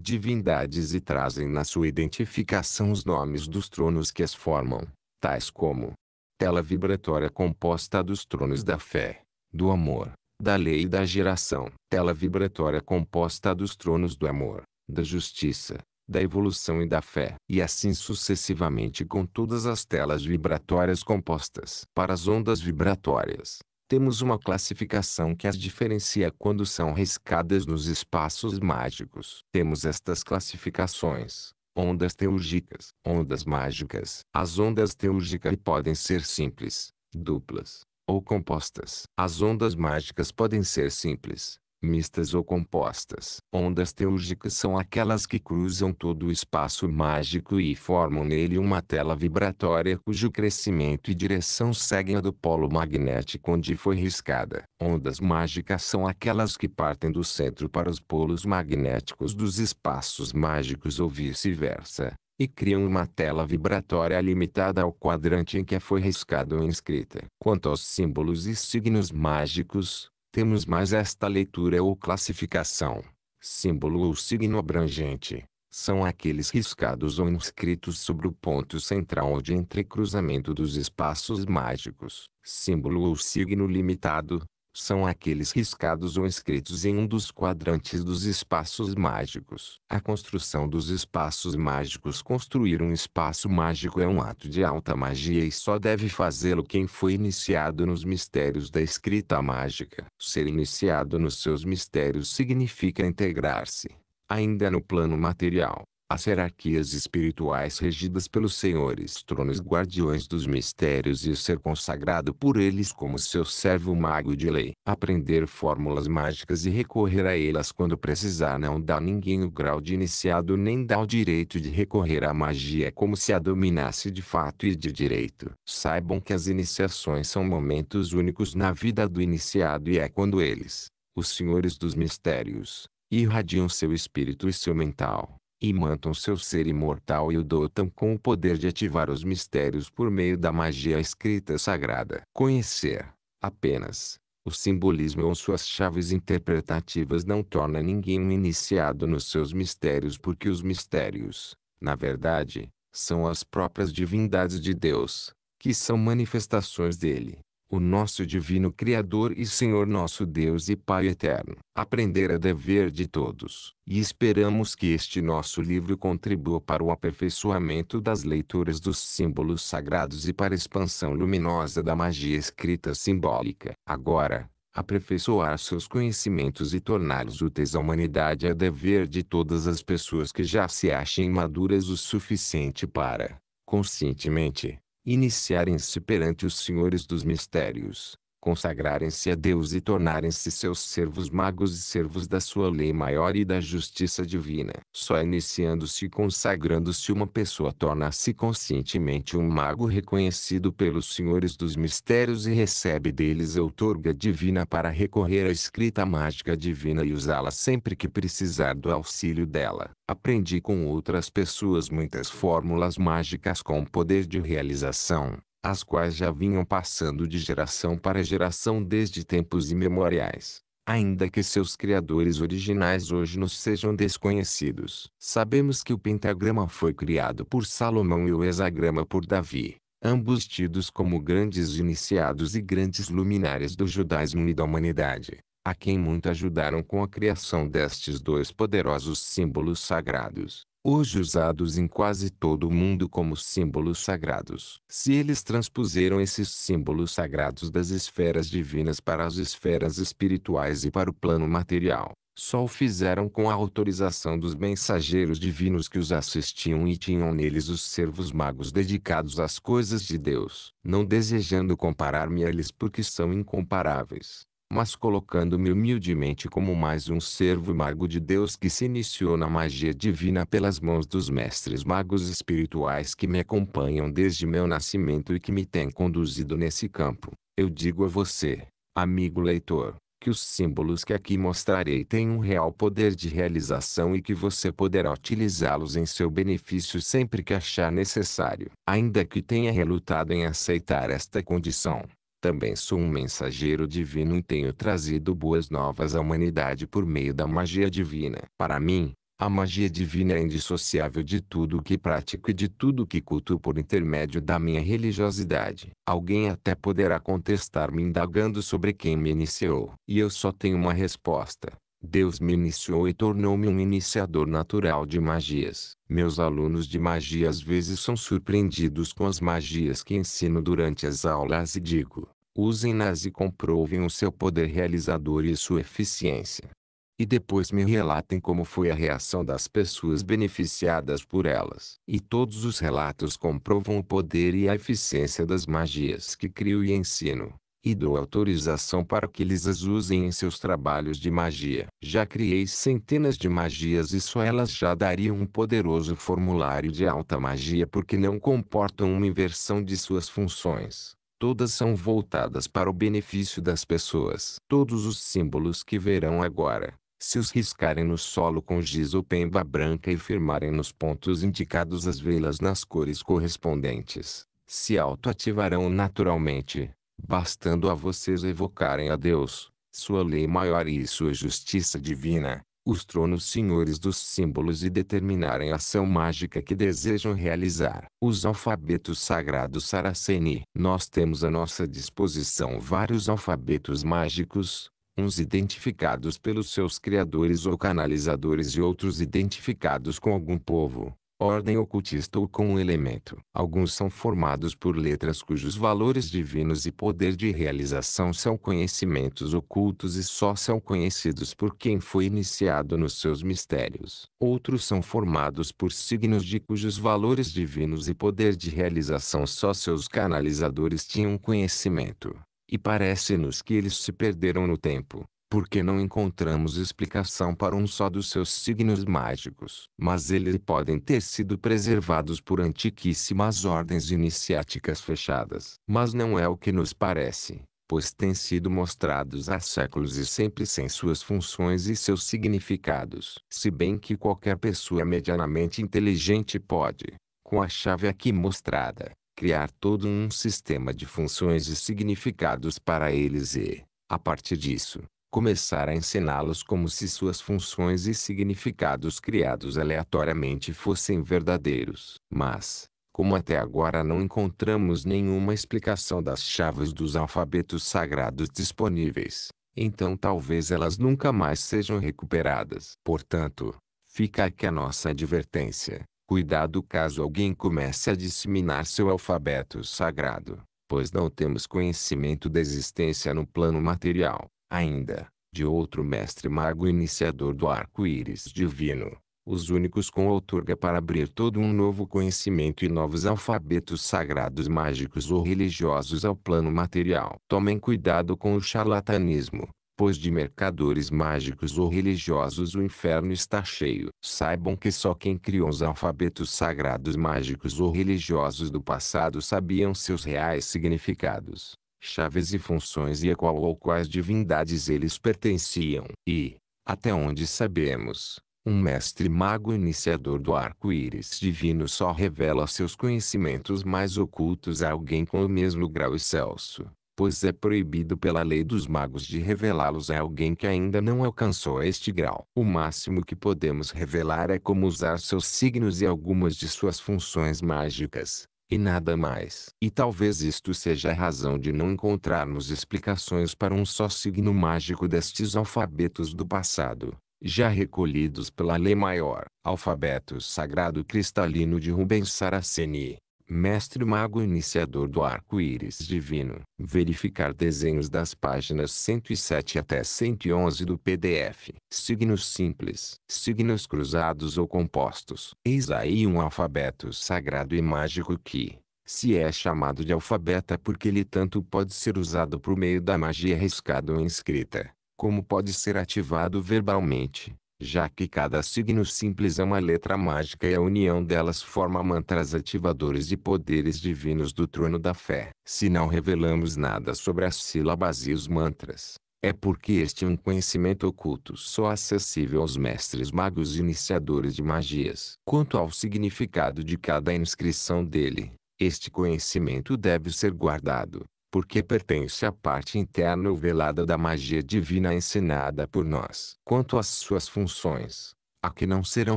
divindades e trazem na sua identificação os nomes dos tronos que as formam, tais como tela vibratória composta dos tronos da fé, do amor, da lei e da geração, tela vibratória composta dos tronos do amor, da justiça, da evolução e da fé, e assim sucessivamente com todas as telas vibratórias compostas para as ondas vibratórias temos uma classificação que as diferencia quando são riscadas nos espaços mágicos. Temos estas classificações. Ondas teúrgicas, ondas mágicas. As ondas teúrgicas podem ser simples, duplas ou compostas. As ondas mágicas podem ser simples, mistas ou compostas. Ondas teúrgicas são aquelas que cruzam todo o espaço mágico e formam nele uma tela vibratória cujo crescimento e direção seguem a do polo magnético onde foi riscada. Ondas mágicas são aquelas que partem do centro para os polos magnéticos dos espaços mágicos ou vice-versa, e criam uma tela vibratória limitada ao quadrante em que foi riscada ou inscrita. Quanto aos símbolos e signos mágicos, temos mais esta leitura ou classificação. Símbolo ou signo abrangente. São aqueles riscados ou inscritos sobre o ponto central ou de entrecruzamento dos espaços mágicos. Símbolo ou signo limitado são aqueles riscados ou escritos em um dos quadrantes dos espaços mágicos. A construção dos espaços mágicos Construir um espaço mágico é um ato de alta magia e só deve fazê-lo quem foi iniciado nos mistérios da escrita mágica. Ser iniciado nos seus mistérios significa integrar-se, ainda no plano material, as hierarquias espirituais regidas pelos senhores tronos guardiões dos mistérios e ser consagrado por eles como seu servo mago de lei. Aprender fórmulas mágicas e recorrer a elas quando precisar não dá a ninguém o grau de iniciado nem dá o direito de recorrer à magia é como se a dominasse de fato e de direito. Saibam que as iniciações são momentos únicos na vida do iniciado e é quando eles, os senhores dos mistérios, irradiam seu espírito e seu mental imantam seu ser imortal e o dotam com o poder de ativar os mistérios por meio da magia escrita sagrada. Conhecer, apenas, o simbolismo ou suas chaves interpretativas não torna ninguém um iniciado nos seus mistérios porque os mistérios, na verdade, são as próprias divindades de Deus, que são manifestações dele o nosso divino Criador e Senhor nosso Deus e Pai eterno. Aprender a dever de todos, e esperamos que este nosso livro contribua para o aperfeiçoamento das leituras dos símbolos sagrados e para a expansão luminosa da magia escrita simbólica. Agora, aperfeiçoar seus conhecimentos e torná-los úteis à humanidade é dever de todas as pessoas que já se achem maduras o suficiente para, conscientemente, iniciarem-se perante os senhores dos mistérios, consagrarem-se a Deus e tornarem-se seus servos magos e servos da sua lei maior e da justiça divina. Só iniciando-se e consagrando-se uma pessoa torna-se conscientemente um mago reconhecido pelos senhores dos mistérios e recebe deles a outorga divina para recorrer à escrita mágica divina e usá-la sempre que precisar do auxílio dela. Aprendi com outras pessoas muitas fórmulas mágicas com poder de realização as quais já vinham passando de geração para geração desde tempos imemoriais, ainda que seus criadores originais hoje nos sejam desconhecidos. Sabemos que o pentagrama foi criado por Salomão e o hexagrama por Davi, ambos tidos como grandes iniciados e grandes luminares do judaísmo e da humanidade, a quem muito ajudaram com a criação destes dois poderosos símbolos sagrados hoje usados em quase todo o mundo como símbolos sagrados. Se eles transpuseram esses símbolos sagrados das esferas divinas para as esferas espirituais e para o plano material, só o fizeram com a autorização dos mensageiros divinos que os assistiam e tinham neles os servos magos dedicados às coisas de Deus, não desejando comparar-me a eles porque são incomparáveis mas colocando-me humildemente como mais um servo mago de Deus que se iniciou na magia divina pelas mãos dos mestres magos espirituais que me acompanham desde meu nascimento e que me têm conduzido nesse campo. Eu digo a você, amigo leitor, que os símbolos que aqui mostrarei têm um real poder de realização e que você poderá utilizá-los em seu benefício sempre que achar necessário. Ainda que tenha relutado em aceitar esta condição, também sou um mensageiro divino e tenho trazido boas novas à humanidade por meio da magia divina. Para mim, a magia divina é indissociável de tudo o que pratico e de tudo o que culto por intermédio da minha religiosidade. Alguém até poderá contestar-me indagando sobre quem me iniciou. E eu só tenho uma resposta. Deus me iniciou e tornou-me um iniciador natural de magias. Meus alunos de magia às vezes são surpreendidos com as magias que ensino durante as aulas e digo: usem-nas e comprovem o seu poder realizador e sua eficiência. E depois me relatem como foi a reação das pessoas beneficiadas por elas. E todos os relatos comprovam o poder e a eficiência das magias que crio e ensino e dou autorização para que eles as usem em seus trabalhos de magia. Já criei centenas de magias e só elas já dariam um poderoso formulário de alta magia porque não comportam uma inversão de suas funções. Todas são voltadas para o benefício das pessoas. Todos os símbolos que verão agora, se os riscarem no solo com giz ou pemba branca e firmarem nos pontos indicados as velas nas cores correspondentes, se autoativarão naturalmente bastando a vocês evocarem a Deus, sua lei maior e sua justiça divina, os tronos senhores dos símbolos e determinarem a ação mágica que desejam realizar. Os alfabetos sagrados Saraceni. Nós temos à nossa disposição vários alfabetos mágicos, uns identificados pelos seus criadores ou canalizadores e outros identificados com algum povo ordem ocultista ou com um elemento. Alguns são formados por letras cujos valores divinos e poder de realização são conhecimentos ocultos e só são conhecidos por quem foi iniciado nos seus mistérios. Outros são formados por signos de cujos valores divinos e poder de realização só seus canalizadores tinham conhecimento. E parece-nos que eles se perderam no tempo porque não encontramos explicação para um só dos seus signos mágicos. Mas eles podem ter sido preservados por antiquíssimas ordens iniciáticas fechadas. Mas não é o que nos parece, pois têm sido mostrados há séculos e sempre sem suas funções e seus significados. Se bem que qualquer pessoa medianamente inteligente pode, com a chave aqui mostrada, criar todo um sistema de funções e significados para eles e, a partir disso, começar a ensiná-los como se suas funções e significados criados aleatoriamente fossem verdadeiros. Mas, como até agora não encontramos nenhuma explicação das chaves dos alfabetos sagrados disponíveis, então talvez elas nunca mais sejam recuperadas. Portanto, fica aqui a nossa advertência. Cuidado caso alguém comece a disseminar seu alfabeto sagrado, pois não temos conhecimento da existência no plano material ainda, de outro mestre mago iniciador do arco-íris divino, os únicos com outorga para abrir todo um novo conhecimento e novos alfabetos sagrados mágicos ou religiosos ao plano material. Tomem cuidado com o charlatanismo, pois de mercadores mágicos ou religiosos o inferno está cheio. Saibam que só quem criou os alfabetos sagrados mágicos ou religiosos do passado sabiam seus reais significados chaves e funções e a qual ou quais divindades eles pertenciam. E, até onde sabemos, um mestre mago iniciador do arco-íris divino só revela seus conhecimentos mais ocultos a alguém com o mesmo grau excelso, pois é proibido pela lei dos magos de revelá-los a alguém que ainda não alcançou este grau. O máximo que podemos revelar é como usar seus signos e algumas de suas funções mágicas e nada mais. E talvez isto seja a razão de não encontrarmos explicações para um só signo mágico destes alfabetos do passado, já recolhidos pela Lei Maior, Alfabeto Sagrado Cristalino de Rubens Saraceni, mestre mago iniciador do arco-íris divino. Verificar desenhos das páginas 107 até 111 do PDF. Signos simples, signos cruzados ou compostos. Eis aí um alfabeto sagrado e mágico que, se é chamado de alfabeta é porque ele tanto pode ser usado por meio da magia riscada ou inscrita, como pode ser ativado verbalmente já que cada signo simples é uma letra mágica e a união delas forma mantras ativadores de poderes divinos do trono da fé. Se não revelamos nada sobre as sílabas e os mantras, é porque este é um conhecimento oculto só acessível aos mestres magos iniciadores de magias. Quanto ao significado de cada inscrição dele, este conhecimento deve ser guardado, porque pertence à parte interna ou velada da magia divina ensinada por nós. Quanto às suas funções, a que não serão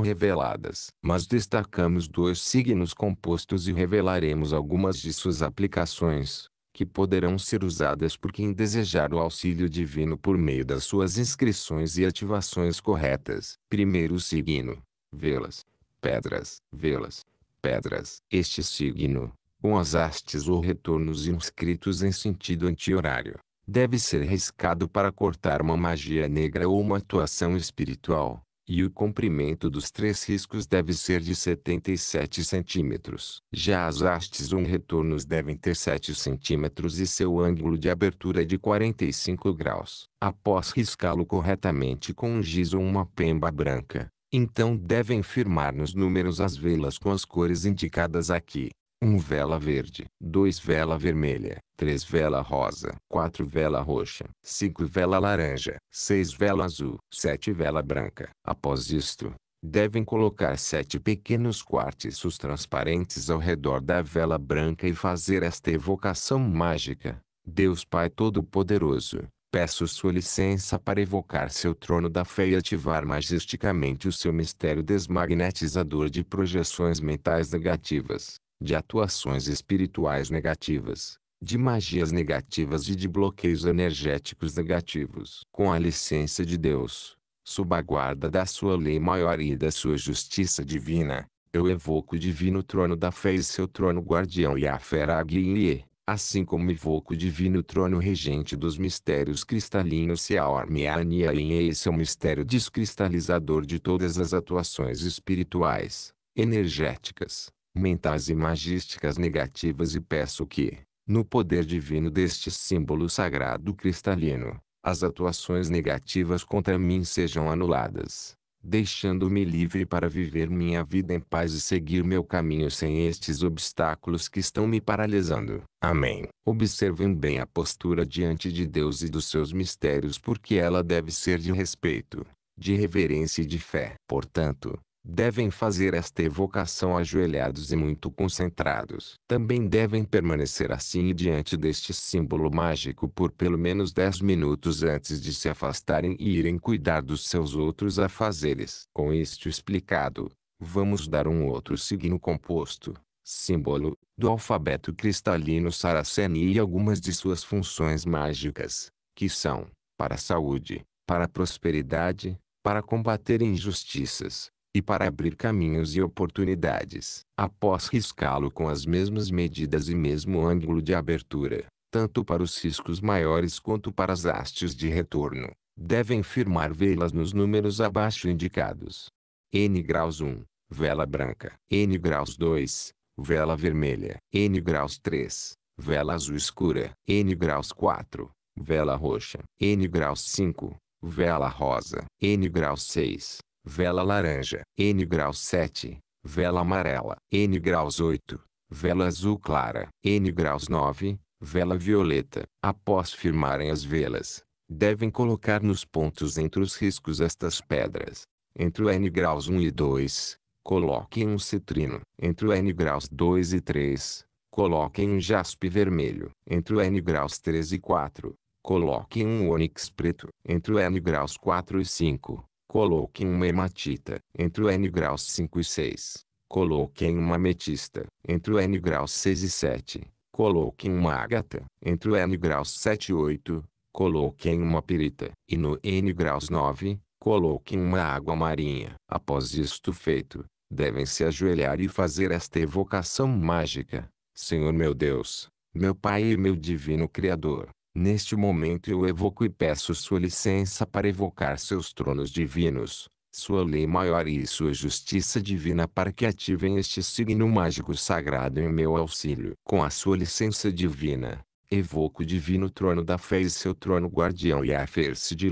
reveladas. Mas destacamos dois signos compostos e revelaremos algumas de suas aplicações, que poderão ser usadas por quem desejar o auxílio divino por meio das suas inscrições e ativações corretas. Primeiro signo, velas, pedras, velas, pedras. Este signo, com as hastes ou retornos inscritos em sentido anti-horário, deve ser riscado para cortar uma magia negra ou uma atuação espiritual, e o comprimento dos três riscos deve ser de 77 centímetros. Já as hastes ou retornos devem ter 7 centímetros e seu ângulo de abertura é de 45 graus. Após riscá-lo corretamente com um giz ou uma pemba branca, então devem firmar nos números as velas com as cores indicadas aqui. 1 vela verde, 2 vela vermelha, 3 vela rosa, 4 vela roxa, 5 vela laranja, 6 vela azul, 7 vela branca. Após isto, devem colocar sete pequenos quartiços transparentes ao redor da vela branca e fazer esta evocação mágica. Deus Pai Todo-Poderoso, peço sua licença para evocar seu trono da fé e ativar majesticamente o seu mistério desmagnetizador de projeções mentais negativas de atuações espirituais negativas, de magias negativas e de bloqueios energéticos negativos. Com a licença de Deus, sob a guarda da sua lei maior e da sua justiça divina, eu evoco o divino trono da fé e seu trono guardião e a fera Aguilie, assim como evoco o divino trono regente dos mistérios cristalinos e a Ormiania e esse é o mistério descristalizador de todas as atuações espirituais, energéticas, mentais e magísticas negativas e peço que, no poder divino deste símbolo sagrado cristalino, as atuações negativas contra mim sejam anuladas, deixando-me livre para viver minha vida em paz e seguir meu caminho sem estes obstáculos que estão me paralisando. Amém. Observem bem a postura diante de Deus e dos seus mistérios porque ela deve ser de respeito, de reverência e de fé. Portanto, devem fazer esta evocação ajoelhados e muito concentrados. Também devem permanecer assim diante deste símbolo mágico por pelo menos 10 minutos antes de se afastarem e irem cuidar dos seus outros afazeres. Com isto explicado, vamos dar um outro signo composto, símbolo, do alfabeto cristalino saraceni e algumas de suas funções mágicas, que são, para a saúde, para a prosperidade, para combater injustiças, e para abrir caminhos e oportunidades, após riscá-lo com as mesmas medidas e mesmo ângulo de abertura, tanto para os riscos maiores quanto para as hastes de retorno, devem firmar velas nos números abaixo indicados. N graus 1, vela branca. N graus 2, vela vermelha. N graus 3, vela azul escura. N graus 4, vela roxa. N graus 5, vela rosa. N graus 6, vela laranja, N graus 7, vela amarela, N graus 8, vela azul clara, N graus 9, vela violeta. Após firmarem as velas, devem colocar nos pontos entre os riscos estas pedras. Entre o N graus 1 e 2, coloquem um citrino. Entre o N graus 2 e 3, coloquem um jaspe vermelho. Entre o N graus 3 e 4, coloquem um ônix preto. Entre o N graus 4 e 5, Coloque uma hematita, entre o N graus 5 e 6. Coloque em uma ametista, entre o N graus 6 e 7. Coloque em uma ágata, entre o N graus 7 e 8. Coloque em uma pirita, e no N graus 9, coloque em uma água marinha. Após isto feito, devem se ajoelhar e fazer esta evocação mágica. Senhor meu Deus, meu Pai e meu Divino Criador, Neste momento eu evoco e peço sua licença para evocar seus tronos divinos, sua lei maior e sua justiça divina para que ativem este signo mágico sagrado em meu auxílio. Com a sua licença divina, evoco o divino trono da fé e seu trono guardião e a fer-se de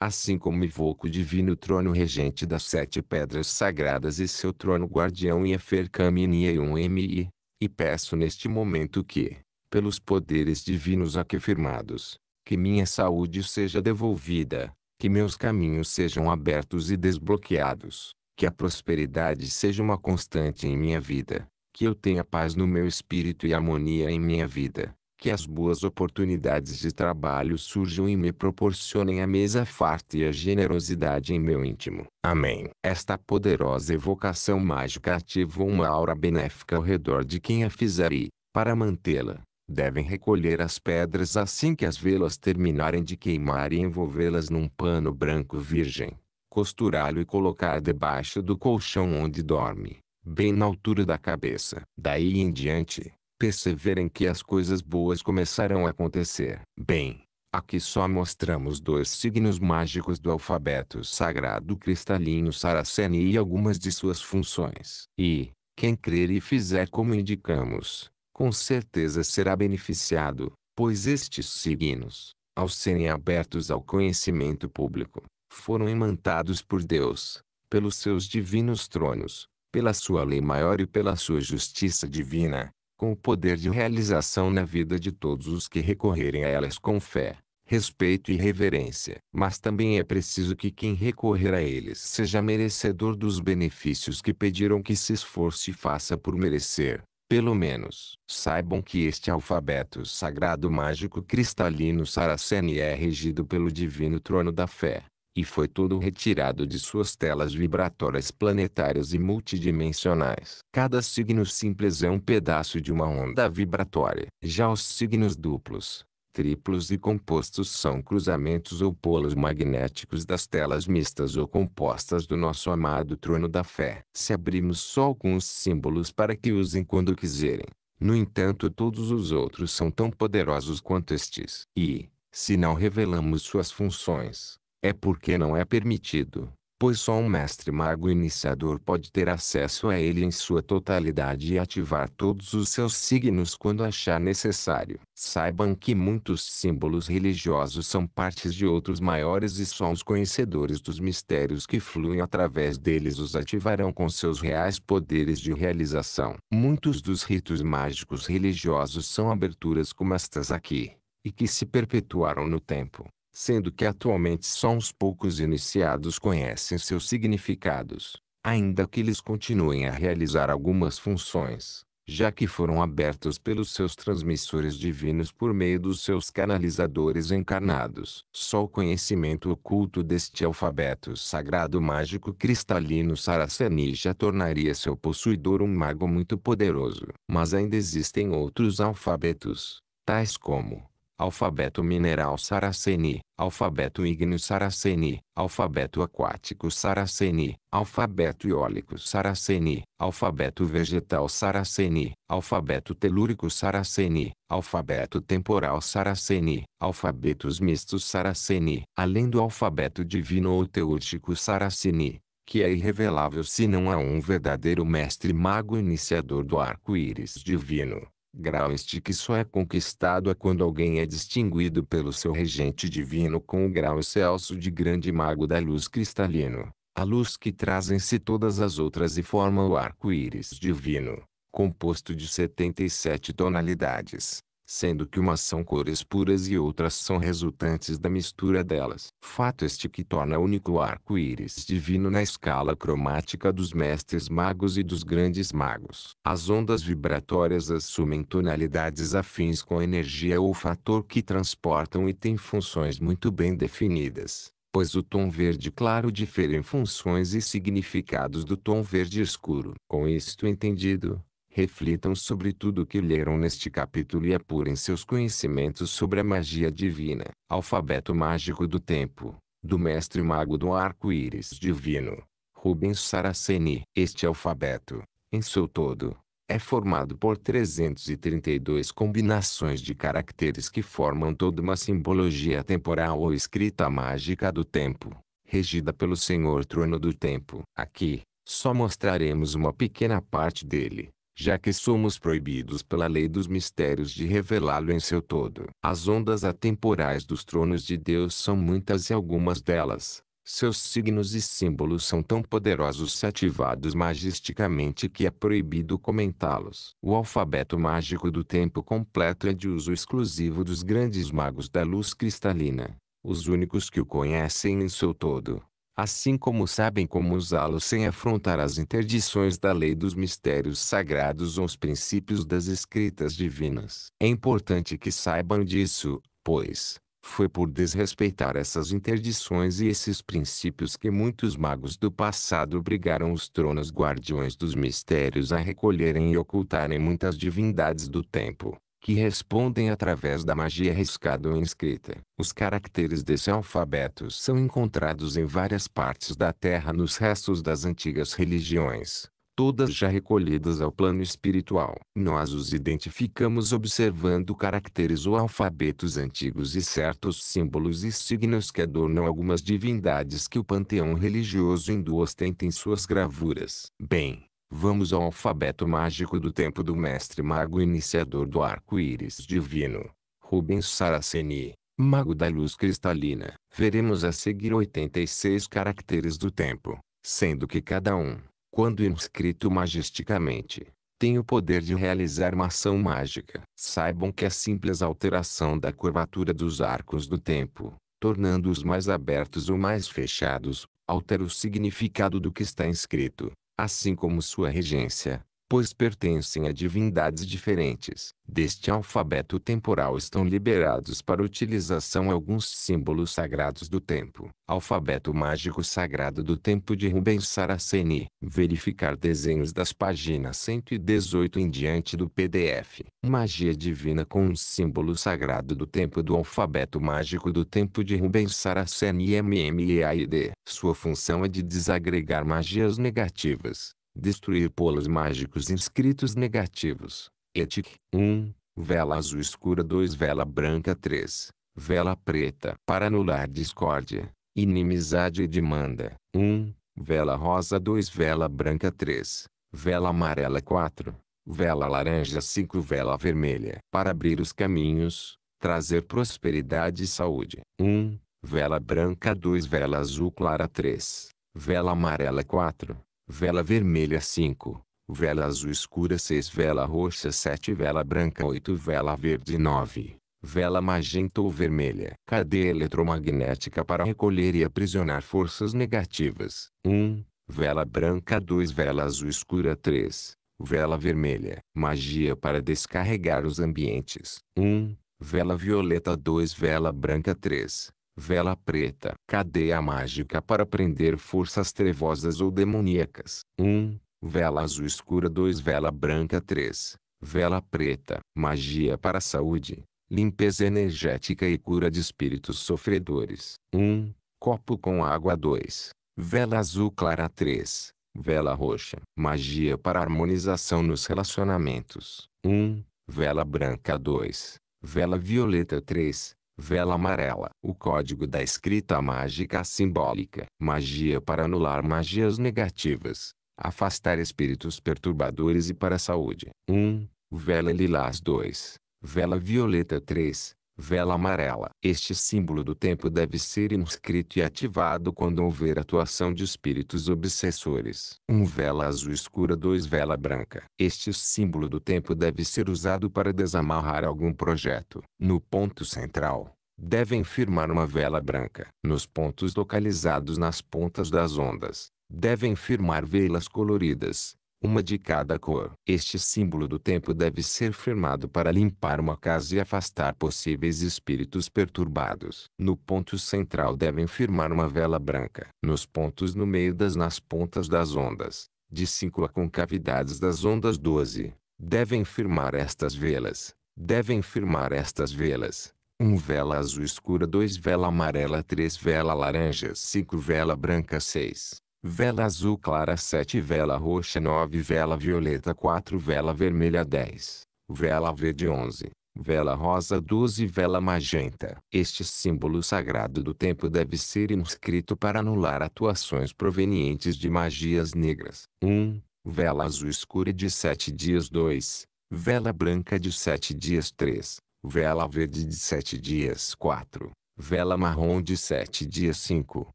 assim como evoco o divino trono regente das sete pedras sagradas e seu trono guardião e a fer e um MI, e peço neste momento que, pelos poderes divinos aqui firmados, que minha saúde seja devolvida, que meus caminhos sejam abertos e desbloqueados, que a prosperidade seja uma constante em minha vida, que eu tenha paz no meu espírito e harmonia em minha vida, que as boas oportunidades de trabalho surjam e me proporcionem a mesa farta e a generosidade em meu íntimo. Amém. Esta poderosa evocação mágica ativou uma aura benéfica ao redor de quem a fizer e, para mantê-la, Devem recolher as pedras assim que as vê-las terminarem de queimar e envolvê-las num pano branco virgem, costurá-lo e colocar debaixo do colchão onde dorme, bem na altura da cabeça. Daí em diante, perceberem que as coisas boas começarão a acontecer. Bem, aqui só mostramos dois signos mágicos do alfabeto sagrado cristalino saraceni e algumas de suas funções. E, quem crer e fizer como indicamos, com certeza será beneficiado, pois estes signos, ao serem abertos ao conhecimento público, foram imantados por Deus, pelos seus divinos tronos, pela sua lei maior e pela sua justiça divina, com o poder de realização na vida de todos os que recorrerem a elas com fé, respeito e reverência. Mas também é preciso que quem recorrer a eles seja merecedor dos benefícios que pediram que se esforce e faça por merecer, pelo menos, saibam que este alfabeto sagrado mágico cristalino saraceni é regido pelo divino trono da fé, e foi todo retirado de suas telas vibratórias planetárias e multidimensionais. Cada signo simples é um pedaço de uma onda vibratória. Já os signos duplos, triplos e compostos são cruzamentos ou polos magnéticos das telas mistas ou compostas do nosso amado trono da fé. Se abrimos só alguns símbolos para que usem quando quiserem, no entanto todos os outros são tão poderosos quanto estes. E, se não revelamos suas funções, é porque não é permitido pois só um mestre mago iniciador pode ter acesso a ele em sua totalidade e ativar todos os seus signos quando achar necessário. Saibam que muitos símbolos religiosos são partes de outros maiores e só os conhecedores dos mistérios que fluem através deles os ativarão com seus reais poderes de realização. Muitos dos ritos mágicos religiosos são aberturas como estas aqui, e que se perpetuaram no tempo sendo que atualmente só uns poucos iniciados conhecem seus significados, ainda que eles continuem a realizar algumas funções, já que foram abertos pelos seus transmissores divinos por meio dos seus canalizadores encarnados. Só o conhecimento oculto deste alfabeto sagrado mágico cristalino saraceni já tornaria seu possuidor um mago muito poderoso. Mas ainda existem outros alfabetos, tais como alfabeto mineral saraceni, alfabeto ígneo saraceni, alfabeto aquático saraceni, alfabeto iólico saraceni, alfabeto vegetal saraceni, alfabeto telúrico saraceni, alfabeto temporal saraceni, alfabetos mistos saraceni, além do alfabeto divino ou teúrgico saraceni. Que é irrevelável se não há um verdadeiro mestre mago iniciador do arco-íris divino grau este que só é conquistado é quando alguém é distinguido pelo seu regente divino com o grau excelso de grande mago da luz cristalino, a luz que traz em si todas as outras e forma o arco-íris divino, composto de 77 tonalidades sendo que umas são cores puras e outras são resultantes da mistura delas. Fato este que torna único o arco-íris divino na escala cromática dos mestres magos e dos grandes magos. As ondas vibratórias assumem tonalidades afins com a energia ou fator que transportam e têm funções muito bem definidas pois o tom verde claro difere em funções e significados do tom verde escuro. Com isto entendido, reflitam sobre tudo o que leram neste capítulo e apurem seus conhecimentos sobre a magia divina, alfabeto mágico do tempo, do mestre mago do arco-íris divino, Rubens Saraceni. Este alfabeto, em seu todo, é formado por 332 combinações de caracteres que formam toda uma simbologia temporal ou escrita mágica do tempo, regida pelo Senhor Trono do Tempo. Aqui, só mostraremos uma pequena parte dele, já que somos proibidos pela lei dos mistérios de revelá-lo em seu todo. As ondas atemporais dos tronos de Deus são muitas e algumas delas, seus signos e símbolos são tão poderosos se ativados magisticamente que é proibido comentá-los. O alfabeto mágico do tempo completo é de uso exclusivo dos grandes magos da luz cristalina, os únicos que o conhecem em seu todo assim como sabem como usá-lo sem afrontar as interdições da lei dos mistérios sagrados ou os princípios das escritas divinas. É importante que saibam disso, pois, foi por desrespeitar essas interdições e esses princípios que muitos magos do passado obrigaram os tronos guardiões dos mistérios a recolherem e ocultarem muitas divindades do tempo que respondem através da magia riscada ou inscrita. Os caracteres desse alfabeto são encontrados em várias partes da Terra nos restos das antigas religiões, todas já recolhidas ao plano espiritual. Nós os identificamos observando caracteres ou alfabetos antigos e certos símbolos e signos que adornam algumas divindades que o panteão religioso hindu ostenta em suas gravuras. Bem, Vamos ao alfabeto mágico do tempo do mestre mago iniciador do arco-íris divino, Rubens Saraceni, mago da luz cristalina. Veremos a seguir 86 caracteres do tempo, sendo que cada um, quando inscrito majesticamente, tem o poder de realizar uma ação mágica. Saibam que a simples alteração da curvatura dos arcos do tempo, tornando-os mais abertos ou mais fechados, altera o significado do que está inscrito assim como sua regência, pois pertencem a divindades diferentes. Deste alfabeto temporal estão liberados para utilização alguns símbolos sagrados do tempo. Alfabeto mágico sagrado do tempo de Rubens Saraceni. Verificar desenhos das páginas 118 em diante do PDF. Magia divina com um símbolo sagrado do tempo do alfabeto mágico do tempo de Rubens Saraceni MMEAID. Sua função é de desagregar magias negativas destruir polos mágicos inscritos negativos. Etic 1. Vela azul escura 2. Vela branca 3. Vela preta. Para anular discórdia, inimizade e demanda. 1. Vela rosa 2. Vela branca 3. Vela amarela 4. Vela laranja 5. Vela vermelha. Para abrir os caminhos, trazer prosperidade e saúde. 1. Vela branca 2. Vela azul clara 3. Vela amarela 4 vela vermelha 5, vela azul escura 6, vela roxa 7, vela branca 8, vela verde 9, vela magenta ou vermelha. Cadeia eletromagnética para recolher e aprisionar forças negativas. 1. vela branca 2, vela azul escura 3, vela vermelha. Magia para descarregar os ambientes. 1. vela violeta 2, vela branca 3 vela preta, cadeia mágica para prender forças trevosas ou demoníacas. 1. vela azul escura 2. Vela branca 3. Vela preta, magia para a saúde, limpeza energética e cura de espíritos sofredores. 1. copo com água 2. Vela azul clara 3. Vela roxa, magia para harmonização nos relacionamentos. 1. vela branca 2. Vela violeta 3. Vela amarela. O código da escrita mágica simbólica. Magia para anular magias negativas. Afastar espíritos perturbadores e para a saúde. 1. Vela lilás 2. Vela violeta 3. Vela amarela. Este símbolo do tempo deve ser inscrito e ativado quando houver atuação de espíritos obsessores. Um vela azul escura, dois vela branca. Este símbolo do tempo deve ser usado para desamarrar algum projeto. No ponto central, devem firmar uma vela branca. Nos pontos localizados nas pontas das ondas, devem firmar velas coloridas uma de cada cor. Este símbolo do tempo deve ser firmado para limpar uma casa e afastar possíveis espíritos perturbados. No ponto central devem firmar uma vela branca. Nos pontos no meio das nas pontas das ondas, de 5 a concavidades das ondas 12, devem firmar estas velas. Devem firmar estas velas. 1 um vela azul escura, 2 vela amarela, 3 vela laranja, 5 vela branca, 6 vela azul clara 7, vela roxa 9, vela violeta 4, vela vermelha 10, vela verde 11, vela rosa 12, vela magenta. Este símbolo sagrado do tempo deve ser inscrito para anular atuações provenientes de magias negras. 1. Vela azul escura de 7 dias 2, vela branca de 7 dias 3, vela verde de 7 dias 4, vela marrom de 7 dias 5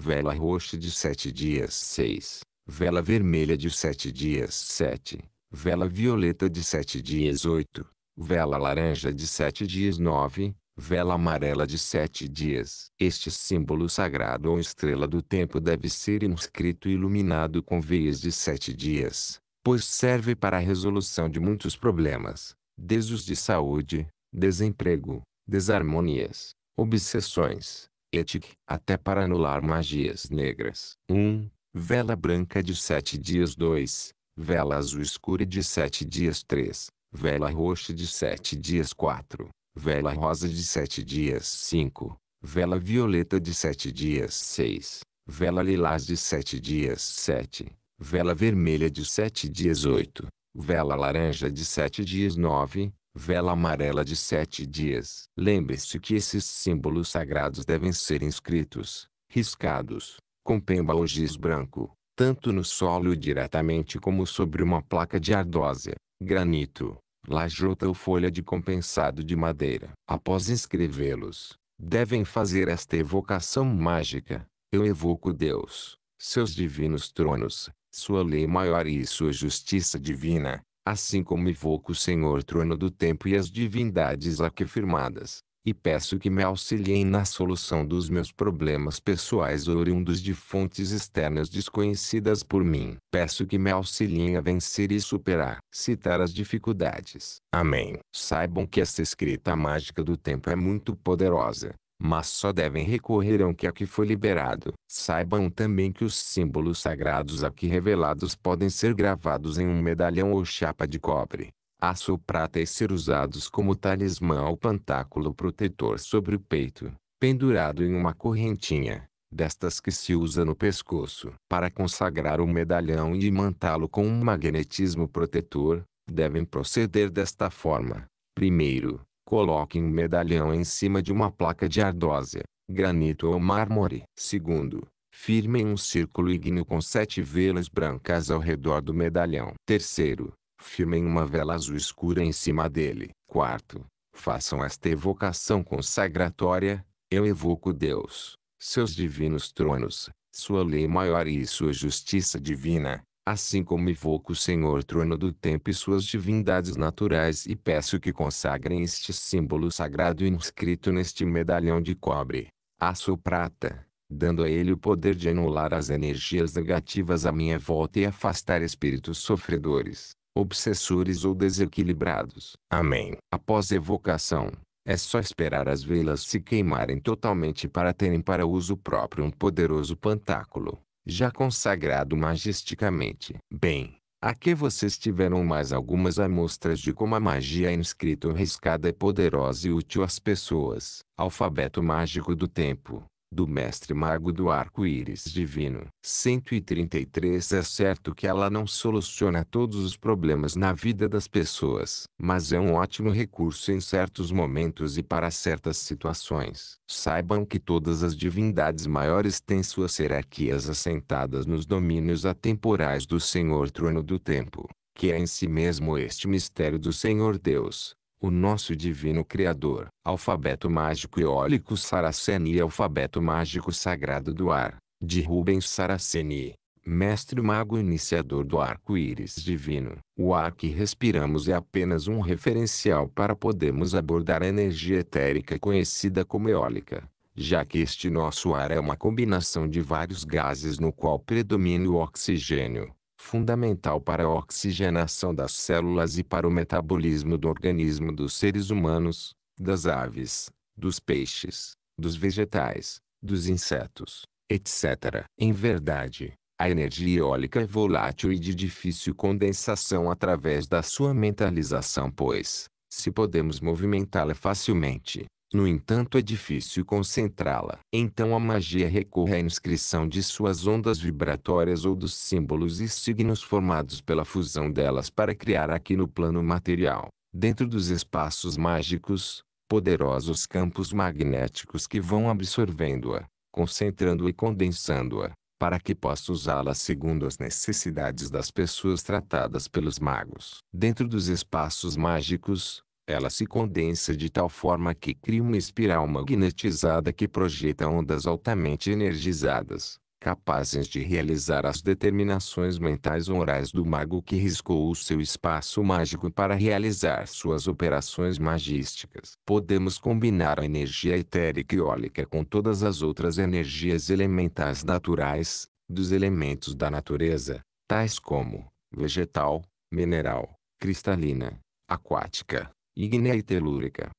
vela roxa de sete dias seis, vela vermelha de sete dias sete, vela violeta de sete dias oito, vela laranja de sete dias nove, vela amarela de sete dias. Este símbolo sagrado ou estrela do tempo deve ser inscrito e iluminado com veias de sete dias, pois serve para a resolução de muitos problemas, desde os de saúde, desemprego, desarmonias, obsessões, etique, até para anular magias negras. 1. vela branca de sete dias 2. Vela azul escura de sete dias 3. Vela roxa de sete dias 4. Vela rosa de sete dias 5. Vela violeta de sete dias 6. Vela lilás de sete dias 7. Vela vermelha de sete dias 8. Vela laranja de sete dias 9 vela amarela de sete dias. Lembre-se que esses símbolos sagrados devem ser inscritos, riscados, com pemba ou giz branco, tanto no solo diretamente como sobre uma placa de ardósia, granito, lajota ou folha de compensado de madeira. Após inscrevê-los, devem fazer esta evocação mágica. Eu evoco Deus, seus divinos tronos, sua lei maior e sua justiça divina, assim como invoco o Senhor trono do tempo e as divindades aqui firmadas, e peço que me auxiliem na solução dos meus problemas pessoais oriundos de fontes externas desconhecidas por mim. Peço que me auxiliem a vencer e superar, citar as dificuldades. Amém. Saibam que esta escrita mágica do tempo é muito poderosa, mas só devem recorrer ao que aqui foi liberado. Saibam também que os símbolos sagrados aqui revelados podem ser gravados em um medalhão ou chapa de cobre, aço ou prata e ser usados como talismã ou pantáculo protetor sobre o peito, pendurado em uma correntinha, destas que se usa no pescoço. Para consagrar o medalhão e imantá-lo com um magnetismo protetor, devem proceder desta forma. Primeiro, Coloque um medalhão em cima de uma placa de ardósia, granito ou mármore. Segundo, firmem um círculo ígneo com sete velas brancas ao redor do medalhão. Terceiro, firmem uma vela azul escura em cima dele. Quarto, façam esta evocação consagratória, eu evoco Deus, seus divinos tronos, sua lei maior e sua justiça divina, Assim como invoco o Senhor trono do tempo e suas divindades naturais e peço que consagrem este símbolo sagrado inscrito neste medalhão de cobre, aço ou prata, dando a ele o poder de anular as energias negativas à minha volta e afastar espíritos sofredores, obsessores ou desequilibrados. Amém. Após evocação, é só esperar as velas se queimarem totalmente para terem para uso próprio um poderoso pantáculo já consagrado majesticamente. Bem, aqui vocês tiveram mais algumas amostras de como a magia é inscrita ou riscada é poderosa e útil às pessoas. Alfabeto mágico do tempo do mestre mago do arco-íris divino. 133 É certo que ela não soluciona todos os problemas na vida das pessoas, mas é um ótimo recurso em certos momentos e para certas situações. Saibam que todas as divindades maiores têm suas hierarquias assentadas nos domínios atemporais do Senhor Trono do Tempo, que é em si mesmo este mistério do Senhor Deus o nosso divino Criador, alfabeto mágico eólico saraceni e alfabeto mágico sagrado do ar, de Rubens Saraceni, mestre mago iniciador do arco-íris divino. O ar que respiramos é apenas um referencial para podermos abordar a energia etérica conhecida como eólica, já que este nosso ar é uma combinação de vários gases no qual predomina o oxigênio fundamental para a oxigenação das células e para o metabolismo do organismo dos seres humanos, das aves, dos peixes, dos vegetais, dos insetos, etc. Em verdade, a energia eólica é volátil e de difícil condensação através da sua mentalização, pois, se podemos movimentá-la facilmente, no entanto, é difícil concentrá-la. Então a magia recorre à inscrição de suas ondas vibratórias ou dos símbolos e signos formados pela fusão delas para criar aqui no plano material, dentro dos espaços mágicos, poderosos campos magnéticos que vão absorvendo-a, concentrando e condensando-a, para que possa usá-la segundo as necessidades das pessoas tratadas pelos magos. Dentro dos espaços mágicos, ela se condensa de tal forma que cria uma espiral magnetizada que projeta ondas altamente energizadas, capazes de realizar as determinações mentais ou orais do mago que riscou o seu espaço mágico para realizar suas operações magísticas. Podemos combinar a energia etérica e eólica com todas as outras energias elementais naturais, dos elementos da natureza, tais como vegetal, mineral, cristalina, aquática, ígnea e telúrica.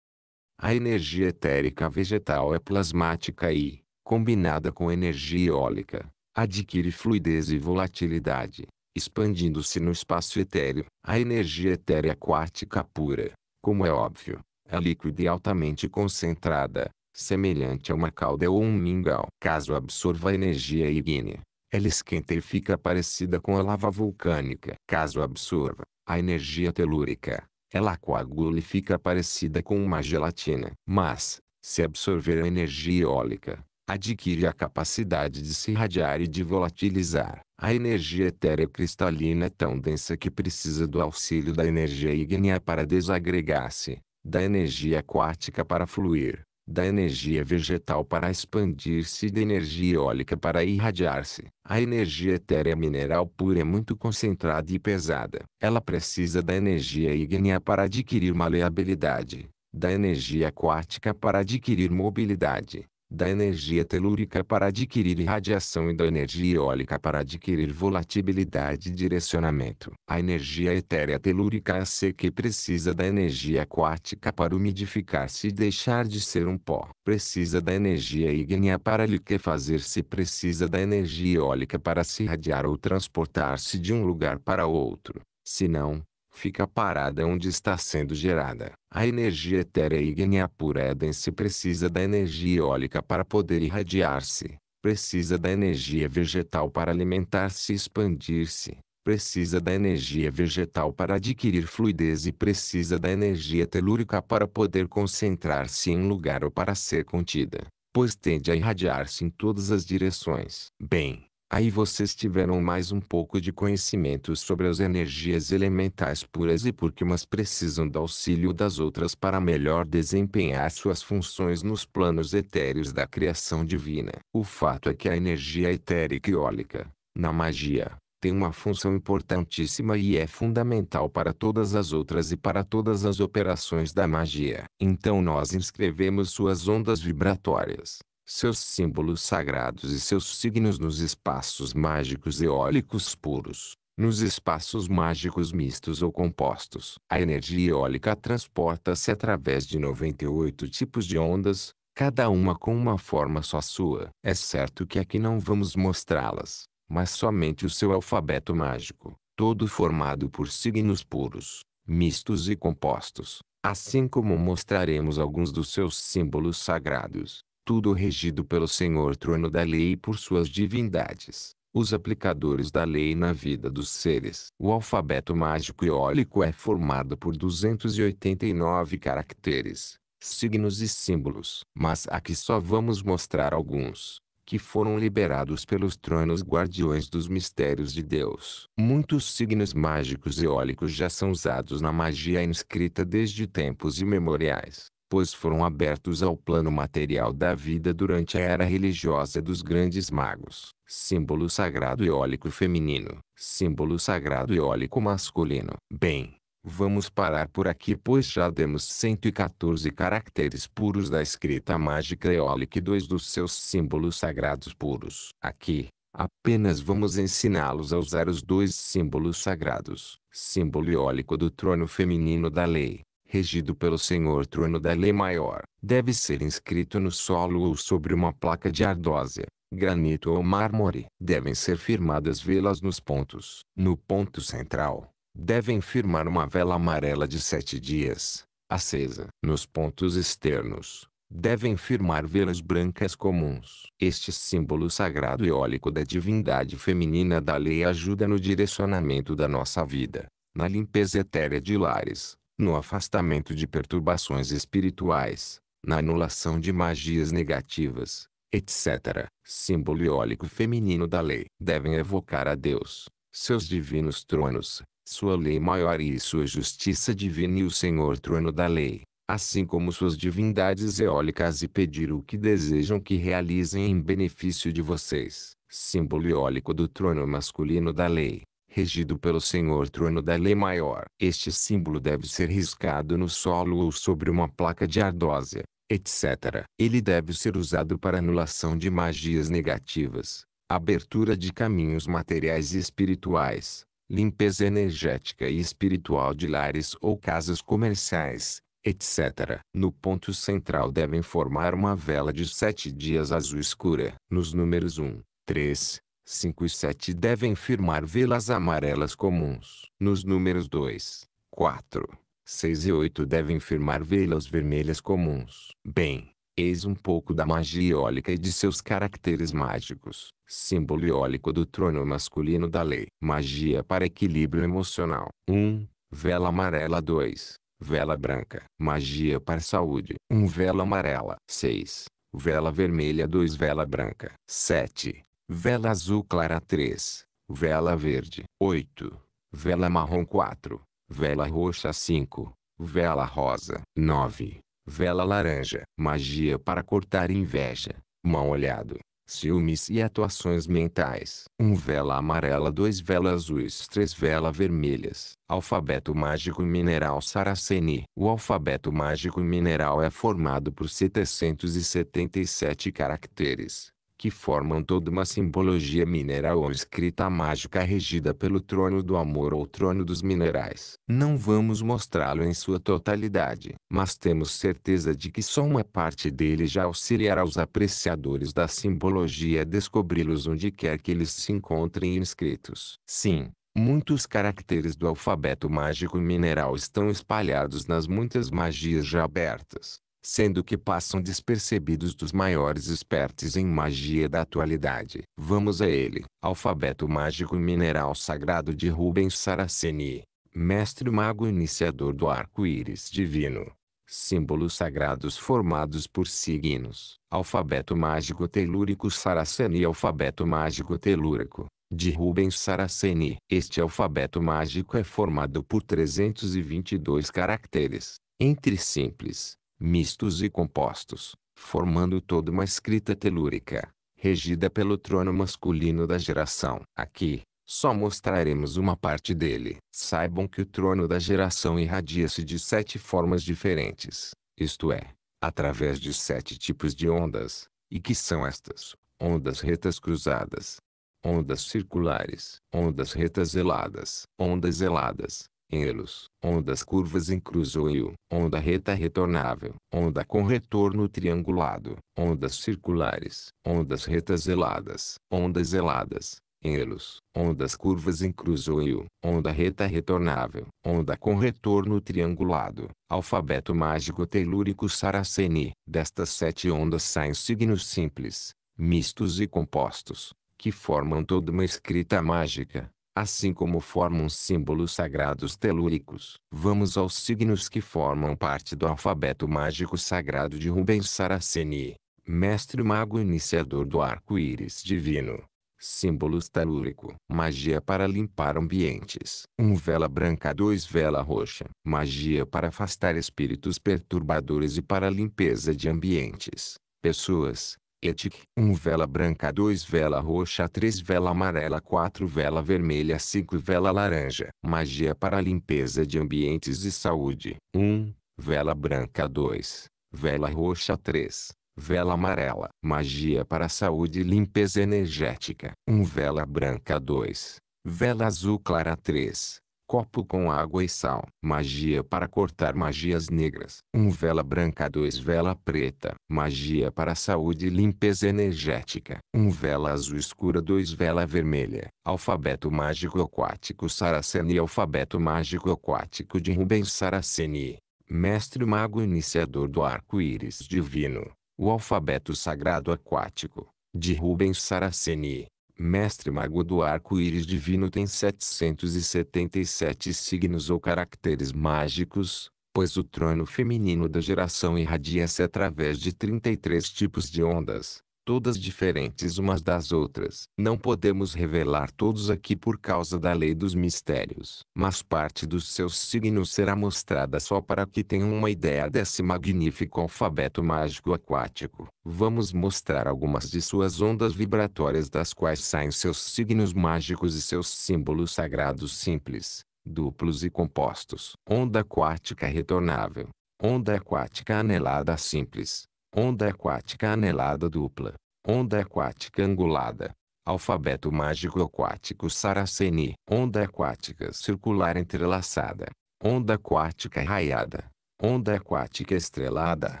A energia etérica vegetal é plasmática e, combinada com energia eólica, adquire fluidez e volatilidade, expandindo-se no espaço etéreo. A energia etérea aquática pura, como é óbvio, é líquida e altamente concentrada, semelhante a uma cauda ou um mingau. Caso absorva energia ígnea, ela esquenta e fica parecida com a lava vulcânica. Caso absorva a energia telúrica, ela coagula e fica parecida com uma gelatina. Mas, se absorver a energia eólica, adquire a capacidade de se irradiar e de volatilizar. A energia etérea cristalina é tão densa que precisa do auxílio da energia ígnea para desagregar-se, da energia aquática para fluir, da energia vegetal para expandir-se e da energia eólica para irradiar-se. A energia etérea mineral pura é muito concentrada e pesada. Ela precisa da energia ígnea para adquirir maleabilidade, da energia aquática para adquirir mobilidade da energia telúrica para adquirir irradiação e da energia eólica para adquirir volatilidade e direcionamento. A energia etérea telúrica é AC que precisa da energia aquática para umidificar-se e deixar de ser um pó. Precisa da energia ígnea para liquefazer-se precisa da energia eólica para se irradiar ou transportar-se de um lugar para outro. não fica parada onde está sendo gerada. A energia etérea ígnea Eden-se é precisa da energia eólica para poder irradiar-se, precisa da energia vegetal para alimentar-se e expandir-se, precisa da energia vegetal para adquirir fluidez e precisa da energia telúrica para poder concentrar-se em um lugar ou para ser contida, pois tende a irradiar-se em todas as direções. Bem, Aí vocês tiveram mais um pouco de conhecimento sobre as energias elementais puras e porque umas precisam do auxílio das outras para melhor desempenhar suas funções nos planos etéreos da criação divina. O fato é que a energia etérica e eólica, na magia, tem uma função importantíssima e é fundamental para todas as outras e para todas as operações da magia. Então nós inscrevemos suas ondas vibratórias seus símbolos sagrados e seus signos nos espaços mágicos eólicos puros, nos espaços mágicos mistos ou compostos. A energia eólica transporta-se através de 98 tipos de ondas, cada uma com uma forma só sua. É certo que aqui não vamos mostrá-las, mas somente o seu alfabeto mágico, todo formado por signos puros, mistos e compostos, assim como mostraremos alguns dos seus símbolos sagrados tudo regido pelo Senhor trono da lei e por suas divindades, os aplicadores da lei na vida dos seres. O alfabeto mágico eólico é formado por 289 caracteres, signos e símbolos. Mas aqui só vamos mostrar alguns, que foram liberados pelos tronos guardiões dos mistérios de Deus. Muitos signos mágicos eólicos já são usados na magia inscrita desde tempos imemoriais pois foram abertos ao plano material da vida durante a era religiosa dos grandes magos. Símbolo sagrado eólico feminino, símbolo sagrado eólico masculino. Bem, vamos parar por aqui pois já demos 114 caracteres puros da escrita mágica eólica e dois dos seus símbolos sagrados puros. Aqui, Apenas vamos ensiná-los a usar os dois símbolos sagrados, símbolo eólico do trono feminino da lei regido pelo senhor trono da lei maior, deve ser inscrito no solo ou sobre uma placa de ardósia, granito ou mármore. Devem ser firmadas velas nos pontos. No ponto central, devem firmar uma vela amarela de sete dias, acesa. Nos pontos externos, devem firmar velas brancas comuns. Este símbolo sagrado eólico da divindade feminina da lei ajuda no direcionamento da nossa vida, na limpeza etérea de lares, no afastamento de perturbações espirituais, na anulação de magias negativas, etc. Símbolo eólico feminino da lei. Devem evocar a Deus, seus divinos tronos, sua lei maior e sua justiça divina e o Senhor trono da lei, assim como suas divindades eólicas e pedir o que desejam que realizem em benefício de vocês. Símbolo eólico do trono masculino da lei regido pelo Senhor trono da lei maior. Este símbolo deve ser riscado no solo ou sobre uma placa de ardósia, etc. Ele deve ser usado para anulação de magias negativas, abertura de caminhos materiais e espirituais, limpeza energética e espiritual de lares ou casas comerciais, etc. No ponto central devem formar uma vela de sete dias azul escura. Nos números 1, 3, 5 e 7 devem firmar velas amarelas comuns. Nos números 2, 4, 6 e 8 devem firmar velas vermelhas comuns. Bem, eis um pouco da magia eólica e de seus caracteres mágicos. Símbolo eólico do trono masculino da lei. Magia para equilíbrio emocional. 1. Um, vela amarela 2. Vela branca. Magia para saúde. 1. Um vela amarela. 6. Vela vermelha 2. Vela branca. 7. Vela azul clara 3. Vela verde 8. Vela marrom 4. Vela roxa 5. Vela rosa 9. Vela laranja. Magia para cortar inveja, mal olhado, ciúmes e atuações mentais. 1 um vela amarela, 2 velas azuis, 3 velas vermelhas. Alfabeto mágico e mineral Saraceni. O alfabeto mágico e mineral é formado por 777 caracteres que formam toda uma simbologia mineral ou escrita mágica regida pelo trono do amor ou trono dos minerais. Não vamos mostrá-lo em sua totalidade, mas temos certeza de que só uma parte dele já auxiliará os apreciadores da simbologia a descobri-los onde quer que eles se encontrem inscritos. Sim, Muitos caracteres do alfabeto mágico mineral estão espalhados nas muitas magias já abertas sendo que passam despercebidos dos maiores espertos em magia da atualidade. Vamos a ele. Alfabeto Mágico Mineral Sagrado de Rubens Saraceni, mestre mago iniciador do arco-íris divino. Símbolos sagrados formados por signos. Alfabeto Mágico Telúrico Saraceni Alfabeto Mágico Telúrico de Rubens Saraceni. Este alfabeto mágico é formado por 322 caracteres, entre simples, mistos e compostos, formando toda uma escrita telúrica, regida pelo trono masculino da geração. Aqui, só mostraremos uma parte dele. Saibam que o trono da geração irradia-se de sete formas diferentes, isto é, através de sete tipos de ondas, e que são estas: ondas retas cruzadas, ondas circulares, ondas retas eladas, ondas eladas, elos, ondas curvas em cruzoio, onda reta retornável, onda com retorno triangulado, ondas circulares, ondas retas eladas, ondas eladas, elos, ondas curvas em cruzoio, onda reta retornável, onda com retorno triangulado, alfabeto mágico telúrico saraceni. Destas sete ondas saem signos simples, mistos e compostos, que formam toda uma escrita mágica assim como formam símbolos sagrados telúricos. Vamos aos signos que formam parte do alfabeto mágico sagrado de Rubens Saraceni, mestre mago iniciador do arco-íris divino. Símbolos telúrico. Magia para limpar ambientes. 1 um vela branca, 2 vela roxa. Magia para afastar espíritos perturbadores e para limpeza de ambientes, pessoas, banquete, 1 um vela branca, 2 vela roxa, 3 vela amarela, 4 vela vermelha, 5 vela laranja. Magia para limpeza de ambientes e saúde. 1. Um, vela branca 2, vela roxa 3, vela amarela. Magia para saúde e limpeza energética. 1 um, vela branca 2, vela azul clara 3, copo com água e sal. Magia para cortar magias negras. Um vela branca, dois vela preta. Magia para saúde e limpeza energética. Um vela azul escura, dois vela vermelha. Alfabeto mágico aquático Saraceni Alfabeto mágico aquático de Rubens Saraceni. Mestre mago iniciador do arco-íris divino. O alfabeto sagrado aquático. De Rubens Saraceni. Mestre Mago do Arco-Íris Divino tem 777 signos ou caracteres mágicos, pois o trono feminino da geração irradia-se através de 33 tipos de ondas, todas diferentes umas das outras. Não podemos revelar todos aqui por causa da lei dos mistérios, mas parte dos seus signos será mostrada só para que tenham uma ideia desse magnífico alfabeto mágico aquático. Vamos mostrar algumas de suas ondas vibratórias das quais saem seus signos mágicos e seus símbolos sagrados simples, duplos e compostos. Onda aquática retornável. Onda aquática anelada simples onda aquática anelada dupla, onda aquática angulada, alfabeto mágico aquático saraceni, onda aquática circular entrelaçada, onda aquática raiada, onda aquática estrelada,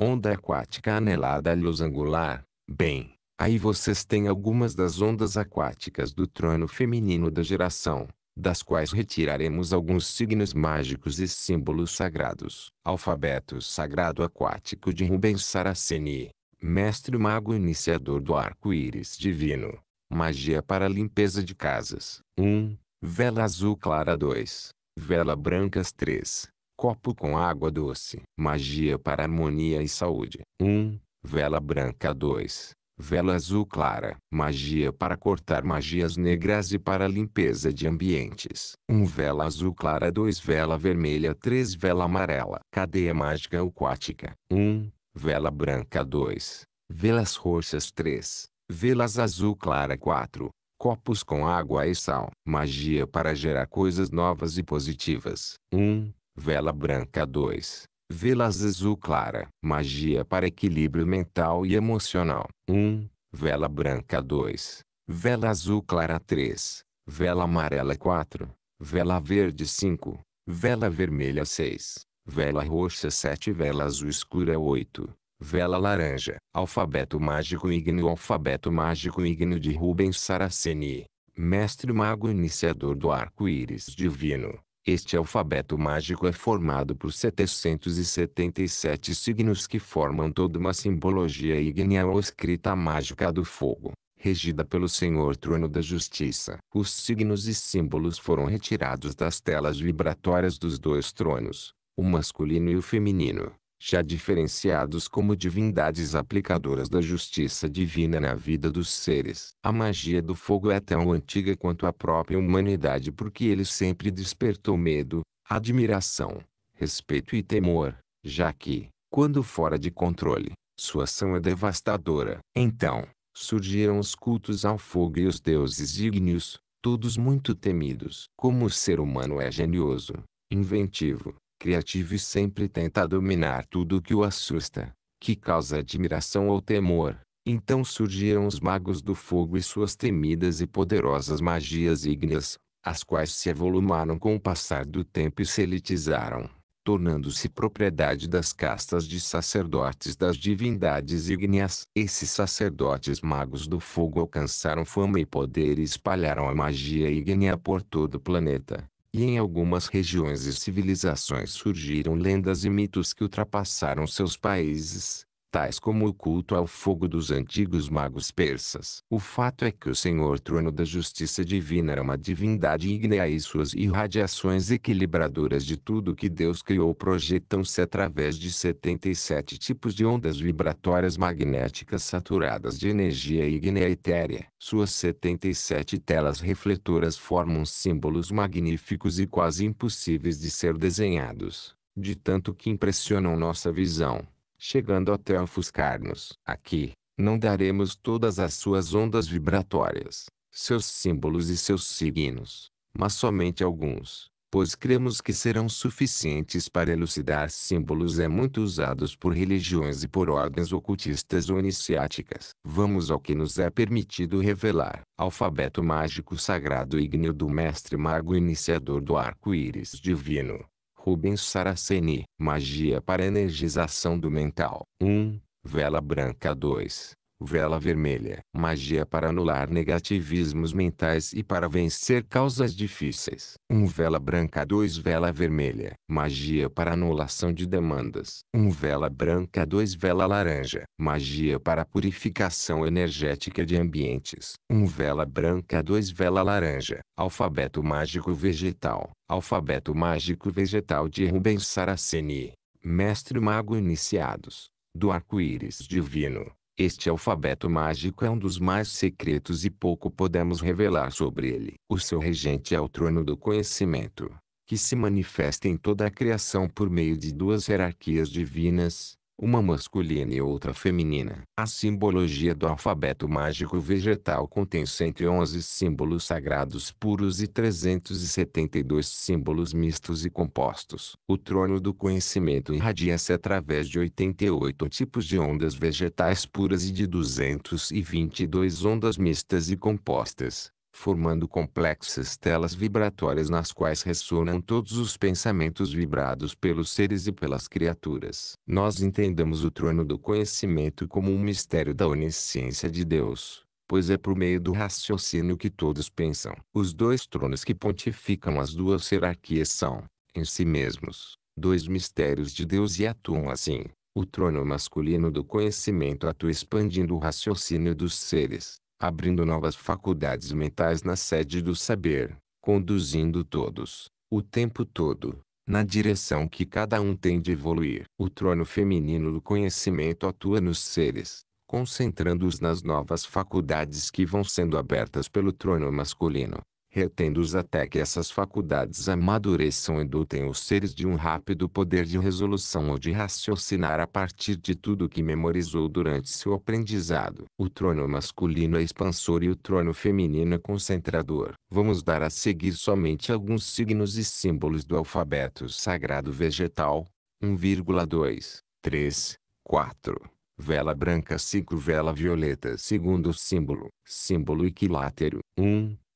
onda aquática anelada luz angular. Bem, aí vocês têm algumas das ondas aquáticas do trono feminino da geração das quais retiraremos alguns signos mágicos e símbolos sagrados. Alfabeto Sagrado Aquático de Rubens Saraceni, mestre mago iniciador do arco-íris divino. Magia para limpeza de casas. 1. Um, vela azul clara 2. Vela brancas 3. Copo com água doce. Magia para harmonia e saúde. 1. Um, vela branca 2 vela azul clara, magia para cortar magias negras e para limpeza de ambientes. Um vela azul clara, 2 vela vermelha, 3 vela amarela, cadeia mágica aquática, um, vela branca 2, velas roxas 3, velas azul clara 4, copos com água e sal, magia para gerar coisas novas e positivas, 1, um, vela branca 2, Velas azul clara. Magia para equilíbrio mental e emocional. 1. Vela branca 2. Vela azul clara 3. Vela amarela 4. Vela verde 5. Vela vermelha 6. Vela roxa 7. Vela azul escura 8. Vela laranja. Alfabeto mágico ígneo. Alfabeto mágico ígneo de Rubens Saraceni. Mestre mago iniciador do arco-íris divino. Este alfabeto mágico é formado por 777 signos que formam toda uma simbologia ígnea ou escrita mágica do fogo, regida pelo Senhor Trono da Justiça. Os signos e símbolos foram retirados das telas vibratórias dos dois tronos, o masculino e o feminino já diferenciados como divindades aplicadoras da justiça divina na vida dos seres. A magia do fogo é tão antiga quanto a própria humanidade porque ele sempre despertou medo, admiração, respeito e temor, já que, quando fora de controle, sua ação é devastadora. Então, surgiram os cultos ao fogo e os deuses ígneos, todos muito temidos. Como o ser humano é genioso, inventivo, criativo e sempre tenta dominar tudo que o assusta, que causa admiração ou temor. Então surgiram os magos do fogo e suas temidas e poderosas magias ígneas, as quais se evolumaram com o passar do tempo e se elitizaram, tornando-se propriedade das castas de sacerdotes das divindades ígneas. Esses sacerdotes magos do fogo alcançaram fama e poder e espalharam a magia ígnea por todo o planeta e em algumas regiões e civilizações surgiram lendas e mitos que ultrapassaram seus países, tais como o culto ao fogo dos antigos magos persas. O fato é que o Senhor Trono da Justiça Divina era uma divindade ígnea e suas irradiações equilibradoras de tudo que Deus criou projetam-se através de 77 tipos de ondas vibratórias magnéticas saturadas de energia ígnea e etérea. Suas 77 telas refletoras formam símbolos magníficos e quase impossíveis de ser desenhados, de tanto que impressionam nossa visão chegando até ofuscar-nos. Aqui, não daremos todas as suas ondas vibratórias, seus símbolos e seus signos, mas somente alguns, pois cremos que serão suficientes para elucidar símbolos é muito usados por religiões e por ordens ocultistas ou iniciáticas. Vamos ao que nos é permitido revelar. Alfabeto mágico sagrado ígneo do mestre mago iniciador do arco-íris divino. Rubens Saraceni. Magia para energização do mental. 1. Vela branca 2. Vela vermelha. Magia para anular negativismos mentais e para vencer causas difíceis. 1 vela branca 2 vela vermelha. Magia para anulação de demandas. 1 vela branca 2 vela laranja. Magia para purificação energética de ambientes. 1 vela branca 2 vela laranja. Alfabeto mágico vegetal. Alfabeto Mágico Vegetal de Rubens Saraceni, Mestre Mago Iniciados, do Arco-Íris Divino. Este alfabeto mágico é um dos mais secretos e pouco podemos revelar sobre ele. O seu regente é o trono do conhecimento, que se manifesta em toda a criação por meio de duas hierarquias divinas, uma masculina e outra feminina. A simbologia do alfabeto mágico vegetal contém 111 símbolos sagrados puros e 372 símbolos mistos e compostos. O trono do conhecimento irradia-se através de 88 tipos de ondas vegetais puras e de 222 ondas mistas e compostas formando complexas telas vibratórias nas quais ressonam todos os pensamentos vibrados pelos seres e pelas criaturas. Nós entendamos o trono do conhecimento como um mistério da onisciência de Deus, pois é por meio do raciocínio que todos pensam. Os dois tronos que pontificam as duas hierarquias são, em si mesmos, dois mistérios de Deus e atuam assim. O trono masculino do conhecimento atua expandindo o raciocínio dos seres, abrindo novas faculdades mentais na sede do saber, conduzindo todos, o tempo todo, na direção que cada um tem de evoluir. O trono feminino do conhecimento atua nos seres, concentrando-os nas novas faculdades que vão sendo abertas pelo trono masculino retendo-os até que essas faculdades amadureçam e dotem os seres de um rápido poder de resolução ou de raciocinar a partir de tudo que memorizou durante seu aprendizado. O trono masculino é expansor e o trono feminino é concentrador. Vamos dar a seguir somente alguns signos e símbolos do alfabeto sagrado vegetal. 1,2, 3, 4. Vela branca 5 Vela violeta Segundo símbolo, símbolo equilátero 1,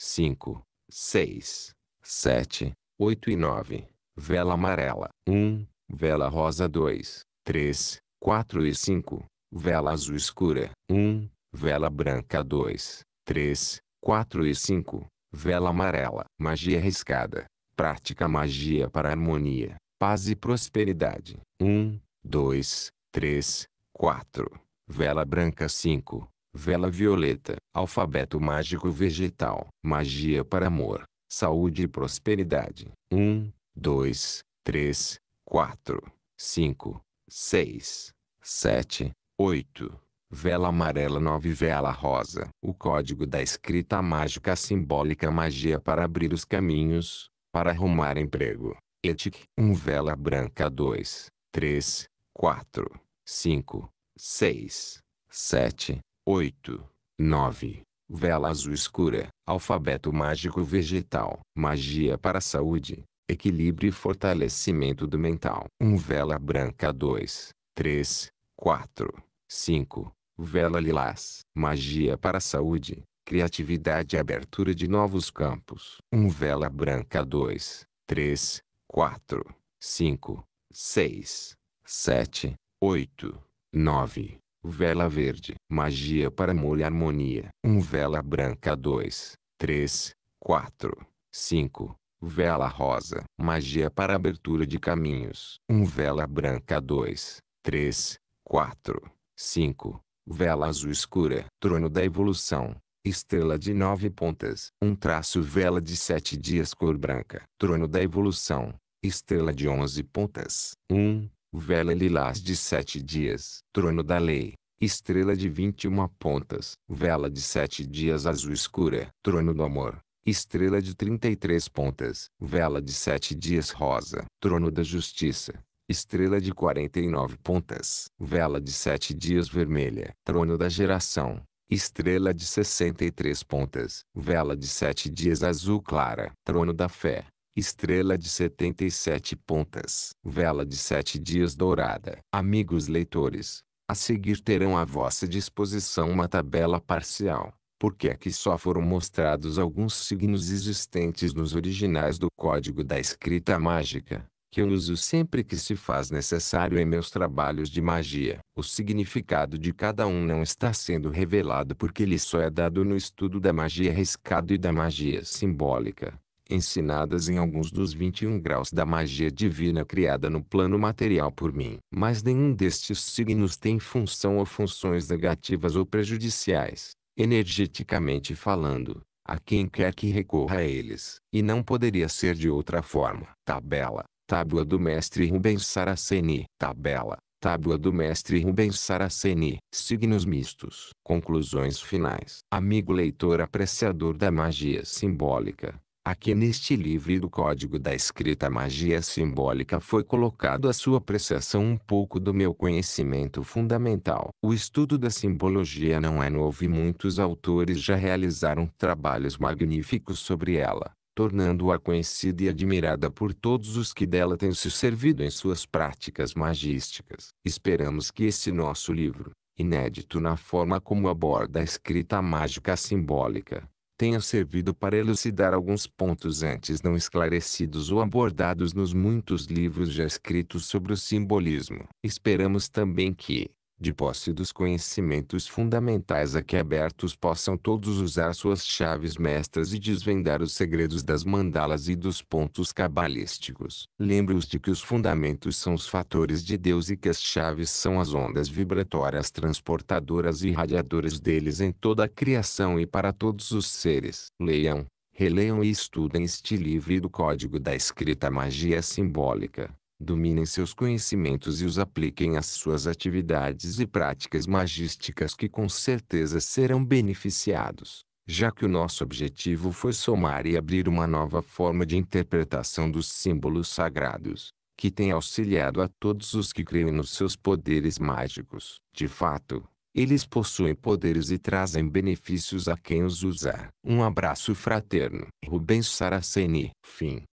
5, 6, 7, 8 e 9. Vela amarela. 1. Vela rosa 2, 3, 4 e 5. Vela azul escura. 1. Vela branca 2, 3, 4 e 5. Vela amarela. Magia riscada. Prática magia para harmonia, paz e prosperidade. 1, 2, 3, 4. Vela branca 5 vela violeta, alfabeto mágico vegetal, magia para amor, saúde e prosperidade. 1, 2, 3, 4, 5, 6, 7, 8. Vela amarela 9 Vela rosa. O código da escrita mágica simbólica magia para abrir os caminhos, para arrumar emprego. Etic 1 Vela branca 2, 3, 4, 5, 6, 7, 8, 9. Vela azul escura, alfabeto mágico vegetal, magia para a saúde, equilíbrio e fortalecimento do mental. 1 um vela branca 2, 3, 4, 5. Vela lilás, magia para a saúde, criatividade e abertura de novos campos. 1 um vela branca 2, 3, 4, 5, 6, 7, 8, 9. Vela verde. Magia para amor e harmonia. Um vela branca 2, 3, 4, 5. Vela rosa. Magia para abertura de caminhos. Um vela branca 2, 3, 4, 5. Vela azul escura. Trono da evolução. Estrela de nove pontas. Um traço vela de sete dias cor branca. Trono da evolução. Estrela de onze pontas. 1, um, Vela lilás de sete dias. Trono da lei. Estrela de vinte e uma pontas. Vela de sete dias azul escura. Trono do amor. Estrela de trinta e três pontas. Vela de sete dias rosa. Trono da justiça. Estrela de quarenta e nove pontas. Vela de sete dias vermelha. Trono da geração. Estrela de sessenta e três pontas. Vela de sete dias azul clara. Trono da fé Estrela de 77 pontas. Vela de sete dias dourada. Amigos leitores, a seguir terão à vossa disposição uma tabela parcial, porque aqui só foram mostrados alguns signos existentes nos originais do código da escrita mágica, que eu uso sempre que se faz necessário em meus trabalhos de magia. O significado de cada um não está sendo revelado porque ele só é dado no estudo da magia riscado e da magia simbólica ensinadas em alguns dos 21 graus da magia divina criada no plano material por mim. Mas nenhum destes signos tem função ou funções negativas ou prejudiciais, energeticamente falando, a quem quer que recorra a eles. E não poderia ser de outra forma. Tabela. Tábua do mestre Rubens Saraceni. Tabela. Tábua do mestre Rubens Saraceni. Signos mistos. Conclusões finais. Amigo leitor apreciador da magia simbólica Aqui neste livro do Código da Escrita Magia Simbólica foi colocado a sua apreciação um pouco do meu conhecimento fundamental. O estudo da simbologia não é novo e muitos autores já realizaram trabalhos magníficos sobre ela, tornando-a conhecida e admirada por todos os que dela têm se servido em suas práticas magísticas. Esperamos que esse nosso livro, inédito na forma como aborda a escrita mágica simbólica, tenha servido para elucidar alguns pontos antes não esclarecidos ou abordados nos muitos livros já escritos sobre o simbolismo. Esperamos também que, de posse dos conhecimentos fundamentais a que abertos possam todos usar suas chaves mestras e desvendar os segredos das mandalas e dos pontos cabalísticos. Lembre-os de que os fundamentos são os fatores de Deus e que as chaves são as ondas vibratórias transportadoras e radiadoras deles em toda a criação e para todos os seres. Leiam, releiam e estudem este livro do Código da Escrita Magia Simbólica dominem seus conhecimentos e os apliquem às suas atividades e práticas magísticas que com certeza serão beneficiados, já que o nosso objetivo foi somar e abrir uma nova forma de interpretação dos símbolos sagrados, que tem auxiliado a todos os que creem nos seus poderes mágicos. De fato, eles possuem poderes e trazem benefícios a quem os usar. Um abraço fraterno. Rubens Saraceni. Fim.